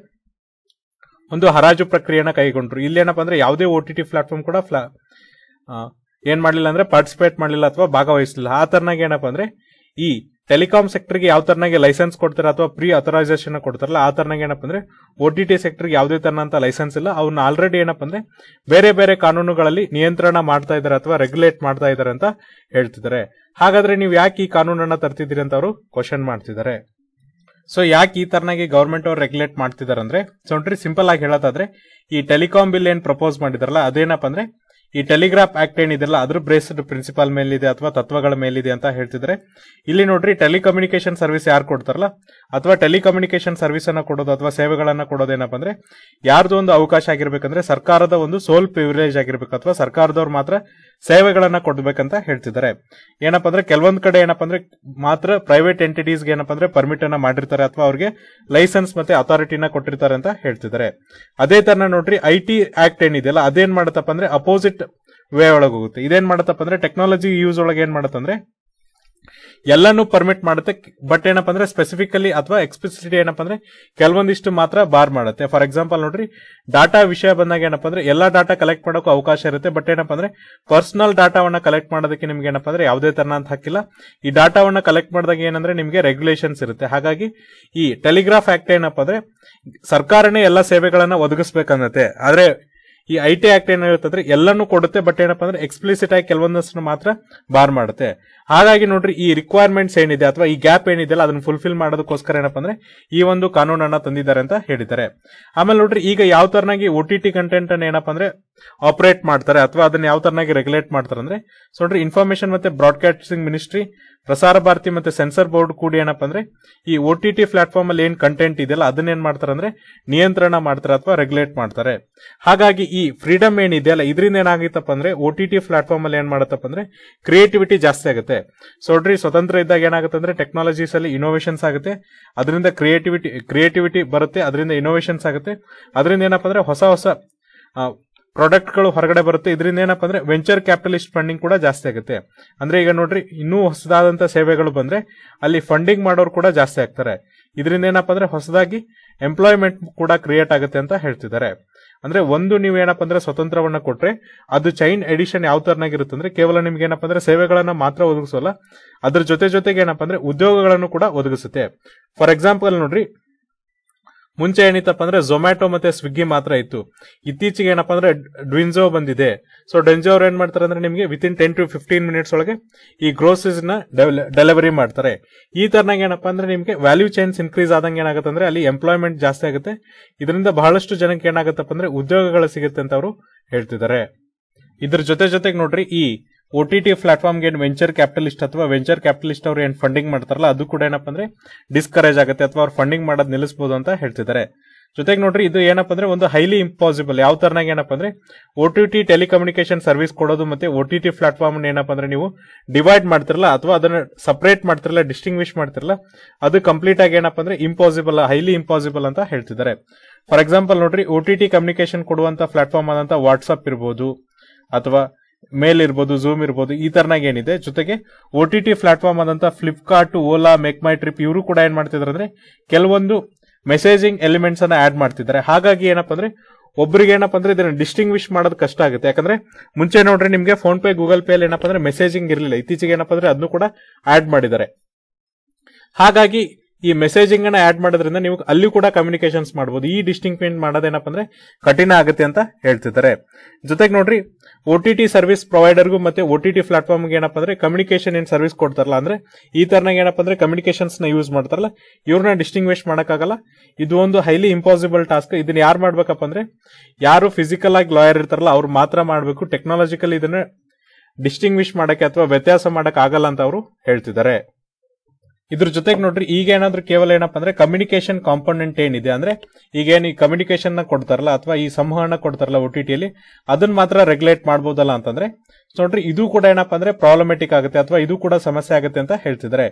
ಒಂದು ಹರಾಜು ಪ್ರಕ್ರಿಯೆನ ಕೈಗೊಂಡ್ರು ಇಲ್ಲಿ ಏನಪ್ಪ ಅಂದ್ರೆ ಯಾವುದೇ ಒ ಟಿ ಟಿ ಪ್ಲಾಟ್ಫಾರ್ಮ್ ಕೂಡ ಫ್ಲಾ ಏನ್ ಮಾಡಲಿಲ್ಲ ಅಂದ್ರೆ ಪಾರ್ಟಿಸಿಪೇಟ್ ಮಾಡಲಿಲ್ಲ ಅಥವಾ ಭಾಗವಹಿಸಲಿಲ್ಲ ಆ ತರನಾಗ ಏನಪ್ಪ ಅಂದ್ರೆ ಈ ಟೆಲಿಕಾಂ ಸೆಕ್ಟರ್ಗೆ ಯಾವ ತರನಾಗೆ ಲೈಸೆನ್ಸ್ ಕೊಡ್ತಾರೆ ಅಥವಾ ಪ್ರೀ ಅಥರೈಸೇಷನ್ ಕೊಡ್ತಾರಲ್ಲ ಆ ತರನಾಗ ಏನಪ್ಪ ಅಂದ್ರೆ ಒ ಟಿ ಟಿ ಸೆಕ್ಟರ್ಗೆ ಯಾವುದೇ ತರನಂತ ಲೈಸೆನ್ಸ್ ಇಲ್ಲ ಅವ್ರನ್ನ ಆಲ್ರೆಡಿ ಏನಪ್ಪ ಅಂದ್ರೆ ಬೇರೆ ಬೇರೆ ಕಾನೂನುಗಳಲ್ಲಿ ನಿಯಂತ್ರಣ ಮಾಡ್ತಾ ಇದಾರೆ ಅಥವಾ ರೆಗ್ಯುಲೇಟ್ ಮಾಡ್ತಾ ಇದಾರೆ ಅಂತ ಹೇಳ್ತಿದ್ದಾರೆ ಹಾಗಾದ್ರೆ ನೀವು ಯಾಕೆ ಈ ಕಾನೂನನ್ನ ತರ್ತಿದ್ದೀರಿ ಅಂತ ಅವರು ಕ್ವಶನ್ ಮಾಡ್ತಿದ್ದಾರೆ ಸೊ ಯಾಕೆ ಈ ತರನಾಗಿ ಗೌರ್ಮೆಂಟ್ ಅವ್ರು ರೆಗ್ಯುಲೇಟ್ ಮಾಡ್ತಿದ್ದಾರೆ ಅಂದ್ರೆ ಸೊಂಟ್ರಿ ಸಿಂಪಲ್ ಆಗಿ ಹೇಳೋದಾದ್ರೆ ಈ ಟೆಲಿಕಾಂ ಬಿಲ್ ಏನ್ ಪ್ರಪೋಸ್ ಮಾಡಿದಾರಲ್ಲ ಅದೇನಪ್ಪ ಅಂದ್ರೆ ಈ ಟೆಲಿಗ್ರಾಫ್ ಆಕ್ಟ್ ಏನಿದೆಲ್ಲ ಅದ್ರ ಬ್ರೇಸ್ಡ್ ಪ್ರಿನ್ಸಿಪಲ್ ಮೇಲಿದೆ ಅಥವಾ ತತ್ವಗಳ ಮೇಲಿದೆ ಅಂತ ಹೇಳ್ತಿದ್ರೆ ಇಲ್ಲಿ ನೋಡ್ರಿ ಟೆಲಿಕಮ್ಯುನಿಕೇಶನ್ ಸರ್ವಿಸ್ ಯಾರು ಕೊಡ್ತಾರಲ್ಲ ಅಥವಾ ಟೆಲಿಕಮ್ಯುನಿಕೇಶನ್ ಸರ್ವಿಸ್ ಅನ್ನ ಕೊಡೋದು ಅಥವಾ ಸೇವೆಗಳನ್ನ ಕೊಡೋದೇನಪ್ಪ ಅಂದ್ರೆ ಯಾರ್ದು ಒಂದು ಅವಕಾಶ ಆಗಿರ್ಬೇಕಂದ್ರೆ ಸರ್ಕಾರದ ಒಂದು ಸೋಲ್ ಪ್ರಿವಿಲೇಜ್ ಆಗಿರ್ಬೇಕು ಅಥವಾ ಸರ್ಕಾರದವ್ರು ಮಾತ್ರ ಸೇವೆಗಳನ್ನ ಕೊಡ್ಬೇಕಂತ ಹೇಳ್ತಿದ್ದಾರೆ ಏನಪ್ಪಾ ಅಂದ್ರೆ ಕೆಲವೊಂದ್ ಕಡೆ ಏನಪ್ಪ ಅಂದ್ರೆ ಮಾತ್ರ ಪ್ರೈವೇಟ್ ಎಂಟಿಟೀಸ್ಗೆ ಏನಪ್ಪ ಅಂದ್ರೆ ಪರ್ಮಿಟ್ ಅನ್ನ ಮಾಡಿರ್ತಾರೆ ಅಥವಾ ಅವ್ರಿಗೆ ಲೈಸೆನ್ಸ್ ಮತ್ತೆ ಅಥಾರಿಟಿನ ಕೊಟ್ಟಿರ್ತಾರೆ ಅಂತ ಹೇಳ್ತಿದ್ದಾರೆ ಅದೇ ತರ ನೋಡ್ರಿ ಐ ಟಿ ಆಕ್ಟ್ ಏನಿದೆಯಲ್ಲ ಅದೇನ್ ಮಾಡತ್ತಪ್ಪ ಅಂದ್ರೆ ಅಪೋಸಿಟ್ ವೇ ಒಳಗೆ ಹೋಗುತ್ತೆ ಇದೇನ್ ಮಾಡತ್ತಪ್ಪ ಅಂದ್ರೆ ಟೆಕ್ನಾಲಜಿ ಯೂಸ್ ಒಳಗೆ ಏನ್ ಮಾಡತ್ತಂದ್ರೆ ಎಲ್ಲಾನು ಪರ್ಮಿಟ್ ಮಾಡುತ್ತೆ ಬಟ್ ಏನಪ್ಪ ಅಂದ್ರೆ ಸ್ಪೆಸಿಫಿಕಲಿ ಅಥವಾ ಎಕ್ಸ್ಪೆಸಿಟಿ ಏನಪ್ಪ ಅಂದ್ರೆ ಕೆಲವೊಂದಿಷ್ಟು ಮಾತ್ರ ಬಾರ್ ಮಾಡುತ್ತೆ ಫಾರ್ ಎಕ್ಸಾಂಪಲ್ ನೋಡ್ರಿ ಡಾಟಾ ವಿಷಯ ಬಂದಾಗ ಏನಪ್ಪ ಅಂದ್ರೆ ಎಲ್ಲಾ ಡಾಟಾ ಕಲೆಕ್ಟ್ ಮಾಡೋಕ್ಕೂ ಅವಕಾಶ ಇರುತ್ತೆ ಬಟ್ ಏನಪ್ಪ ಅಂದ್ರೆ ಪರ್ಸನಲ್ ಡಾಟಾವನ್ನ ಕಲೆಕ್ಟ್ ಮಾಡೋದಕ್ಕೆ ನಿಮ್ಗೆ ಏನಪ್ಪ ಅಂದ್ರೆ ಯಾವುದೇ ತರ ಅಂತ ಹಾಕಿಲ್ಲ ಈ ಡಾಟಾವನ್ನ ಕಲೆಕ್ಟ್ ಮಾಡಿದಾಗ ಏನಂದ್ರೆ ನಿಮಗೆ ರೆಗ್ಯುಲೇಷನ್ಸ್ ಇರುತ್ತೆ ಹಾಗಾಗಿ ಈ ಟೆಲಿಗ್ರಾಫ್ ಆಕ್ಟ್ ಏನಪ್ಪ ಅಂದ್ರೆ ಸರ್ಕಾರನೇ ಎಲ್ಲಾ ಸೇವೆಗಳನ್ನ ಒದಗಿಸ್ಬೇಕನ್ನತ್ತೆ ಆದ್ರೆ ಈ ಐ ಟಿ ಆಕ್ಟ್ ಏನಾಗುತ್ತೆ ಎಲ್ಲನೂ ಕೊಡುತ್ತೆ ಬಟ್ ಏನಪ್ಪಾ ಅಂದ್ರೆ ಎಕ್ಸ್ಪ್ಲಿಸಿಟ್ ಆಗಿ ಕೆಲವೊಂದಷ್ಟು ಮಾತ್ರ ಬಾರ್ ಮಾಡುತ್ತೆ ಹಾಗಾಗಿ ನೋಡ್ರಿ ಈ ರಿಕ್ವೈರ್ಮೆಂಟ್ಸ್ ಏನಿದೆ ಅಥವಾ ಈ ಗ್ಯಾಪ್ ಏನಿದೆ ಅಲ್ಲ ಅದನ್ನ ಫುಲ್ಫಿಲ್ ಮಾಡೋದಕ್ಕೋಸ್ಕರ ಏನಪ್ಪ ಅಂದ್ರೆ ಈ ಒಂದು ಕಾನೂನನ್ನ ತಂದಿದ್ದಾರೆ ಅಂತ ಹೇಳಿದ್ದಾರೆ ಆಮೇಲೆ ನೋಡ್ರಿ ಈಗ ಯಾವ ತರನಾಗಿ ಒ ಟಿ ಟಿ ಕಂಟೆಂಟ್ ಅನ್ನ ಏನಪ್ಪಾ ಅಂದ್ರೆ ಆಪರೇಟ್ ಮಾಡ್ತಾರೆ ಅಥವಾ ಅದನ್ನ ಯಾವ ತರನಾಗಿ ರೆಗ್ಯುಲೇಟ್ ಮಾಡ್ತಾರೆ ಅಂದ್ರೆ ಸೊ ನೋಡ್ರಿ ಇನ್ಫಾರ್ಮೇಶನ್ ಮತ್ತೆ ಬ್ರಾಡ್ಕಾಸ್ಟಿಂಗ್ ಮಿನಿಸ್ಟ್ರಿ ಪ್ರಸಾರ ಭಾರತಿ ಮತ್ತೆ ಸೆನ್ಸರ್ ಬೋರ್ಡ್ ಕೂಡ ಏನಪ್ಪ ಅಂದ್ರೆ ಈ ಒ ಟಿ ಟಿ ಪ್ಲಾಟ್ಫಾರ್ಮ್ ಅಲ್ಲಿ ಏನ್ ಕಂಟೆಂಟ್ ಇದೆಯಲ್ಲ ಅದನ್ನೇನ್ ಮಾಡ್ತಾರೆ ಅಂದ್ರೆ ನಿಯಂತ್ರಣ ಮಾಡ್ತಾರೆ ಅಥವಾ ರೆಗ್ಯುಲೇಟ್ ಮಾಡ್ತಾರೆ ಹಾಗಾಗಿ ಈ ಫ್ರೀಡಮ್ ಏನಿದೆಯಲ್ಲ ಇದರಿಂದ ಏನಾಗಿತ್ತಪ್ಪ ಅಂದ್ರೆ ಒ ಟಿ ಟಿ ಪ್ಲಾಟ್ಫಾರ್ಮ್ ಅಲ್ಲಿ ಏನ್ ಮಾಡತ್ತಪ್ಪ ಅಂದ್ರೆ ಕ್ರಿಯೇಟಿವಿಟಿ ಜಾಸ್ತಿ ಆಗುತ್ತೆ ಸೊಡ್ರಿ ಸ್ವತಂತ್ರ ಇದ್ದಾಗ ಏನಾಗುತ್ತೆ ಅಂದ್ರೆ ಟೆಕ್ನಾಲಜೀಸ್ ಅಲ್ಲಿ ಇನೋವೇಷನ್ಸ್ ಆಗುತ್ತೆ ಅದರಿಂದ ಕ್ರಿಯೇಟಿವಿಟಿ ಕ್ರಿಯೇಟಿವಿಟಿ ಬರುತ್ತೆ ಅದರಿಂದ ಇನೋವೇಷನ್ಸ್ ಆಗುತ್ತೆ ಅದರಿಂದ ಏನಪ್ಪ ಅಂದ್ರೆ ಹೊಸ ಹೊಸ ಪ್ರಾಡಕ್ಟ್ಗಳು ಹೊರಗಡೆ ಬರುತ್ತೆ ಇದರಿಂದ ಏನಪ್ಪ ಅಂದ್ರೆ ವೆಂಚರ್ ಕ್ಯಾಪಿಟಲಿಸ್ಟ್ ಫಂಡಿಂಗ್ ಕೂಡ ಜಾಸ್ತಿ ಆಗುತ್ತೆ ಅಂದ್ರೆ ಈಗ ನೋಡ್ರಿ ಇನ್ನೂ ಹೊಸದಾದಂತಹ ಸೇವೆಗಳು ಬಂದ್ರೆ ಅಲ್ಲಿ ಫಂಡಿಂಗ್ ಮಾಡೋರು ಕೂಡ ಜಾಸ್ತಿ ಆಗ್ತಾರೆ ಇದರಿಂದ ಏನಪ್ಪ ಅಂದ್ರೆ ಹೊಸದಾಗಿ ಎಂಪ್ಲಾಯ್ಮೆಂಟ್ ಕೂಡ ಕ್ರಿಯೇಟ್ ಆಗುತ್ತೆ ಅಂತ ಹೇಳ್ತಿದ್ದಾರೆ ಅಂದ್ರೆ ಒಂದು ನೀವು ಏನಪ್ಪ ಅಂದ್ರೆ ಸ್ವತಂತ್ರವನ್ನ ಕೊಟ್ರೆ ಅದು ಚೈನ್ ಎಡಿಷನ್ ಯಾವ ತರನಾಗಿರುತ್ತೆ ಅಂದ್ರೆ ಕೇವಲ ನಿಮ್ಗೆ ಏನಪ್ಪ ಅಂದ್ರೆ ಸೇವೆಗಳನ್ನ ಮಾತ್ರ ಒದಗಿಸೋಲ್ಲ ಅದ್ರ ಜೊತೆ ಜೊತೆಗೆ ಏನಪ್ಪ ಅಂದ್ರೆ ಉದ್ಯೋಗಗಳನ್ನು ಕೂಡ ಒದಗಿಸುತ್ತೆ ಫಾರ್ ಎಕ್ಸಾಂಪಲ್ ನೋಡ್ರಿ ಮುಂಚೆ ಏನಿತ್ತಪ್ಪ ಅಂದ್ರೆ ಝೊಮ್ಯಾಟೊ ಮತ್ತೆ ಸ್ವಿಗ್ಗಿ ಮಾತ್ರ ಇತ್ತು ಇತ್ತೀಚೆಗೆ ಏನಪ್ಪಾ ಅಂದ್ರೆ ಡ್ವಿನ್ಜೋ ಬಂದಿದೆ ಸೊ ಡೆಂಜೋ ಅವ್ರು ಏನ್ ಮಾಡ್ತಾರೆ ಅಂದ್ರೆ ನಿಮಗೆ within ten to fifteen minutes ಒಳಗೆ ಈ ಗ್ರೋಸಸ್ ನ ಡೆಲಿವರಿ ಮಾಡ್ತಾರೆ ಈ ತರನಾಗ ಏನಪ್ಪಾ ಅಂದ್ರೆ ನಿಮಗೆ ವ್ಯಾಲ್ಯೂ ಚೈನ್ಸ್ ಇನ್ಕ್ರೀಸ್ ಆದಂಗೆ ಏನಾಗುತ್ತೆ ಅಂದ್ರೆ ಅಲ್ಲಿ ಎಂಪ್ಲಾಯ್ಮೆಂಟ್ ಜಾಸ್ತಿ ಆಗುತ್ತೆ ಇದರಿಂದ ಬಹಳಷ್ಟು ಜನಕ್ಕೆ ಏನಾಗುತ್ತಪ್ಪ ಅಂದ್ರೆ ಉದ್ಯೋಗಗಳು ಸಿಗುತ್ತೆ ಅಂತ ಅವರು ಹೇಳ್ತಿದ್ದಾರೆ ಇದ್ರ ಜೊತೆ ಜೊತೆಗೆ ನೋಡ್ರಿ ಈ ಒ ಟಿ ಟಿ ಪ್ಲಾಟ್ಫಾರ್ಮ್ಗೆ ಏನು ವೆಂಚರ್ ಕ್ಯಾಪಿಟಲಿಸ್ಟ್ ಅಥವಾ ವೆಂಚರ್ ಕ್ಯಾಪಿಟಲಿಸ್ಟ್ ಅವರು ಏನು ಫಂಡಿಂಗ್ ಮಾಡ್ತಾರಲ್ಲ ಅದು ಕೂಡ ಏನಪ್ಪ ಅಂದ್ರೆ ಡಿಸ್ಕರೇಜ್ ಆಗುತ್ತೆ ಅಥವಾ ಅವ್ರು ಫಂಡಿಂಗ್ ಮಾಡೋದು ನಿಲ್ಲಿಸಬಹುದು ಅಂತ ಹೇಳ್ತಿದ್ದಾರೆ ಜೊತೆಗೆ ನೋಡ್ರಿ ಇದು ಏನಪ್ಪ ಅಂದ್ರೆ ಒಂದು ಹೈಲಿ ಇಂಪಾಸಿಬಲ್ ಯಾವ ತರನಾಗಿ ಏನಪ್ಪ ಅಂದ್ರೆ O T T telecommunication service ಕೊಡೋದು ಮತ್ತೆ ಒ ಟಿ ಟಿ ಪ್ಲಾಟ್ಫಾರ್ಮ್ ಏನಪ್ಪ ಅಂದ್ರೆ ನೀವು ಡಿವೈಡ್ ಮಾಡ್ತಿರಲ್ಲ ಅಥವಾ ಅದನ್ನ ಸಪರೇಟ್ ಮಾಡ್ತಿರಲ್ಲ ಡಿಸ್ಟಿಂಗ್ವಿಶ್ ಮಾಡ್ತಿರಲ್ಲ ಅದು ಕಂಪ್ಲೀಟ್ ಆಗಿ ಏನಪ್ಪ ಅಂದ್ರೆ ಇಂಪಾಸಿಬಲ್ ಹೈಲಿ ಇಂಪಾಸಿಬಲ್ ಅಂತ ಹೇಳ್ತಿದ್ದಾರೆ ಫಾರ್ ಎಕ್ಸಾಂಪಲ್ ನೋಡ್ರಿ ಒ ಟಿ ಟಿ ಕಮ್ಯುನಿಕೇಶನ್ ಕೊಡುವಂತ ಪ್ಲಾಟ್ಫಾರ್ಮ್ ಆದಂತ ವಾಟ್ಸ್ಆಪ್ ಇರ್ಬೋದು ಅಥವಾ ಮೇಲ್ ಇರ್ಬೋದು ಝೂಮ್ ಇರ್ಬೋದು ಈ ತರನಾಗ ಏನಿದೆ ಜೊತೆಗೆ ಒ ಟಿ ಟಿ ಪ್ಲಾಟ್ಫಾರ್ಮ್ ಆದಂತ ಫ್ಲಿಪ್ಕಾರ್ಟ್ ಓಲಾ ಮೇಕ್ ಮೈ ಟ್ರಿಪ್ ಇವರು ಕೂಡ ಏನ್ ಮಾಡ್ತಿದ್ದಾರೆ ಅಂದ್ರೆ ಕೆಲವೊಂದು ಮೆಸೇಜಿಂಗ್ ಎಲಿಮೆಂಟ್ಸ್ ಅನ್ನ ಆಡ್ ಮಾಡ್ತಿದ್ದಾರೆ ಹಾಗಾಗಿ ಏನಪ್ಪ ಅಂದ್ರೆ ಒಬ್ಬರಿಗೆ ಏನಪ್ಪಾ ಅಂದ್ರೆ ಇದನ್ನ ಡಿಸ್ಟಿಂಗ್ವಿಶ್ ಮಾಡೋದು ಕಷ್ಟ ಆಗುತ್ತೆ ಯಾಕಂದ್ರೆ ಮುಂಚೆ ನೋಡ್ರಿ ನಿಮಗೆ ಫೋನ್ ಪೇ ಗೂಗಲ್ ಪೇ ಅಲ್ಲಿ ಏನಪ್ಪಾ ಅಂದ್ರೆ ಮೆಸೇಜಿಂಗ್ ಇರಲಿಲ್ಲ ಇತ್ತೀಚೆಗೆ ಏನಪ್ಪ ಅಂದ್ರೆ ಅದನ್ನು ಕೂಡ ಆಡ್ ಮಾಡಿದ್ದಾರೆ ಹಾಗಾಗಿ ಈ ಮೆಸೇಜಿಂಗ್ ಅನ್ನ ಆಡ್ ಮಾಡೋದ್ರಿಂದ ನೀವು ಅಲ್ಲಿ ಕೂಡ ಕಮ್ಯುನಿಕೇಶನ್ಸ್ ಮಾಡಬಹುದು ಈ ಡಿಸ್ಟಿಂಕ್ವಿಂಟ್ ಮಾಡೋದೇನಪ್ಪ ಅಂದ್ರೆ ಕಠಿಣ ಆಗುತ್ತೆ ಅಂತ ಹೇಳ್ತಿದ್ದಾರೆ ಜೊತೆಗೆ ನೋಡ್ರಿ ಒ ಟಿ ಟಿ ಸರ್ವಿಸ್ ಪ್ರೊವೈಡರ್ಗೂ ಮತ್ತೆ ಒ ಟಿ ಟಿ ಪ್ಲಾಟ್ಫಾರ್ಮ್ಗೆ ಏನಪ್ಪ ಅಂದ್ರೆ ಕಮ್ಯುನಿಕೇಶನ್ ಏನು ಸರ್ವಿಸ್ ಕೊಡ್ತಾರಲ್ಲ ಅಂದ್ರೆ ಈ ತರನಾಗ ಏನಪ್ಪ ಅಂದ್ರೆ ಕಮ್ಯುನಿಕೇಶನ್ಸ್ ನ ಯೂಸ್ ಮಾಡ್ತಾರಲ್ಲ ಇವ್ರನ್ನ ಡಿಸ್ಟಿಂಗ್ವಿಶ್ ಮಾಡೋಕ್ಕಾಗಲ್ಲ ಇದು ಒಂದು ಹೈಲಿ ಇಂಪಾಸಿಬಲ್ ಟಾಸ್ಕ್ ಇದನ್ನ ಯಾರು ಮಾಡ್ಬೇಕಪ್ಪ ಅಂದ್ರೆ ಯಾರು ಫಿಸಿಕಲ್ ಆಗಿ ಲಾಯರ್ ಇರ್ತಾರಲ್ಲ ಅವ್ರು ಮಾತ್ರ ಮಾಡಬೇಕು ಟೆಕ್ನಾಲಜಿಕಲ್ ಇದನ್ನ ಡಿಸ್ಟಿಂಗ್ವಿಶ್ ಮಾಡಕ್ಕೆ ಅಥವಾ ವ್ಯತ್ಯಾಸ ಮಾಡಕ್ ಆಗಲ್ಲ ಅಂತ ಅವರು ಹೇಳ್ತಿದ್ದಾರೆ ಇದ್ರ ಜೊತೆಗೆ ನೋಡ್ರಿ ಈಗ ಏನಾದ್ರೂ ಕೇವಲ ಏನಪ್ಪ ಅಂದ್ರೆ ಕಮ್ಯುನಿಕೇಶನ್ ಕಾಂಪೋನೆಂಟ್ ಏನಿದೆ ಅಂದ್ರೆ ಈಗೇನು ಈ ಕಮ್ಯುನಿಕೇಶನ್ ನ ಕೊಡ್ತಾರಲ್ಲ ಅಥವಾ ಈ ಸಂವಹನ ಕೊಡ್ತಾರಲ್ಲ ಒ ಟಿ ಟಿಯಲ್ಲಿ ಅದನ್ನ ಮಾತ್ರ ರೆಗ್ಯುಲೇಟ್ ಮಾಡಬಹುದಲ್ಲ ಅಂತಂದ್ರೆ ನೋಡ್ರಿ ಇದು ಕೂಡ ಏನಪ್ಪ ಅಂದ್ರೆ ಪ್ರಾಬ್ಲಮೆಟಿಕ್ ಆಗುತ್ತೆ ಅಥವಾ ಇದು ಕೂಡ ಸಮಸ್ಯೆ ಆಗುತ್ತೆ ಅಂತ ಹೇಳ್ತಿದ್ದಾರೆ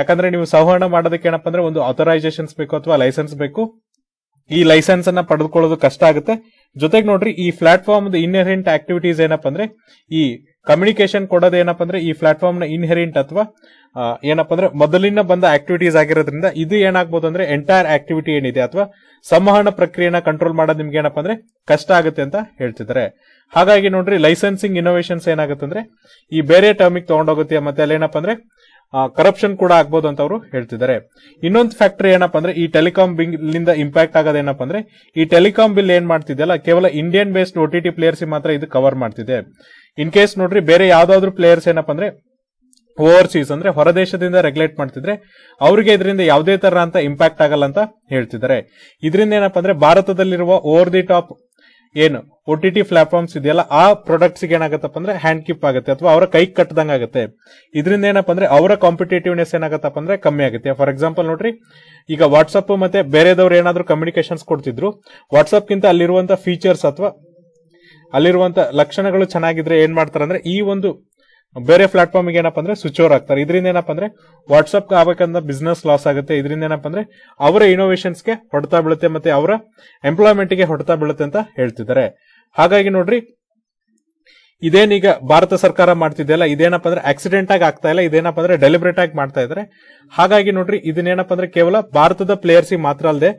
ಯಾಕಂದ್ರೆ ನೀವು ಸಂವಹನ ಮಾಡೋದಕ್ಕೆ ಏನಪ್ಪಾ ಅಂದ್ರೆ ಒಂದು ಅಥರೈಸೇಷನ್ಸ್ ಬೇಕು ಅಥವಾ ಲೈಸೆನ್ಸ್ ಬೇಕು ಈ ಲೈಸೆನ್ಸ್ ಅನ್ನ ಪಡೆದುಕೊಳ್ಳೋದು ಕಷ್ಟ ಆಗುತ್ತೆ ಜೊತೆಗೆ ನೋಡ್ರಿ ಈ ಪ್ಲಾಟ್ಫಾರ್ಮ್ ಇನ್ನರೆಂಟ್ ಆಕ್ಟಿವಿಟೀಸ್ ಏನಪ್ಪಾ ಅಂದ್ರೆ ಈ ಕಮ್ಯುನಿಕೇಶನ್ ಏನಪ್ಪ ಅಂದ್ರೆ ಈ ಪ್ಲಾಟ್ಫಾರ್ಮ್ ನ ಇನ್ಹೆರಿಂಟ್ ಅಥವಾ ಏನಪ್ಪ ಅಂದ್ರೆ ಮೊದಲಿನ ಬಂದ ಆಕ್ಟಿವಿಟೀಸ್ ಆಗಿರೋದ್ರಿಂದ ಇದು ಏನಾಗಬಹುದು ಅಂದ್ರೆ ಎಂಟೈರ್ ಆಕ್ಟಿವಿಟಿ ಏನಿದೆ ಅಥವಾ ಸಂವಹನ ಪ್ರಕ್ರಿಯೆನ ಕಂಟ್ರೋಲ್ ಮಾಡೋದು ನಿಮ್ಗೆ ಏನಪ್ಪ ಅಂದ್ರೆ ಕಷ್ಟ ಆಗುತ್ತೆ ಅಂತ ಹೇಳ್ತಿದ್ದಾರೆ ಹಾಗಾಗಿ ನೋಡ್ರಿ ಲೈಸೆನ್ಸಿಂಗ್ ಇನೋವೇಷನ್ಸ್ ಏನಾಗುತ್ತೆ ಅಂದ್ರೆ ಈ ಬೇರೆ ಟರ್ಮಿಗೆ ತಗೊಂಡೋಗುತ್ತೆ ಮತ್ತೆ ಅಲ್ಲಿ ಏನಪ್ಪ ಅಂದ್ರೆ ಕರಪ್ಷನ್ ಕೂಡ ಆಗ್ಬೋದು ಅಂತ ಅವರು ಹೇಳ್ತಿದ್ದಾರೆ ಇನ್ನೊಂದು ಫ್ಯಾಕ್ಟರಿ ಏನಪ್ಪಾ ಅಂದ್ರೆ ಈ ಟೆಲಿಕಾಂ ಬಿಲ್ ಇಂಪ್ಯಾಕ್ಟ್ ಆಗೋದೇನಪ್ಪ ಅಂದ್ರೆ ಈ ಟೆಲಿಕಾಂ ಬಿಲ್ ಏನ್ ಮಾಡ್ತಿದೆಯಲ್ಲ ಕೇವಲ ಇಂಡಿಯನ್ ಬೇಸ್ಡ್ ಟಿ ಪ್ಲೇಯರ್ಸ್ ಮಾತ್ರ ಇದು ಕವರ್ ಮಾಡ್ತಿದೆ ಇನ್ ಕೇಸ್ ನೋಡ್ರಿ ಬೇರೆ ಯಾವ್ದಾದ್ರು ಪ್ಲೇಯರ್ಸ್ ಏನಪ್ಪ ಅಂದ್ರೆ ಓವರ್ಸೀಸ್ ಅಂದ್ರೆ ಹೊರದೇಶದಿಂದ ರೆಗ್ಯುಲೇಟ್ ಮಾಡ್ತಿದ್ರೆ ಅವರಿಗೆ ಇದರಿಂದ ಯಾವುದೇ ತರ ಅಂತ ಇಂಪ್ಯಾಕ್ಟ್ ಆಗಲ್ಲ ಅಂತ ಹೇಳ್ತಿದ್ದಾರೆ ಇದರಿಂದ ಏನಪ್ಪಾ ಅಂದ್ರೆ ಭಾರತದಲ್ಲಿರುವ ಓವರ್ ದಿ ಟಾಪ್ ಏನು ಒ ಟಿ ಟಿ ಪ್ಲಾಟ್ಫಾರ್ಮ್ಸ್ ಇದೆಯಲ್ಲ ಆ ಪ್ರಾಡಕ್ಟ್ಸ್ಗೆ ಏನಾಗತ್ತಪ್ಪ ಅಂದ್ರೆ ಹ್ಯಾಂಡ್ ಕಿಪ್ ಆಗುತ್ತೆ ಅಥವಾ ಅವರ ಕೈ ಕಟ್ಟದಂಗೆ ಆಗುತ್ತೆ ಇದರಿಂದ ಏನಪ್ಪ ಅಂದ್ರೆ ಅವರ ಕಾಂಪಿಟೇಟಿವ್ನೆಸ್ ಏನಾಗತ್ತಪ್ಪ ಅಂದ್ರೆ ಕಮ್ಮಿ ಆಗುತ್ತೆ ಫಾರ್ ಎಕ್ಸಾಂಪಲ್ ನೋಡ್ರಿ ಈಗ ವಾಟ್ಸಪ್ ಮತ್ತೆ ಬೇರೆದವ್ರು ಏನಾದ್ರು ಕಮ್ಯುನಿಕೇಶನ್ಸ್ ಕೊಡ್ತಿದ್ರು ವಾಟ್ಸಪ್ಗಿಂತ ಅಲ್ಲಿರುವಂತಹ ಫೀಚರ್ಸ್ ಅಥವಾ ಅಲ್ಲಿರುವಂತ ಲಕ್ಷಣಗಳು ಚೆನ್ನಾಗಿದ್ರೆ ಏನ್ ಮಾಡ್ತಾರೆ ಅಂದ್ರೆ ಈ ಒಂದು ಬೇರೆ ಪ್ಲಾಟ್ಫಾರ್ಮ್ಗೆ ಏನಪ್ಪ ಅಂದ್ರೆ ಸ್ವಿಚ್ ಓವರ್ ಆಗ್ತಾರೆ ಇದರಿಂದ ಏನಪ್ಪ ಅಂದ್ರೆ ವಾಟ್ಸ್ಆಪ್ ಆಗಬೇಕಂದ್ರೆ ಬಿಸ್ನೆಸ್ ಲಾಸ್ ಆಗುತ್ತೆ ಇದರಿಂದ ಏನಪ್ಪ ಅಂದ್ರೆ ಅವರ ಇನೋವೇಷನ್ಸ್ಗೆ ಹೊಡ್ತಾ ಬೀಳುತ್ತೆ ಮತ್ತೆ ಅವರ ಗೆ ಹೊಡ್ತಾ ಬೀಳುತ್ತೆ ಅಂತ ಹೇಳ್ತಿದ್ದಾರೆ ಹಾಗಾಗಿ ನೋಡ್ರಿ ಇದೇನೀಗ ಭಾರತ ಸರ್ಕಾರ ಮಾಡ್ತಿದೆಯಲ್ಲ ಇದೇನಪ್ಪ ಅಂದ್ರೆ ಆಕ್ಸಿಡೆಂಟ್ ಆಗಿ ಆಗ್ತಾ ಇಲ್ಲ ಇದೇನಪ್ಪ ಅಂದ್ರೆ ಡೆಲಿಬ್ರೇಟ್ ಆಗಿ ಮಾಡ್ತಾ ಇದಾರೆ ಹಾಗಾಗಿ ನೋಡ್ರಿ ಇದನ್ನೇನಪ್ಪ ಅಂದ್ರೆ ಕೇವಲ ಭಾರತದ ಪ್ಲೇಯರ್ಸ್ ಮಾತ್ರ ಅಲ್ಲದೆ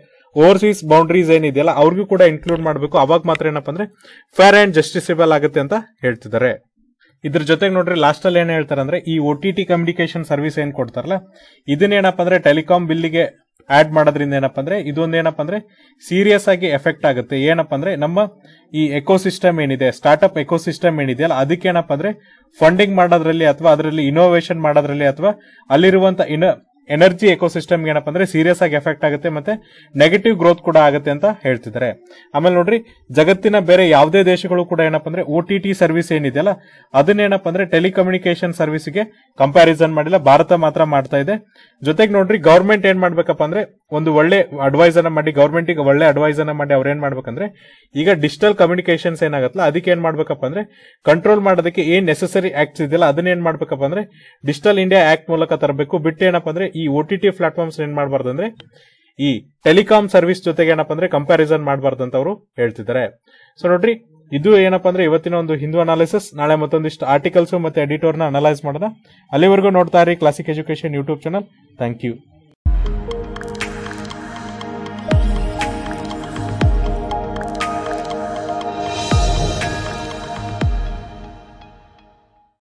ಓವರ್ಸೀಸ್ ಬೌಂಡ್ರೀಸ್ ಏನಿದೆಯಲ್ಲ ಅವ್ರಿಗೂ ಕೂಡ ಇನ್ಕ್ಲೂಡ್ ಮಾಡಬೇಕು ಅವಾಗ ಮಾತ್ರ ಏನಪ್ಪ ಅಂದ್ರೆ ಫೇರ್ ಅಂಡ್ ಜಸ್ಟಿಸಬಲ್ ಆಗುತ್ತೆ ಅಂತ ಹೇಳ್ತಿದ್ದಾರೆ ಇದ್ರ ಜೊತೆಗೆ ನೋಡ್ರಿ ಲಾಸ್ಟ್ ಅಲ್ಲಿ ಏನ್ ಹೇಳ್ತಾರೆ ಅಂದ್ರೆ ಈ O T T communication service ಏನ್ ಕೊಡ್ತಾರಲ್ಲ ಇದನ್ನೇನಪ್ಪ ಅಂದ್ರೆ ಟೆಲಿಕಾಂ ಬಿಲ್ಲಿಗೆ ಆಡ್ ಮಾಡೋದ್ರಿಂದ ಏನಪ್ಪ ಅಂದ್ರೆ ಇದೊಂದೇನಪ್ಪ ಅಂದ್ರೆ ಸೀರಿಯಸ್ ಆಗಿ ಎಫೆಕ್ಟ್ ಆಗುತ್ತೆ ಏನಪ್ಪ ಅಂದ್ರೆ ನಮ್ಮ ಈ ಎಕೋಸಿಸ್ಟಮ್ ಏನಿದೆ ಸ್ಟಾರ್ಟ್ಅಪ್ ಎಕೋಸಿಸ್ಟಮ್ ಏನಿದೆಯಲ್ಲ ಅದಕ್ಕೆ ಏನಪ್ಪ ಅಂದ್ರೆ ಫಂಡಿಂಗ್ ಮಾಡೋದ್ರಲ್ಲಿ ಅಥವಾ ಅದರಲ್ಲಿ ಇನೋವೇಷನ್ ಮಾಡೋದ್ರಲ್ಲಿ ಅಥವಾ ಅಲ್ಲಿರುವಂತ ಇನ್ನ ಎನರ್ಜಿ ಎಕೋಸಿಸ್ಟಮ್ಗೆ ಏನಪ್ಪ ಅಂದ್ರೆ ಸೀರಿಯಸ್ ಆಗಿ ಎಫೆಕ್ಟ್ ಆಗುತ್ತೆ ಮತ್ತೆ ನೆಗೆಟಿವ್ ಗ್ರೋತ್ ಕೂಡ ಆಗುತ್ತೆ ಅಂತ ಹೇಳ್ತಿದ್ದಾರೆ ಆಮೇಲೆ ನೋಡ್ರಿ ಜಗತ್ತಿನ ಬೇರೆ ಯಾವುದೇ ದೇಶಗಳು ಕೂಡ ಏನಪ್ಪ ಅಂದ್ರೆ ಒ ಟಿ ಟಿ ಸರ್ವಿಸ್ ಏನಿದೆಯಲ್ಲ ಅದನ್ನೇನಪ್ಪ ಅಂದ್ರೆ ಟೆಲಿಕಮ್ಯುನಿಕೇಶನ್ ಸರ್ವಿಸ್ಗೆ ಕಂಪ್ಯಾರಿಸನ್ ಮಾಡಿಲ್ಲ ಭಾರತ ಮಾತ್ರ ಮಾಡ್ತಾ ಇದೆ ಜೊತೆಗೆ ನೋಡ್ರಿ ಗೌರ್ಮೆಂಟ್ ಏನ್ ಮಾಡ್ಬೇಕಪ್ಪ ಅಂದ್ರೆ ಒಂದು ಒಳ್ಳೆ ಅಡ್ವೈಸ್ ಅನ್ನ ಮಾಡಿ ಗೌರ್ಮೆಂಟ್ ಗೆ ಒಳ್ಳೆ ಅಡ್ವೈಸ್ ಅನ್ನ ಮಾಡಿ ಅವ್ರು ಏನ್ ಮಾಡ್ಬೇಕಂದ್ರೆ ಈಗ ಡಿಜಿಟಲ್ ಕಮ್ಯುನಿಕೇಶನ್ಸ್ ಏನಾಗತ್ತಲ್ಲ ಅದಕ್ಕೆ ಏನ್ ಮಾಡ್ಬೇಕಪ್ಪ ಅಂದ್ರೆ ಕಂಟ್ರೋಲ್ ಮಾಡೋದಕ್ಕೆ ಏನ್ ನೆಸೆಸರಿ ಆಕ್ಟ್ಸ್ ಇದೆಯಲ್ಲ ಅದನ್ನ ಏನ್ ಮಾಡ್ಬೇಕಪ್ಪ ಅಂದ್ರೆ ಡಿಜಿಟಲ್ ಇಂಡಿಯಾ ಆಕ್ಟ್ ಮೂಲಕ ತರಬೇಕು ಬಿಟ್ಟು ಏನಪ್ಪ ಅಂದ್ರೆ ಈ ಒ ಟಿ ಟಿ ಪ್ಲಾಟ್ಫಾರ್ಮ್ಸ್ ಏನ್ ಮಾಡಬಾರ್ದು ಅಂದ್ರೆ ಈ ಟೆಲಿಕಾಮ್ ಸರ್ವಿಸ್ ಜೊತೆಗೆ ಏನಪ್ಪಾ ಅಂದ್ರೆ ಕಂಪ್ಯಾರಿಸನ್ ಮಾಡಬಾರ್ದು ಅಂತ ಅವರು ಹೇಳ್ತಿದ್ದಾರೆ ಸೊ ನೋಡ್ರಿ ಇದು ಏನಪ್ಪಾ ಅಂದ್ರೆ ಇವತ್ತಿನ ಒಂದು ಹಿಂದೂ ಅನಾಲಿಸಿಸ್ ನಾಳೆ ಮತ್ತೊಂದಿಷ್ಟು ಆರ್ಟಿಕಲ್ಸ್ ಮತ್ತೆ ಎಡಿಟೋರ್ನ ಅನಲೈಸ್ ಮಾಡೋಣ ಅಲ್ಲಿವರೆಗೂ ನೋಡ್ತಾ ಇರಿ classic education YouTube channel thank you